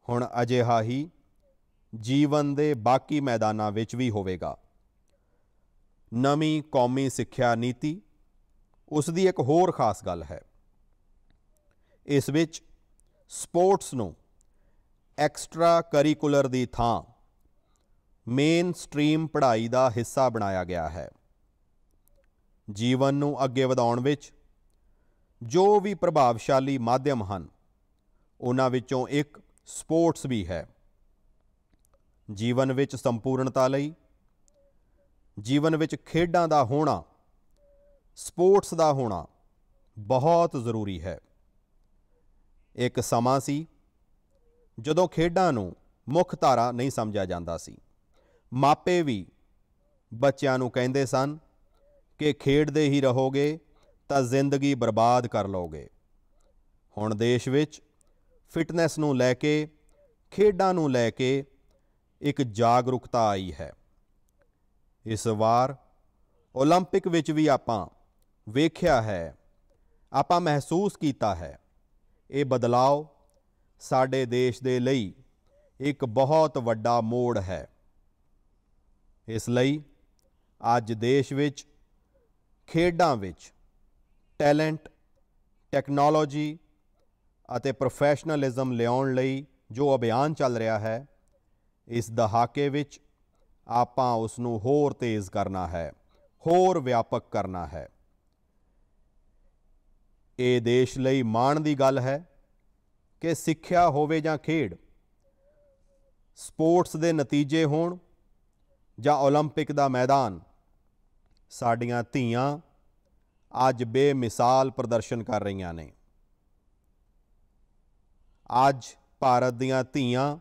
ਹੁਣ ਅਜਿਹਾ ਹੀ ਜੀਵਨ ਦੇ ਬਾਕੀ ਮੈਦਾਨਾਂ ਵਿੱਚ ਵੀ ਹੋਵੇਗਾ ਨਵੀਂ ਕੌਮੀ ਸਿੱਖਿਆ ਨੀਤੀ ਉਸ ਦੀ ਇੱਕ ਹੋਰ ਖਾਸ ਗੱਲ ਹੈ ਇਸ ਵਿੱਚ ਸਪੋਰਟਸ ਨੂੰ ਐਕਸਟਰਾ ਕਰਿਕੂਲਰ ਦੀ ਥਾਂ ਮੇਨ ਸਟ੍ਰੀਮ ਪੜ੍ਹਾਈ ਦਾ ਹਿੱਸਾ ਬਣਾਇਆ ਗਿਆ ਹੈ ਜੀਵਨ ਨੂੰ ਅੱਗੇ ਵਧਾਉਣ ਵਿੱਚ ਜੋ ਵੀ ਪ੍ਰਭਾਵਸ਼ਾਲੀ ਮਾਧਿਅਮ ਹਨ ਉਹਨਾਂ ਵਿੱਚੋਂ ਇੱਕ ਸਪੋਰਟਸ ਵੀ ਹੈ ਜੀਵਨ ਵਿੱਚ ਸੰਪੂਰਨਤਾ ਲਈ ਜੀਵਨ ਵਿੱਚ ਖੇਡਾਂ ਦਾ ਹੋਣਾ ਸਪੋਰਟਸ ਦਾ ਹੋਣਾ ਬਹੁਤ ਜ਼ਰੂਰੀ ਹੈ ਇੱਕ ਸਮਾਂ ਸੀ ਜਦੋਂ ਖੇਡਾਂ ਨੂੰ ਮੁੱਖ ਧਾਰਾ ਨਹੀਂ ਸਮਝਿਆ ਜਾਂਦਾ ਸੀ ਮਾਪੇ ਵੀ ਬੱਚਿਆਂ ਨੂੰ ਕਹਿੰਦੇ ਸਨ ਕਿ ਖੇਡਦੇ ਹੀ ਰਹੋਗੇ ਤਾਂ ਜ਼ਿੰਦਗੀ ਬਰਬਾਦ ਕਰ ਲਓਗੇ ਹੁਣ ਦੇਸ਼ ਵਿੱਚ ਫਿਟਨੈਸ ਨੂੰ ਲੈ ਕੇ ਖੇਡਾਂ ਨੂੰ ਲੈ ਕੇ ਇੱਕ ਜਾਗਰੂਕਤਾ ਆਈ ਹੈ ਇਸ ਵਾਰ 올림픽 ਵਿੱਚ ਵੀ ਆਪਾਂ ਵੇਖਿਆ ਹੈ ਆਪਾਂ ਮਹਿਸੂਸ ਕੀਤਾ ਹੈ ਇਹ ਬਦਲਾਅ ਸਾਡੇ ਦੇਸ਼ ਦੇ ਲਈ ਇੱਕ ਬਹੁਤ ਵੱਡਾ ਮੋੜ ਹੈ ਇਸ ਲਈ ਅੱਜ ਦੇਸ਼ ਵਿੱਚ ਖੇਡਾਂ ਵਿੱਚ ਟੈਲੈਂਟ ਟੈਕਨੋਲੋਜੀ ਅਤੇ ਪ੍ਰੋਫੈਸ਼ਨਲਿਜ਼ਮ ਲਿਆਉਣ ਲਈ ਜੋ ਅਭਿਆਨ ਚੱਲ ਰਿਹਾ ਹੈ ਇਸ ਦਹਾਕੇ ਵਿੱਚ ਆਪਾਂ ਉਸ ਨੂੰ ਹੋਰ ਤੇਜ਼ ਕਰਨਾ ਹੈ ਹੋਰ ਵਿਆਪਕ ਕਰਨਾ ਹੈ ਇਹ ਦੇਸ਼ ਲਈ ਮਾਣ ਦੀ ਗੱਲ ਹੈ ਕਿ ਸਿੱਖਿਆ ਹੋਵੇ ਜਾਂ ਖੇਡ ਸਪੋਰਟਸ ਦੇ ਨਤੀਜੇ ਹੋਣ ਜਾਂ 올림픽 ਦਾ ਮੈਦਾਨ ਸਾਡੀਆਂ ਧੀਆਂ ਅੱਜ ਬੇਮਿਸਾਲ ਪ੍ਰਦਰਸ਼ਨ ਕਰ ਰਹੀਆਂ ਨੇ ਅੱਜ ਭਾਰਤ ਦੀਆਂ ਧੀਆਂ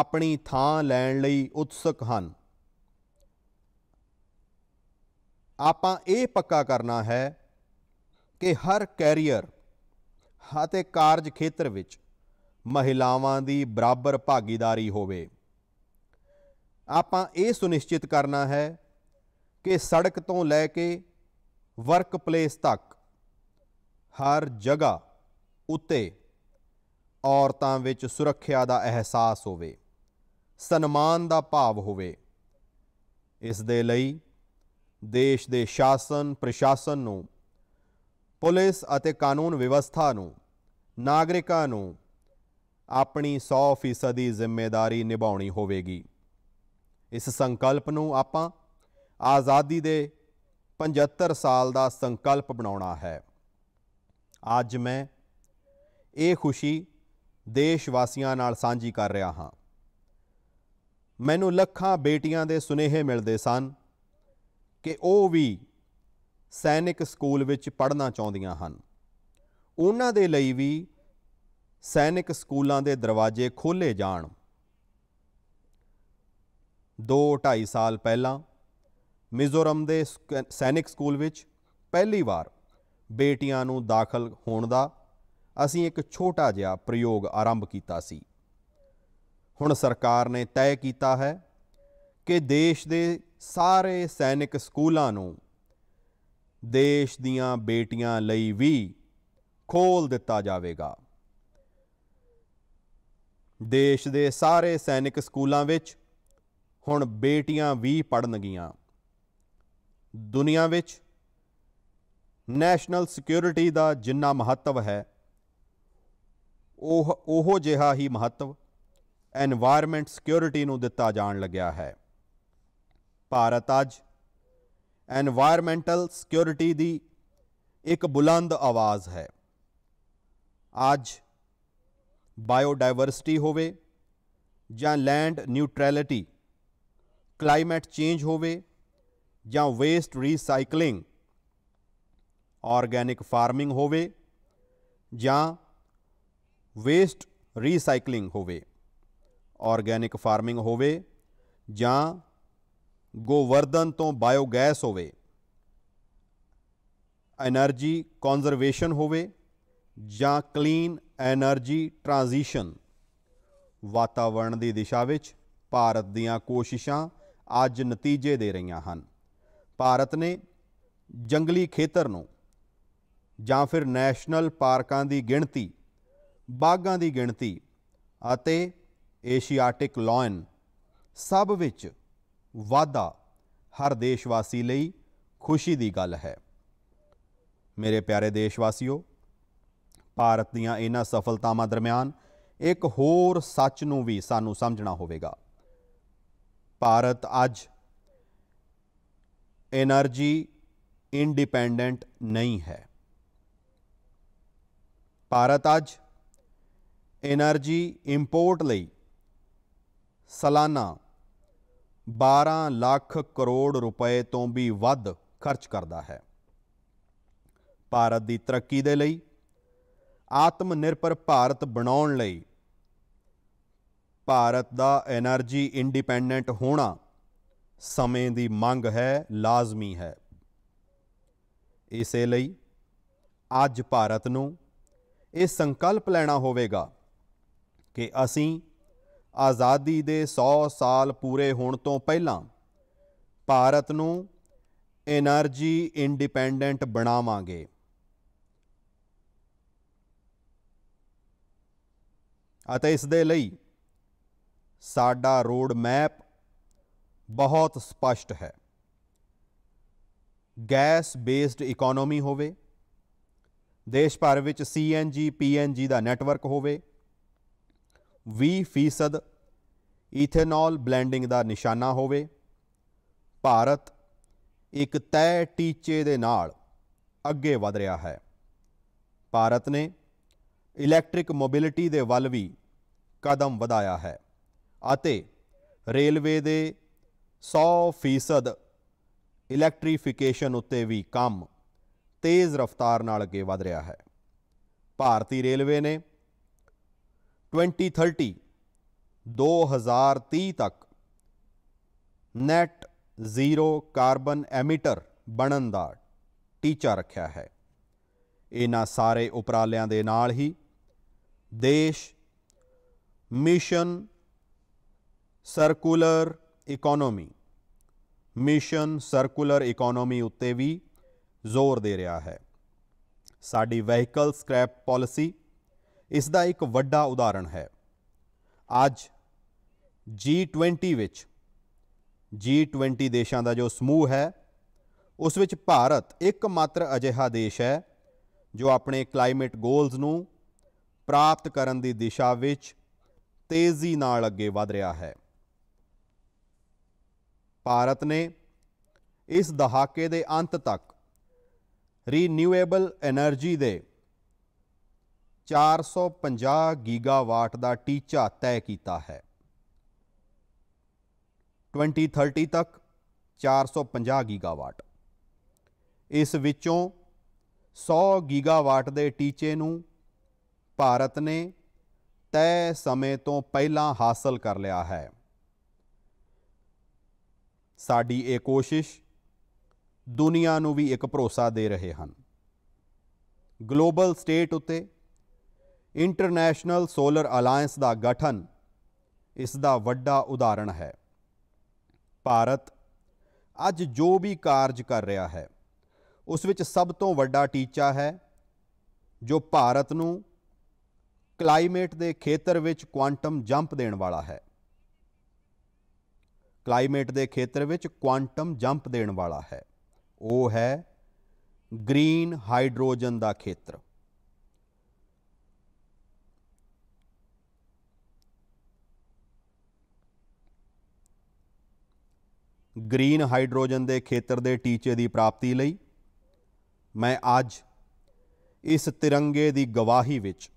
ਆਪਣੀ ਥਾਂ ਲੈਣ ਲਈ ਉਤਸੁਕ ਹਨ ਆਪਾਂ ਇਹ ਪੱਕਾ ਕਰਨਾ ਹੈ ਕਿ ਹਰ ਕੈਰੀਅਰ ਅਤੇ ਕਾਰਜ ਖੇਤਰ ਵਿੱਚ ਮਹਿਲਾਵਾਂ ਦੀ ਬਰਾਬਰ ਭਾਗੀਦਾਰੀ ਹੋਵੇ ਆਪਾਂ ਇਹ ਸੁਨਿਸ਼ਚਿਤ ਕਰਨਾ ਹੈ ਕਿ ਸੜਕ ਤੋਂ ਲੈ ਕੇ ਵਰਕ ਪਲੇਸ ਤੱਕ ਹਰ ਜਗ੍ਹਾ ਉੱਤੇ ਔਰਤਾਂ ਵਿੱਚ ਸੁਰੱਖਿਆ ਦਾ ਅਹਿਸਾਸ ਹੋਵੇ ਸਨਮਾਨ ਦਾ ਭਾਵ ਹੋਵੇ ਇਸ ਦੇ ਲਈ ਦੇਸ਼ ਦੇ ਸ਼ਾਸਨ ਪ੍ਰਸ਼ਾਸਨ ਨੂੰ ਪੁਲਿਸ ਅਤੇ ਕਾਨੂੰਨ ਵਿਵਸਥਾ ਨੂੰ ਨਾਗਰਿਕਾਂ ਨੂੰ ਆਪਣੀ 100% ਦੀ ਜ਼ਿੰਮੇਵਾਰੀ ਨਿਭਾਉਣੀ ਹੋਵੇਗੀ ਇਸ ਸੰਕਲਪ ਨੂੰ ਆਪਾਂ ਆਜ਼ਾਦੀ ਦੇ 75 ਸਾਲ ਦਾ ਸੰਕਲਪ ਬਣਾਉਣਾ ਹੈ ਅੱਜ ਮੈਂ ਇਹ ਖੁਸ਼ੀ ਦੇਸ਼ ਵਾਸੀਆਂ ਨਾਲ ਸਾਂਝੀ ਕਰ ਰਿਹਾ ਹਾਂ ਮੈਨੂੰ ਲੱਖਾਂ ਬੇਟੀਆਂ ਦੇ ਸੁਨੇਹੇ ਮਿਲਦੇ ਸਨ ਕਿ ਉਹ ਵੀ ਸੈਨਿਕ ਸਕੂਲ ਵਿੱਚ ਪੜ੍ਹਨਾ ਚਾਹੁੰਦੀਆਂ ਹਨ ਉਹਨਾਂ ਦੇ ਲਈ ਵੀ ਸੈਨਿਕ ਸਕੂਲਾਂ ਦੇ ਦਰਵਾਜ਼ੇ ਖੋਲੇ ਜਾਣ 2-2.5 ਸਾਲ ਪਹਿਲਾਂ ਮਿਜ਼ੋਰਮ ਦੇ ਸੈਨਿਕ ਸਕੂਲ ਵਿੱਚ ਪਹਿਲੀ ਵਾਰ ਬੇਟੀਆਂ ਨੂੰ ਦਾਖਲ ਹੋਣ ਦਾ ਅਸੀਂ ਇੱਕ ਛੋਟਾ ਜਿਹਾ ਪ੍ਰਯੋਗ ਆਰੰਭ ਕੀਤਾ ਸੀ ਹੁਣ ਸਰਕਾਰ ਨੇ ਤੈਅ ਕੀਤਾ ਹੈ ਕਿ ਦੇਸ਼ ਦੇ ਸਾਰੇ ਸੈਨਿਕ ਸਕੂਲਾਂ ਨੂੰ ਦੇਸ਼ ਦੀਆਂ ਬੇਟੀਆਂ ਲਈ ਵੀ ਖੋਲ ਦਿੱਤਾ ਜਾਵੇਗਾ ਦੇਸ਼ ਦੇ ਸਾਰੇ ਸੈਨਿਕ ਸਕੂਲਾਂ ਵਿੱਚ ਹੁਣ ਬੇਟੀਆਂ ਵੀ ਪੜਨਗੀਆਂ ਦੁਨੀਆ ਵਿੱਚ ਨੈਸ਼ਨਲ ਸਿਕਿਉਰਿਟੀ ਦਾ ਜਿੰਨਾ ਮਹੱਤਵ ਹੈ ਉਹ ਉਹੋ ਜਿਹਾ ਹੀ ਮਹੱਤਵ এনवायरमेंट ਸਿਕਿਉਰਿਟੀ ਨੂੰ ਦਿੱਤਾ ਜਾਣ ਲੱਗਿਆ ਹੈ ਭਾਰਤ ਅੱਜ ਐਨवायरमेंटल ਸਿਕਿਉਰਿਟੀ ਦੀ ਇੱਕ ਬੁਲੰਦ ਆਵਾਜ਼ ਹੈ ਅੱਜ ਬਾਇਓਡਾਇਵਰਸਿਟੀ ਹੋਵੇ ਜਾਂ ਲੈਂਡ ਨਿਊਟਰੈਲਿਟੀ ਕਲਾਈਮੇਟ ਚੇਂਜ ਹੋਵੇ ਜਾਂ ਵੇਸਟ ਰੀਸਾਈਕਲਿੰਗ ਆਰਗੈਨਿਕ ਫਾਰਮਿੰਗ ਹੋਵੇ ਜਾਂ ਵੇਸਟ ਰੀਸਾਈਕਲਿੰਗ ਹੋਵੇ ਆਰਗੈਨਿਕ ਫਾਰਮਿੰਗ ਹੋਵੇ ਜਾਂ ਗੋਵਰਧਨ ਤੋਂ ਬਾਇਓਗੈਸ ਹੋਵੇ એનર્ਜੀ ਕਨਜ਼ਰਵੇਸ਼ਨ ਹੋਵੇ ਜਾਂ ਕਲੀਨ એનર્ਜੀ ਟ੍ਰਾਂਜੀਸ਼ਨ ਵਾਤਾਵਰਣ ਦੀ ਦਿਸ਼ਾ ਵਿੱਚ ਭਾਰਤ ਦੀਆਂ ਕੋਸ਼ਿਸ਼ਾਂ ਅੱਜ ਨਤੀਜੇ ਦੇ ਰਹੀਆਂ ਹਨ ਭਾਰਤ ਨੇ ਜੰਗਲੀ ਖੇਤਰ ਨੂੰ ਜਾਂ ਫਿਰ ਨੈਸ਼ਨਲ ਪਾਰਕਾਂ ਦੀ ਗਿਣਤੀ ਬਾਗਾਂ ਦੀ ਗਿਣਤੀ ਅਤੇ ਏਸ਼ੀਆਟਿਕ ਲਾਇਨ ਸਭ ਵਿੱਚ ਵਾਦਾ ਹਰ ਦੇਸ਼ਵਾਸੀ ਲਈ ਖੁਸ਼ੀ ਦੀ ਗੱਲ ਹੈ ਮੇਰੇ ਪਿਆਰੇ ਦੇਸ਼ਵਾਸੀਓ ਭਾਰਤ ਦੀਆਂ ਇਹਨਾਂ ਸਫਲਤਾਵਾਂ ਦਰਮਿਆਨ ਇੱਕ ਹੋਰ ਸੱਚ ਨੂੰ ਵੀ ਸਾਨੂੰ ਸਮਝਣਾ ਹੋਵੇਗਾ ਭਾਰਤ ਅੱਜ એનર્ਜੀ ਇੰਡੀਪੈਂਡੈਂਟ ਨਹੀਂ ਹੈ ਭਾਰਤ ਅੱਜ એનર્ਜੀ ਇੰਪੋਰਟ ਲਈ ਸਾਲਾਨਾ 12 ਲੱਖ ਕਰੋੜ ਰੁਪਏ ਤੋਂ ਵੀ ਵੱਧ ਖਰਚ ਕਰਦਾ ਹੈ ਭਾਰਤ ਦੀ ਤਰੱਕੀ ਦੇ ਲਈ ਆਤਮ ਨਿਰਭਰ ਭਾਰਤ ਬਣਾਉਣ ਲਈ ਭਾਰਤ ਦਾ એનર્ਜੀ ਇੰਡੀਪੈਂਡੈਂਟ ਹੋਣਾ ਸਮੇਂ ਦੀ ਮੰਗ ਹੈ ਲਾਜ਼ਮੀ ਹੈ ਇਸੇ ਲਈ ਅੱਜ ਭਾਰਤ ਨੂੰ ਇਹ ਸੰਕਲਪ ਲੈਣਾ ਹੋਵੇਗਾ ਕਿ ਅਸੀਂ ਆਜ਼ਾਦੀ ਦੇ 100 ਸਾਲ ਪੂਰੇ ਹੋਣ ਤੋਂ ਪਹਿਲਾਂ ਭਾਰਤ ਨੂੰ એનર્ਜੀ ਇੰਡੀਪੈਂਡੈਂਟ ਬਣਾਵਾਂਗੇ ਅਤੇ ਇਸ ਦੇ ਲਈ ਸਾਡਾ ਰੋਡ ਮੈਪ ਬਹੁਤ ਸਪਸ਼ਟ ਹੈ ਗੈਸ ਬੇਸਡ ਇਕਨੋਮੀ ਹੋਵੇ ਦੇਸ਼ ਭਰ ਵਿੱਚ ਸੀਐਨਜੀ ਪੀਐਨਜੀ ਦਾ ਨੈਟਵਰਕ ਹੋਵੇ 20% ਇਥੇਨੋਲ ਬਲੈਂਡਿੰਗ ਦਾ ਨਿਸ਼ਾਨਾ ਹੋਵੇ ਭਾਰਤ ਇੱਕ ਤੈਅ ਟੀਚੇ ਦੇ ਨਾਲ ਅੱਗੇ ਵਧ ਰਿਹਾ ਹੈ ਭਾਰਤ ਨੇ ਇਲੈਕਟ੍ਰਿਕ ਮੋਬਿਲਿਟੀ ਦੇ ਵੱਲ ਵੀ ਕਦਮ ਵਧਾਇਆ ਹੈ ਅਤੇ ਰੇਲਵੇ ਦੇ 100% ਇਲੈਕਟ੍ਰੀਫਿਕੇਸ਼ਨ ਉੱਤੇ ਵੀ ਕੰਮ ਤੇਜ਼ ਰਫ਼ਤਾਰ ਨਾਲ ਅੱਗੇ ਵਧ ਰਿਹਾ ਹੈ ਭਾਰਤੀ ਰੇਲਵੇ ਨੇ 2030 2030 ਤੱਕ ਨੈਟ ਜ਼ੀਰੋ ਕਾਰਬਨ ਐਮਿਟਰ ਬਣਨ ਦਾ ਟੀਚਾ ਰੱਖਿਆ ਹੈ ਇਹਨਾਂ ਸਾਰੇ ਉਪਰਾਲਿਆਂ ਦੇ ਨਾਲ ਹੀ ਦੇਸ਼ mission circular economy mission circular economy ਉੱਤੇ ਵੀ ਜ਼ੋਰ ਦੇ ਰਿਹਾ ਹੈ ਸਾਡੀ ਵਹੀਕਲ ਸਕ੍ਰੈਪ ਪਾਲਿਸੀ ਇਸ ਦਾ ਇੱਕ ਵੱਡਾ ਉਦਾਹਰਣ ਹੈ ਅੱਜ G20 ਵਿੱਚ G20 ਦੇਸ਼ਾਂ ਦਾ ਜੋ ਸਮੂਹ ਹੈ ਉਸ ਵਿੱਚ ਭਾਰਤ ਇੱਕਮਾਤਰ ਅਜਿਹਾ ਦੇਸ਼ ਹੈ ਜੋ ਆਪਣੇ ਕਲਾਈਮੇਟ ਗੋਲਸ ਨੂੰ ਪ੍ਰਾਪਤ ਕਰਨ ਦੀ ਦਿਸ਼ਾ ਵਿੱਚ ਤੇਜ਼ੀ ਨਾਲ ਅੱਗੇ ਵਧ ਰਿਹਾ ਹੈ ਭਾਰਤ ਨੇ ਇਸ ਦਹਾਕੇ ਦੇ ਅੰਤ ਤੱਕ ਰੀਨਿਊਏਬਲ એનર્ਜੀ ਦੇ 450 ਗੀਗਾਵਾਟ ਦਾ ਟੀਚਾ ਤੈਅ ਕੀਤਾ ਹੈ 2030 ਤੱਕ 450 ਗੀਗਾਵਾਟ ਇਸ ਵਿੱਚੋਂ 100 ਗੀਗਾਵਾਟ ਦੇ ਟੀਚੇ ਨੂੰ ਭਾਰਤ ਨੇ ਤੈਅ ਸਮੇਂ ਤੋਂ ਪਹਿਲਾਂ ਹਾਸਲ ਕਰ ਲਿਆ ਹੈ ਸਾਡੀ ਇਹ ਕੋਸ਼ਿਸ਼ ਦੁਨੀਆ ਨੂੰ ਵੀ ਇੱਕ ਭਰੋਸਾ ਦੇ ਰਹੇ ਹਨ ਗਲੋਬਲ ਸਟੇਟ ਉਤੇ ਇੰਟਰਨੈਸ਼ਨਲ ਸੋਲਰ ਅਲਾਈਅੰਸ ਦਾ ਗਠਨ ਇਸ ਦਾ ਵੱਡਾ ਉਦਾਹਰਣ ਹੈ ਭਾਰਤ ਅੱਜ ਜੋ ਵੀ ਕਾਰਜ ਕਰ ਰਿਹਾ ਹੈ ਉਸ ਵਿੱਚ ਸਭ ਤੋਂ ਵੱਡਾ ਟੀਚਾ ਹੈ ਜੋ ਭਾਰਤ ਨੂੰ ਕਲਾਈਮੇਟ ਦੇ ਖੇਤਰ ਵਿੱਚ ਕੁਆਂਟਮ ਜੰਪ ਦੇਣ ਵਾਲਾ ਹੈ ਕਲਾਈਮੇਟ ਦੇ ਖੇਤਰ ਵਿੱਚ ਕੁਆਂਟਮ ਜੰਪ ਦੇਣ ਵਾਲਾ ਹੈ ਉਹ ਹੈ ਗ੍ਰੀਨ ਹਾਈਡਰੋਜਨ ਦਾ ਖੇਤਰ ਗ੍ਰੀਨ ਹਾਈਡਰੋਜਨ ਦੇ ਖੇਤਰ ਦੇ ਟੀਚੇ ਦੀ ਪ੍ਰਾਪਤੀ ਲਈ ਮੈਂ ਅੱਜ ਇਸ ਤਿਰੰਗੇ ਦੀ ਗਵਾਹੀ ਵਿੱਚ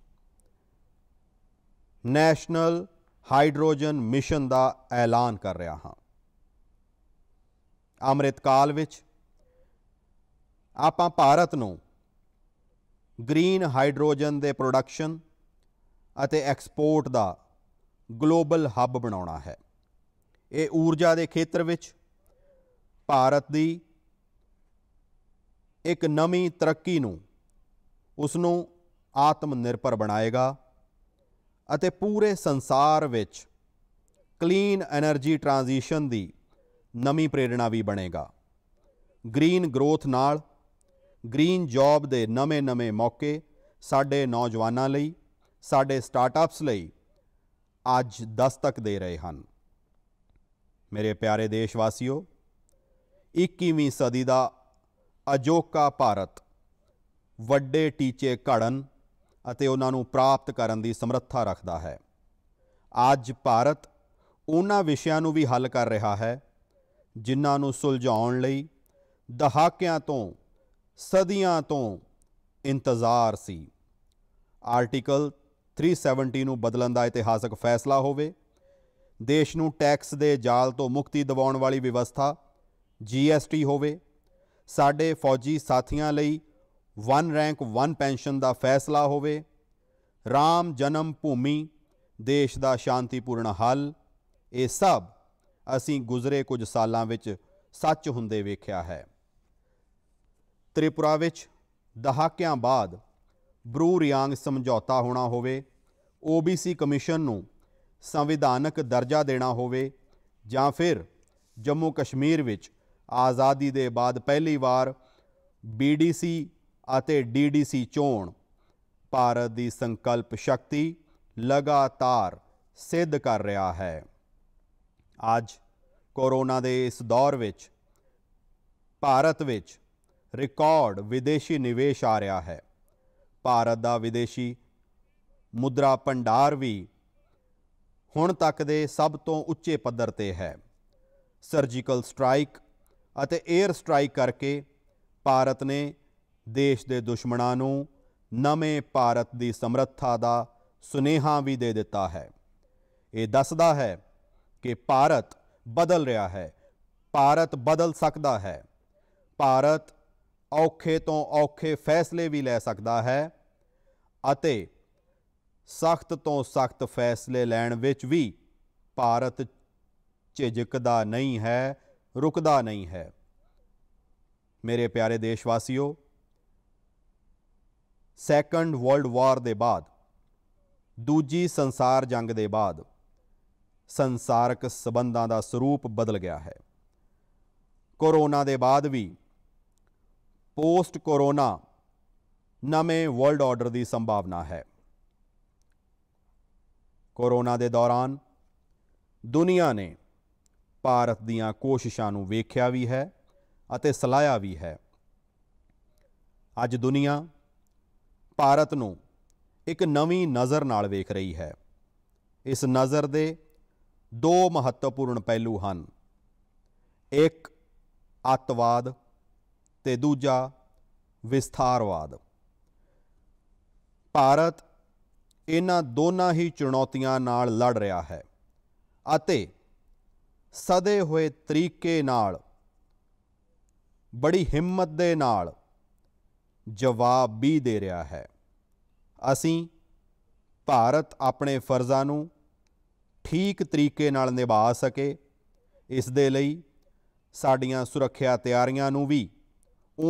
ਨੈਸ਼ਨਲ ਹਾਈਡਰੋਜਨ ਮਿਸ਼ਨ ਦਾ ਐਲਾਨ ਕਰ ਰਿਹਾ ਹਾਂ ਅੰਮ੍ਰਿਤਕਾਲ ਵਿੱਚ ਆਪਾਂ ਭਾਰਤ ਨੂੰ ਗ੍ਰੀਨ ਹਾਈਡਰੋਜਨ ਦੇ ਪ੍ਰੋਡਕਸ਼ਨ ਅਤੇ ਐਕਸਪੋਰਟ ਦਾ ਗਲੋਬਲ ਹੱਬ ਬਣਾਉਣਾ ਹੈ ਇਹ ਊਰਜਾ ਦੇ ਖੇਤਰ ਵਿੱਚ ਭਾਰਤ ਦੀ ਇੱਕ ਨਵੀਂ ਤਰੱਕੀ ਨੂੰ ਉਸ ਨੂੰ ਆਤਮ ਨਿਰਭਰ ਬਣਾਏਗਾ ਅਤੇ ਪੂਰੇ ਸੰਸਾਰ ਵਿੱਚ ਕਲੀਨ એનર્ਜੀ ਟ੍ਰਾਂਜੀਸ਼ਨ ਦੀ ਨਵੀਂ ਪ੍ਰੇਰਣਾ ਵੀ ਬਣੇਗਾ ਗ੍ਰੀਨ ਗਰੋਥ ਨਾਲ ਗ੍ਰੀਨ ਜੌਬ ਦੇ ਨਵੇਂ-ਨਵੇਂ ਮੌਕੇ ਸਾਡੇ ਨੌਜਵਾਨਾਂ ਲਈ ਸਾਡੇ ਸਟਾਰਟਅਪਸ ਲਈ ਅੱਜ ਦਸਤਕ ਦੇ ਰਹੇ ਹਨ ਮੇਰੇ ਪਿਆਰੇ ਦੇਸ਼ਵਾਸੀਓ 21ਵੀਂ ਸਦੀ ਦਾ ਅਜੋਕਾ ਭਾਰਤ ਵੱਡੇ ਟੀਚੇ ਘੜਨ ਅਤੇ ਉਹਨਾਂ ਨੂੰ ਪ੍ਰਾਪਤ ਕਰਨ ਦੀ ਸਮਰੱਥਾ ਰੱਖਦਾ ਹੈ ਅੱਜ ਭਾਰਤ ਉਹਨਾਂ ਵਿਸ਼ਿਆਂ ਨੂੰ ਵੀ ਹੱਲ ਕਰ ਰਿਹਾ ਹੈ ਜਿਨ੍ਹਾਂ ਨੂੰ ਸੁਲਝਾਉਣ ਲਈ ਦਹਾਕਿਆਂ ਤੋਂ ਸਦੀਆਂ ਤੋਂ ਇੰਤਜ਼ਾਰ ਸੀ ਆਰਟੀਕਲ 370 ਨੂੰ ਬਦਲਣ ਦਾ ਇਤਿਹਾਸਕ ਫੈਸਲਾ ਹੋਵੇ ਦੇਸ਼ ਨੂੰ ਟੈਕਸ ਦੇ ਜਾਲ ਤੋਂ ਮੁਕਤੀ ਦਿਵਾਉਣ ਵਾਲੀ ਵਿਵਸਥਾ ਜੀਐਸਟੀ ਹੋਵੇ ਸਾਡੇ ਫੌਜੀ ਸਾਥੀਆਂ ਲਈ ਵਨ ਰੈਂਕ ਵਨ ਪੈਨਸ਼ਨ ਦਾ ਫੈਸਲਾ ਹੋਵੇ ਰਾਮ ਜਨਮ ਭੂਮੀ ਦੇਸ਼ ਦਾ ਸ਼ਾਂਤੀਪੂਰਨ ਹੱਲ ਇਹ ਸਭ ਅਸੀਂ ਗੁਜ਼ਰੇ ਕੁਝ ਸਾਲਾਂ ਵਿੱਚ ਸੱਚ ਹੁੰਦੇ ਵੇਖਿਆ ਹੈ ਤ੍ਰਿਪੁਰਾ ਵਿੱਚ ਦਹਾਕਿਆਂ ਬਾਅਦ ਬਰੂ ਰਿਆਂਗ ਸਮਝੌਤਾ ਹੋਣਾ ਹੋਵੇ OBC ਕਮਿਸ਼ਨ ਨੂੰ ਸੰਵਿਧਾਨਕ ਦਰਜਾ ਦੇਣਾ ਹੋਵੇ ਜਾਂ ਫਿਰ ਜੰਮੂ ਕਸ਼ਮੀਰ ਵਿੱਚ ਆਜ਼ਾਦੀ ਦੇ ਬਾਅਦ ਪਹਿਲੀ ਵਾਰ ਬੀਡੀਸੀ ਅਤੇ ਡੀਡੀਸੀ ਚੋਣ ਭਾਰਤ ਦੀ ਸੰਕਲਪ ਸ਼ਕਤੀ ਲਗਾਤਾਰ ਸਿੱਧ ਕਰ ਰਿਹਾ ਹੈ ਅੱਜ ਕੋਰੋਨਾ ਦੇ ਇਸ ਦੌਰ ਵਿੱਚ ਭਾਰਤ ਵਿੱਚ ਰਿਕਾਰਡ ਵਿਦੇਸ਼ੀ ਨਿਵੇਸ਼ ਆ ਰਿਹਾ ਹੈ ਭਾਰਤ ਦਾ ਵਿਦੇਸ਼ੀ ਮੁਦਰਾ ਭੰਡਾਰ ਵੀ ਹੁਣ ਤੱਕ ਦੇ ਸਭ ਤੋਂ ਉੱਚੇ ਪੱਧਰ ਤੇ ਹੈ ਸਰਜੀਕਲ ਸਟ੍ਰਾਈਕ ਅਤੇ 에ਅਰ ਸਟ੍ਰਾਈਕ ਕਰਕੇ ਭਾਰਤ ਨੇ ਦੇਸ਼ ਦੇ ਦੁਸ਼ਮਣਾਂ ਨੂੰ ਨਵੇਂ ਭਾਰਤ ਦੀ ਸਮਰੱਥਾ ਦਾ ਸੁਨੇਹਾ ਵੀ ਦੇ ਦਿੱਤਾ ਹੈ ਇਹ ਦੱਸਦਾ ਹੈ ਕਿ ਭਾਰਤ ਬਦਲ ਰਿਹਾ ਹੈ ਭਾਰਤ ਬਦਲ ਸਕਦਾ ਹੈ ਭਾਰਤ ਔਖੇ ਤੋਂ ਔਖੇ ਫੈਸਲੇ ਵੀ ਲੈ ਸਕਦਾ ਹੈ ਅਤੇ ਸਖਤ ਤੋਂ ਸਖਤ ਫੈਸਲੇ ਲੈਣ ਵਿੱਚ ਵੀ ਭਾਰਤ ਝਿਜਕਦਾ ਨਹੀਂ ਹੈ ਰੁਕਦਾ ਨਹੀਂ ਹੈ ਮੇਰੇ ਪਿਆਰੇ ਦੇਸ਼ਵਾਸੀਓ ਸੈਕੰਡ ਵਰਲਡ ਵਾਰ ਦੇ ਬਾਅਦ ਦੂਜੀ ਸੰਸਾਰ ਜੰਗ ਦੇ ਬਾਅਦ ਸੰਸਾਰਕ ਸਬੰਧਾਂ ਦਾ ਸਰੂਪ ਬਦਲ ਗਿਆ ਹੈ ਕੋਰੋਨਾ ਦੇ ਬਾਅਦ ਵੀ ਪੋਸਟ ਕੋਰੋਨਾ ਨਵੇਂ ਵਰਲਡ ਆਰਡਰ ਦੀ ਸੰਭਾਵਨਾ ਹੈ ਕੋਰੋਨਾ ਦੇ ਦੌਰਾਨ ਦੁਨੀਆ ਨੇ ਭਾਰਤ ਦੀਆਂ ਕੋਸ਼ਿਸ਼ਾਂ ਨੂੰ ਵੇਖਿਆ ਵੀ ਹੈ ਅਤੇ ਸਲਾਹਿਆ ਵੀ ਹੈ ਅੱਜ ਦੁਨੀਆ ਭਾਰਤ ਨੂੰ ਇੱਕ ਨਵੀਂ ਨਜ਼ਰ ਨਾਲ ਵੇਖ ਰਹੀ ਹੈ ਇਸ ਨਜ਼ਰ ਦੇ ਦੋ ਮਹੱਤਵਪੂਰਨ ਪਹਿਲੂ ਹਨ ਇੱਕ ਅਤਵਾਦ ਤੇ ਦੂਜਾ ਵਿਸਥਾਰਵਾਦ ਭਾਰਤ ਇਹਨਾਂ ਦੋਨਾਂ ਹੀ ਚੁਣੌਤੀਆਂ ਨਾਲ ਲੜ ਰਿਹਾ ਹੈ ਅਤੇ ਸਦੇ ਹੋਏ ਤਰੀਕੇ ਨਾਲ ਬੜੀ ਹਿੰਮਤ ਦੇ ਨਾਲ ਜਵਾਬ ਵੀ ਦੇ ਰਿਹਾ ਹੈ ਅਸੀਂ ਭਾਰਤ ਆਪਣੇ ਫਰਜ਼ਾਂ ਨੂੰ ਠੀਕ ਤਰੀਕੇ ਨਾਲ ਨਿਭਾ ਸਕੇ ਇਸ ਦੇ ਲਈ ਸਾਡੀਆਂ ਸੁਰੱਖਿਆ ਤਿਆਰੀਆਂ ਨੂੰ ਵੀ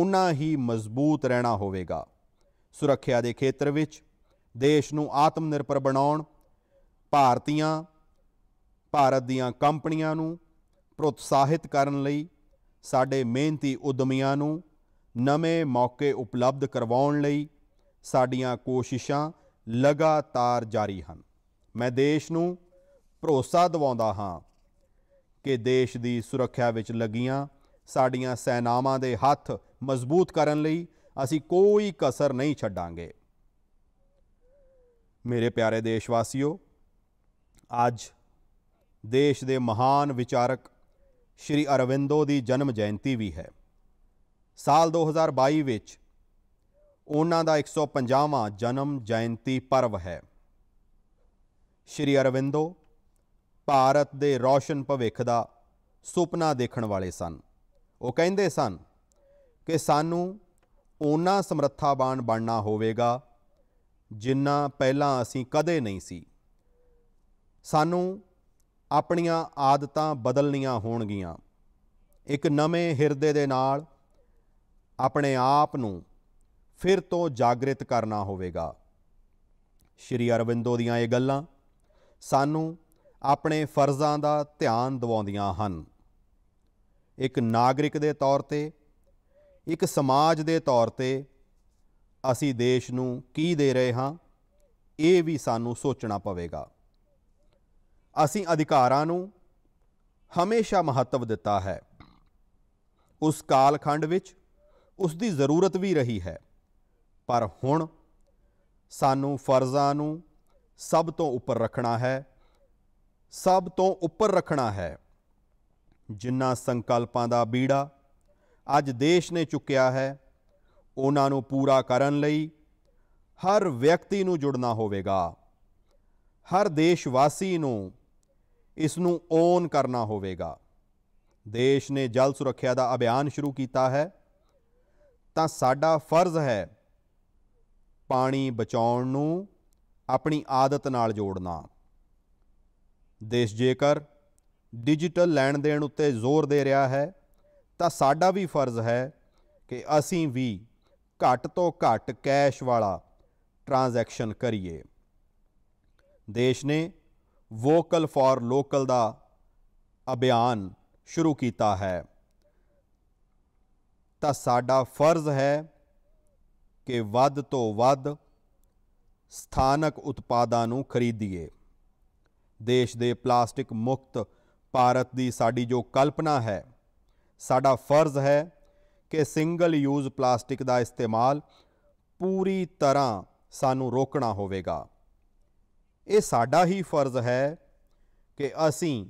ਉਨਾ ਹੀ ਮਜ਼ਬੂਤ ਰਹਿਣਾ ਹੋਵੇਗਾ ਸੁਰੱਖਿਆ ਦੇ ਖੇਤਰ ਵਿੱਚ ਦੇਸ਼ ਨੂੰ ਆਤਮ ਨਿਰਭਰ ਬਣਾਉਣ ਭਾਰਤੀਆਂ ਭਾਰਤ ਦੀਆਂ ਕੰਪਨੀਆਂ ਨੂੰ ਪ੍ਰੋਤਸਾਹਿਤ ਕਰਨ ਲਈ ਸਾਡੇ ਮਿਹਨਤੀ ਉਦਮੀਆਂ ਨੂੰ ਨਵੇਂ ਮੌਕੇ ਉਪਲਬਧ ਕਰਵਾਉਣ ਲਈ ਸਾਡੀਆਂ ਕੋਸ਼ਿਸ਼ਾਂ ਲਗਾਤਾਰ ਜਾਰੀ ਹਨ ਮੈਂ ਦੇਸ਼ ਨੂੰ ਭਰੋਸਾ ਦਿਵਾਉਂਦਾ ਹਾਂ ਕਿ ਦੇਸ਼ ਦੀ ਸੁਰੱਖਿਆ ਵਿੱਚ ਲੱਗੀਆਂ ਸਾਡੀਆਂ ਸੈਨਾਵਾਂ ਦੇ ਹੱਥ ਮਜ਼ਬੂਤ ਕਰਨ ਲਈ ਅਸੀਂ ਕੋਈ ਕਸਰ ਨਹੀਂ ਛੱਡਾਂਗੇ ਮੇਰੇ ਪਿਆਰੇ ਦੇਸ਼ਵਾਸੀਓ ਅੱਜ ਦੇਸ਼ ਦੇ ਮਹਾਨ ਵਿਚਾਰਕ ਸ਼੍ਰੀ ਅਰਵਿੰਦੋ ਦੀ ਜਨਮ ਜਯੰਤੀ ਵੀ ਹੈ ਸਾਲ 2022 ਵਿੱਚ ਉਹਨਾਂ ਦਾ 150ਵਾਂ ਜਨਮ ਜਯੰਤੀ ਪਰਵ ਹੈ ਸ਼੍ਰੀ ਅਰਵਿੰਦੋ ਭਾਰਤ ਦੇ ਰੋਸ਼ਨ ਭਵਿੱਖ ਦਾ ਸੁਪਨਾ ਦੇਖਣ ਵਾਲੇ ਸਨ ਉਹ ਕਹਿੰਦੇ ਸਨ ਕਿ ਸਾਨੂੰ ਉਹਨਾਂ ਸਮਰੱਥਾਵਾਨ ਬਣਨਾ ਹੋਵੇਗਾ ਜਿੰਨਾ ਪਹਿਲਾਂ ਅਸੀਂ ਕਦੇ ਨਹੀਂ ਸੀ ਸਾਨੂੰ ਆਪਣੀਆਂ ਆਦਤਾਂ ਬਦਲਣੀਆਂ ਹੋਣਗੀਆਂ ਇੱਕ ਨਵੇਂ ਹਿਰਦੇ ਦੇ ਨਾਲ ਆਪਣੇ ਆਪ ਨੂੰ ਫਿਰ ਤੋਂ ਜਾਗਰਿਤ ਕਰਨਾ ਹੋਵੇਗਾ ਸ਼੍ਰੀ ਅਰਵਿੰਦੋ ਦੀਆਂ ਇਹ ਗੱਲਾਂ ਸਾਨੂੰ ਆਪਣੇ ਫਰਜ਼ਾਂ ਦਾ ਧਿਆਨ ਦਿਵਾਉਂਦੀਆਂ ਹਨ ਇੱਕ ਨਾਗਰਿਕ ਦੇ ਤੌਰ ਤੇ ਇੱਕ ਸਮਾਜ ਦੇ ਤੌਰ ਤੇ ਅਸੀਂ ਦੇਸ਼ ਨੂੰ ਕੀ ਦੇ ਰਹੇ ਹਾਂ ਇਹ ਵੀ ਸਾਨੂੰ ਸੋਚਣਾ ਪਵੇਗਾ ਅਸੀਂ ਅਧਿਕਾਰਾਂ ਨੂੰ ਹਮੇਸ਼ਾ ਮਹੱਤਵ ਦਿੱਤਾ ਹੈ ਉਸ ਕਾਲਖੰਡ ਵਿੱਚ ਉਸ ਦੀ ਜ਼ਰੂਰਤ ਵੀ ਰਹੀ ਹੈ ਪਰ ਹੁਣ ਸਾਨੂੰ ਫਰਜ਼ਾਂ ਨੂੰ ਸਭ ਤੋਂ ਉੱਪਰ ਰੱਖਣਾ ਹੈ ਸਭ ਤੋਂ ਉੱਪਰ ਰੱਖਣਾ ਹੈ ਜਿੰਨਾ ਸੰਕਲਪਾਂ ਦਾ ਬੀੜਾ ਅੱਜ ਦੇਸ਼ ਨੇ ਚੁੱਕਿਆ ਹੈ ਉਹਨਾਂ ਨੂੰ ਪੂਰਾ ਕਰਨ ਲਈ ਹਰ ਵਿਅਕਤੀ ਨੂੰ ਜੁੜਨਾ ਹੋਵੇਗਾ ਹਰ ਦੇਸ਼ ਵਾਸੀ ਨੂੰ ਇਸ ਨੂੰ ਓਨ ਕਰਨਾ ਹੋਵੇਗਾ ਦੇਸ਼ ਨੇ ਜਲ ਸੁਰੱਖਿਆ ਦਾ ਅਭਿਆਨ ਸ਼ੁਰੂ ਕੀਤਾ ਹੈ ਤਾਂ ਸਾਡਾ ਫਰਜ਼ ਹੈ ਪਾਣੀ ਬਚਾਉਣ ਨੂੰ ਆਪਣੀ ਆਦਤ ਨਾਲ ਜੋੜਨਾ ਦੇਸ਼ ਜੇਕਰ ਡਿਜੀਟਲ ਲੈਣ ਦੇਣ ਉੱਤੇ ਜ਼ੋਰ ਦੇ ਰਿਹਾ ਹੈ ਤਾਂ ਸਾਡਾ ਵੀ ਫਰਜ਼ ਹੈ ਕਿ ਅਸੀਂ ਵੀ ਘੱਟ ਤੋਂ ਘੱਟ ਕੈਸ਼ ਵਾਲਾ ਟ੍ਰਾਂਜੈਕਸ਼ਨ ਕਰੀਏ ਦੇਸ਼ ਨੇ ਵੋਕਲ ਫਾਰ ਲੋਕਲ ਦਾ ਅਭਿਆਨ ਸ਼ੁਰੂ ਕੀਤਾ ਹੈ ਤਾਂ ਸਾਡਾ ਫਰਜ਼ ਹੈ ਕਿ ਵੱਧ ਤੋਂ ਵੱਧ ਸਥਾਨਕ ਉਤਪਾਦਾਂ ਨੂੰ ਖਰੀਦੀਏ ਦੇਸ਼ ਦੇ ਪਲਾਸਟਿਕ ਮੁਕਤ ਭਾਰਤ ਦੀ ਸਾਡੀ ਜੋ ਕਲਪਨਾ ਹੈ ਸਾਡਾ ਫਰਜ਼ ਹੈ ਕਿ ਸਿੰਗਲ ਯੂਜ਼ ਪਲਾਸਟਿਕ ਦਾ ਇਸਤੇਮਾਲ ਪੂਰੀ ਤਰ੍ਹਾਂ ਸਾਨੂੰ ਰੋਕਣਾ ਹੋਵੇਗਾ ਇਹ ਸਾਡਾ ਹੀ ਫਰਜ਼ ਹੈ ਕਿ ਅਸੀਂ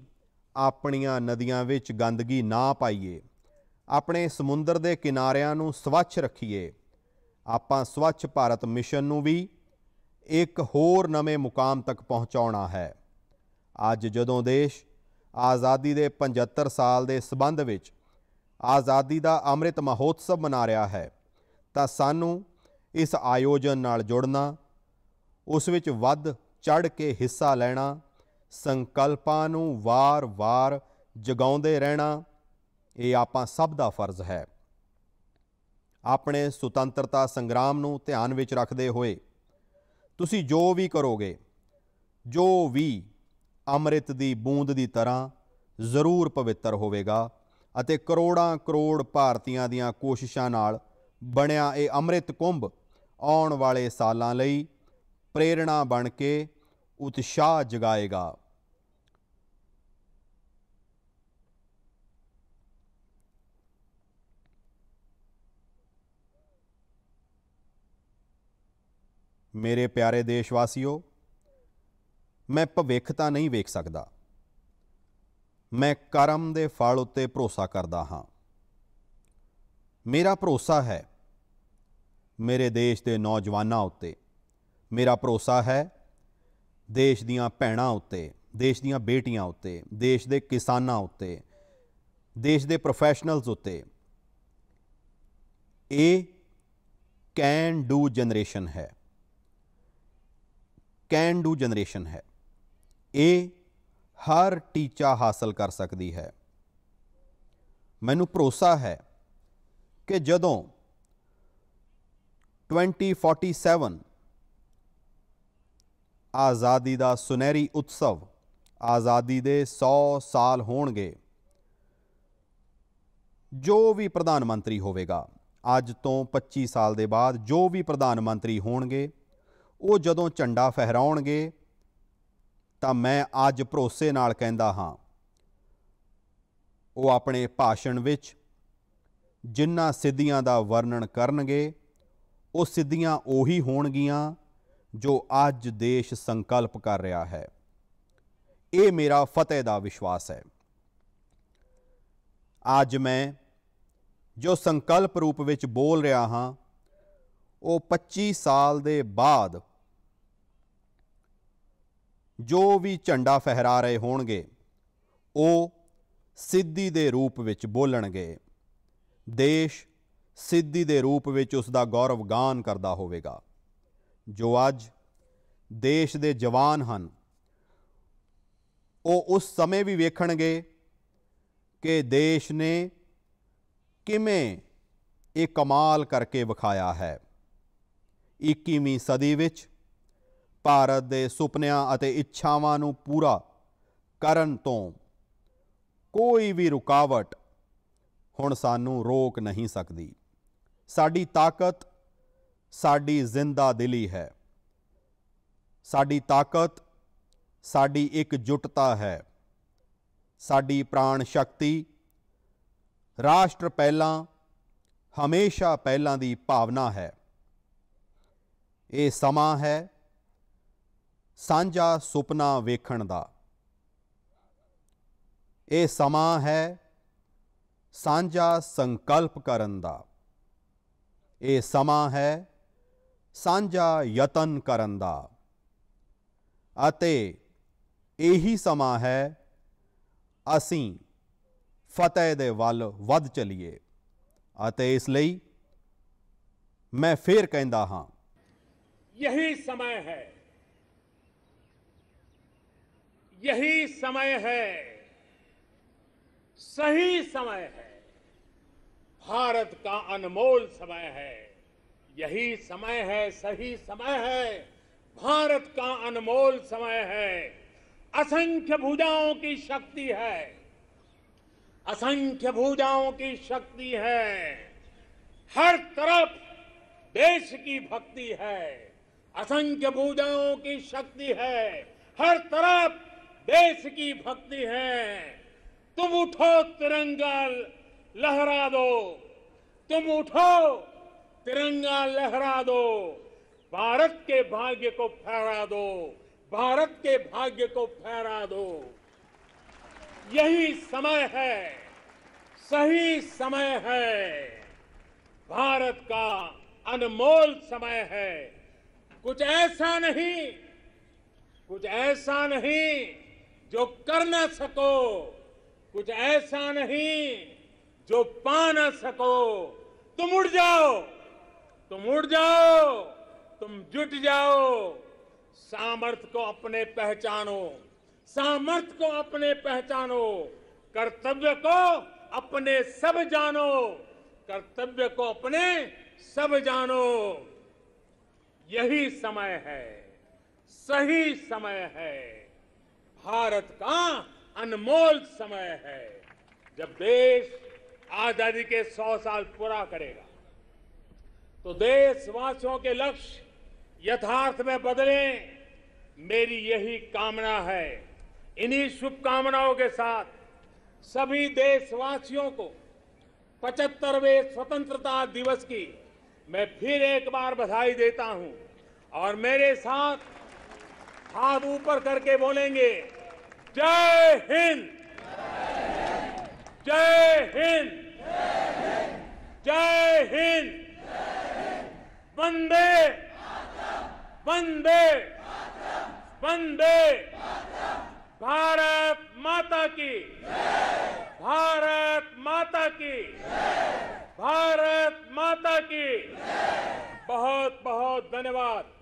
ਆਪਣੀਆਂ ਨਦੀਆਂ ਵਿੱਚ ਗੰਦਗੀ ਨਾ ਪਾਈਏ ਆਪਣੇ ਸਮੁੰਦਰ ਦੇ ਕਿਨਾਰਿਆਂ ਨੂੰ ਸਵੱਛ ਰੱਖੀਏ ਆਪਾਂ ਸਵੱਛ ਭਾਰਤ ਮਿਸ਼ਨ ਨੂੰ ਵੀ ਇੱਕ ਹੋਰ ਨਵੇਂ ਮੁਕਾਮ ਤੱਕ ਪਹੁੰਚਾਉਣਾ ਹੈ ਅੱਜ ਜਦੋਂ ਦੇਸ਼ ਆਜ਼ਾਦੀ ਦੇ 75 ਸਾਲ ਦੇ ਸਬੰਧ ਵਿੱਚ ਆਜ਼ਾਦੀ ਦਾ ਅੰਮ੍ਰਿਤ ਮਹੋਤਸਵ ਮਨਾ ਰਿਹਾ ਹੈ ਤਾਂ ਸਾਨੂੰ ਇਸ ਆਯੋਜਨ ਨਾਲ ਜੁੜਨਾ ਉਸ ਵਿੱਚ ਵੱਧ ਚੜ ਕੇ ਹਿੱਸਾ ਲੈਣਾ ਸੰਕਲਪਾਂ ਨੂੰ ਵਾਰ-ਵਾਰ ਜਗਾਉਂਦੇ ਰਹਿਣਾ ਇਹ ਆਪਾਂ ਸਭ ਦਾ ਫਰਜ਼ ਹੈ ਆਪਣੇ ਸੁਤੰਤਰਤਾ ਸੰਗਰਾਮ ਨੂੰ ਧਿਆਨ ਵਿੱਚ ਰੱਖਦੇ ਹੋਏ ਤੁਸੀਂ ਜੋ ਵੀ ਕਰੋਗੇ ਜੋ ਵੀ ਅੰਮ੍ਰਿਤ ਦੀ ਬੂੰਦ ਦੀ ਤਰ੍ਹਾਂ ਜ਼ਰੂਰ ਪਵਿੱਤਰ ਹੋਵੇਗਾ ਅਤੇ ਕਰੋੜਾਂ ਕਰੋੜ ਭਾਰਤੀਆਂ ਦੀਆਂ ਕੋਸ਼ਿਸ਼ਾਂ ਨਾਲ ਬਣਿਆ ਇਹ ਅੰਮ੍ਰਿਤ ਕੁੰਭ ਆਉਣ ਵਾਲੇ ਸਾਲਾਂ ਲਈ ਪ੍ਰੇਰਣਾ ਬਣ ਕੇ ਉਤਸ਼ਾਹ ਜਗਾਏਗਾ ਮੇਰੇ ਪਿਆਰੇ ਦੇਸ਼ਵਾਸੀਓ ਮੈਂ ਭਵਿੱਖ ਤਾਂ ਨਹੀਂ ਵੇਖ ਸਕਦਾ ਮੈਂ ਕਰਮ ਦੇ ਫਲ ਉੱਤੇ ਭਰੋਸਾ ਕਰਦਾ ਹਾਂ ਮੇਰਾ ਭਰੋਸਾ ਹੈ ਮੇਰੇ ਦੇਸ਼ ਦੇ ਨੌਜਵਾਨਾਂ ਉੱਤੇ ਮੇਰਾ ਭਰੋਸਾ ਹੈ ਦੇਸ਼ ਦੀਆਂ ਭੈਣਾਂ ਉੱਤੇ ਦੇਸ਼ ਦੀਆਂ ਬੇਟੀਆਂ ਉੱਤੇ ਦੇਸ਼ ਦੇ ਕਿਸਾਨਾਂ ਉੱਤੇ ਦੇਸ਼ ਦੇ ਪ੍ਰੋਫੈਸ਼ਨਲਸ ਉੱਤੇ ਇਹ ਕੈਨ ਡੂ ਜਨਰੇਸ਼ਨ ਹੈ ਕੈਨ ਡੂ ਜਨਰੇਸ਼ਨ ਹੈ ਇਹ ਹਰ ਟੀਚਾ ਹਾਸਲ ਕਰ ਸਕਦੀ ਹੈ ਮੈਨੂੰ ਭਰੋਸਾ ਹੈ ਕਿ ਜਦੋਂ 2047 ਆਜ਼ਾਦੀ ਦਾ ਸੁਨਹਿਰੀ ਉਤਸਵ ਆਜ਼ਾਦੀ ਦੇ 100 ਸਾਲ ਹੋਣਗੇ ਜੋ ਵੀ ਪ੍ਰਧਾਨ ਮੰਤਰੀ ਹੋਵੇਗਾ ਅੱਜ ਤੋਂ 25 ਸਾਲ ਦੇ ਬਾਅਦ ਜੋ ਵੀ ਪ੍ਰਧਾਨ ਮੰਤਰੀ ਹੋਣਗੇ ਉਹ ਜਦੋਂ ਝੰਡਾ ਫਹਿਰਾਉਣਗੇ ਤਾਂ ਮੈਂ ਅੱਜ ਭਰੋਸੇ ਨਾਲ ਕਹਿੰਦਾ ਹਾਂ ਉਹ ਆਪਣੇ ਭਾਸ਼ਣ ਵਿੱਚ ਜਿੰਨਾ ਸਿੱਧੀਆਂ ਦਾ ਵਰਣਨ ਕਰਨਗੇ ਉਹ ਸਿੱਧੀਆਂ ਉਹੀ ਹੋਣਗੀਆਂ ਜੋ ਅੱਜ ਦੇਸ਼ ਸੰਕਲਪ ਕਰ ਰਿਹਾ ਹੈ ਇਹ ਮੇਰਾ ਫਤਿਹ ਦਾ ਵਿਸ਼ਵਾਸ ਹੈ ਅੱਜ ਮੈਂ ਜੋ ਸੰਕਲਪ ਰੂਪ ਵਿੱਚ ਬੋਲ ਰਿਹਾ ਹਾਂ ਉਹ 25 ਸਾਲ ਦੇ ਬਾਅਦ ਜੋ ਵੀ ਝੰਡਾ ਫਹਿਰਾ ਰਹੇ ਹੋਣਗੇ ਉਹ ਸਿੱਧੀ ਦੇ ਰੂਪ ਵਿੱਚ ਬੋਲਣਗੇ ਦੇਸ਼ ਸਿੱਧੀ ਦੇ ਰੂਪ ਵਿੱਚ ਉਸ ਦਾ ਗਾਨ ਕਰਦਾ ਹੋਵੇਗਾ ਜੋ ਅੱਜ ਦੇਸ਼ ਦੇ ਜਵਾਨ ਹਨ ਉਹ ਉਸ ਸਮੇਂ ਵੀ ਵੇਖਣਗੇ ਕਿ ਦੇਸ਼ ਨੇ ਕਿਵੇਂ ਇਹ ਕਮਾਲ ਕਰਕੇ ਵਿਖਾਇਆ ਹੈ 21ਵੀਂ ਸਦੀ ਵਿੱਚ ਭਾਰਤ ਦੇ ਸੁਪਨਿਆਂ ਅਤੇ ਇੱਛਾਵਾਂ ਨੂੰ ਪੂਰਾ ਕਰਨ ਤੋਂ ਕੋਈ ਵੀ ਰੁਕਾਵਟ ਹੁਣ ਸਾਨੂੰ ਰੋਕ ਨਹੀਂ ਸਕਦੀ ਸਾਡੀ ਤਾਕਤ ਸਾਡੀ ਜ਼ਿੰਦਾ ਦਿਲੀ ਹੈ ਸਾਡੀ ਤਾਕਤ ਸਾਡੀ ਇੱਕ ਜੁਟਤਾ ਹੈ ਸਾਡੀ ਪ੍ਰਾਣ ਸ਼ਕਤੀ ਰਾਸ਼ਟਰ ਪਹਿਲਾਂ ਹਮੇਸ਼ਾ ਪਹਿਲਾਂ ਦੀ ਭਾਵਨਾ ਹੈ ਇਹ ਸਮਾਂ ਹੈ ਸਾਂਝਾ ਸੁਪਨਾ ਵੇਖਣ ਦਾ ਇਹ ਸਮਾਂ ਹੈ ਸਾਂਝਾ ਸੰਕਲਪ ਕਰਨ ਦਾ ਇਹ ਸਮਾਂ ਹੈ ਸਾਂਝਾ ਯਤਨ ਕਰਨ ਦਾ ਅਤੇ ਇਹੀ ਸਮਾਂ ਹੈ ਅਸੀਂ ਫਤਿਹ ਦੇ ਵੱਲ ਵੱਧ ਚਲੀਏ ਅਤੇ ਇਸ ਲਈ ਮੈਂ ਫੇਰ ਕਹਿੰਦਾ ਹਾਂ ਇਹੀ ਸਮਾਂ ਹੈ ਇਹੀ ਸਮਾਂ ਹੈ ਸਹੀ ਸਮਾਂ ਹੈ ਭਾਰਤ ਦਾ ਅਨਮੋਲ ਸਮਾਂ ਹੈ यही समय है सही समय है भारत का अनमोल समय है असंख्य भुजाओं की शक्ति है असंख्य भुजाओं की शक्ति है हर तरफ देश की भक्ति है असंख्य भुजाओं की शक्ति है हर तरफ देश की भक्ति है तुम उठो तिरंगा लहरा दो तुम उठो तिरंगा लहरा दो भारत के भाग्य को फहरा दो भारत के भाग्य को फहरा दो यही समय है सही समय है भारत का अनमोल समय है कुछ ऐसा नहीं कुछ ऐसा नहीं जो कर ना सको कुछ ऐसा नहीं जो पा ना सको तुम उड़ जाओ तुम उड़ जाओ तुम जुट जाओ सामर्थ को अपने पहचानो सामर्थ को अपने पहचानो कर्तव्य को अपने सब जानो कर्तव्य को अपने सब जानो यही समय है सही समय है भारत का अनमोल समय है जब देश आजादी के सौ साल पूरा करेगा तो देशवासियों के लक्ष्य यथार्थ में बदले मेरी यही कामना है इन्हीं शुभकामनाओं के साथ सभी देशवासियों को पचहत्तरवें स्वतंत्रता दिवस की मैं फिर एक बार बधाई देता हूं और मेरे साथ हाथ ऊपर करके बोलेंगे जय हिंद जय हिंद जय हिंद वंदे वंदे वंदे भारत माता की भारत माता की भारत माता की बहुत बहुत धन्यवाद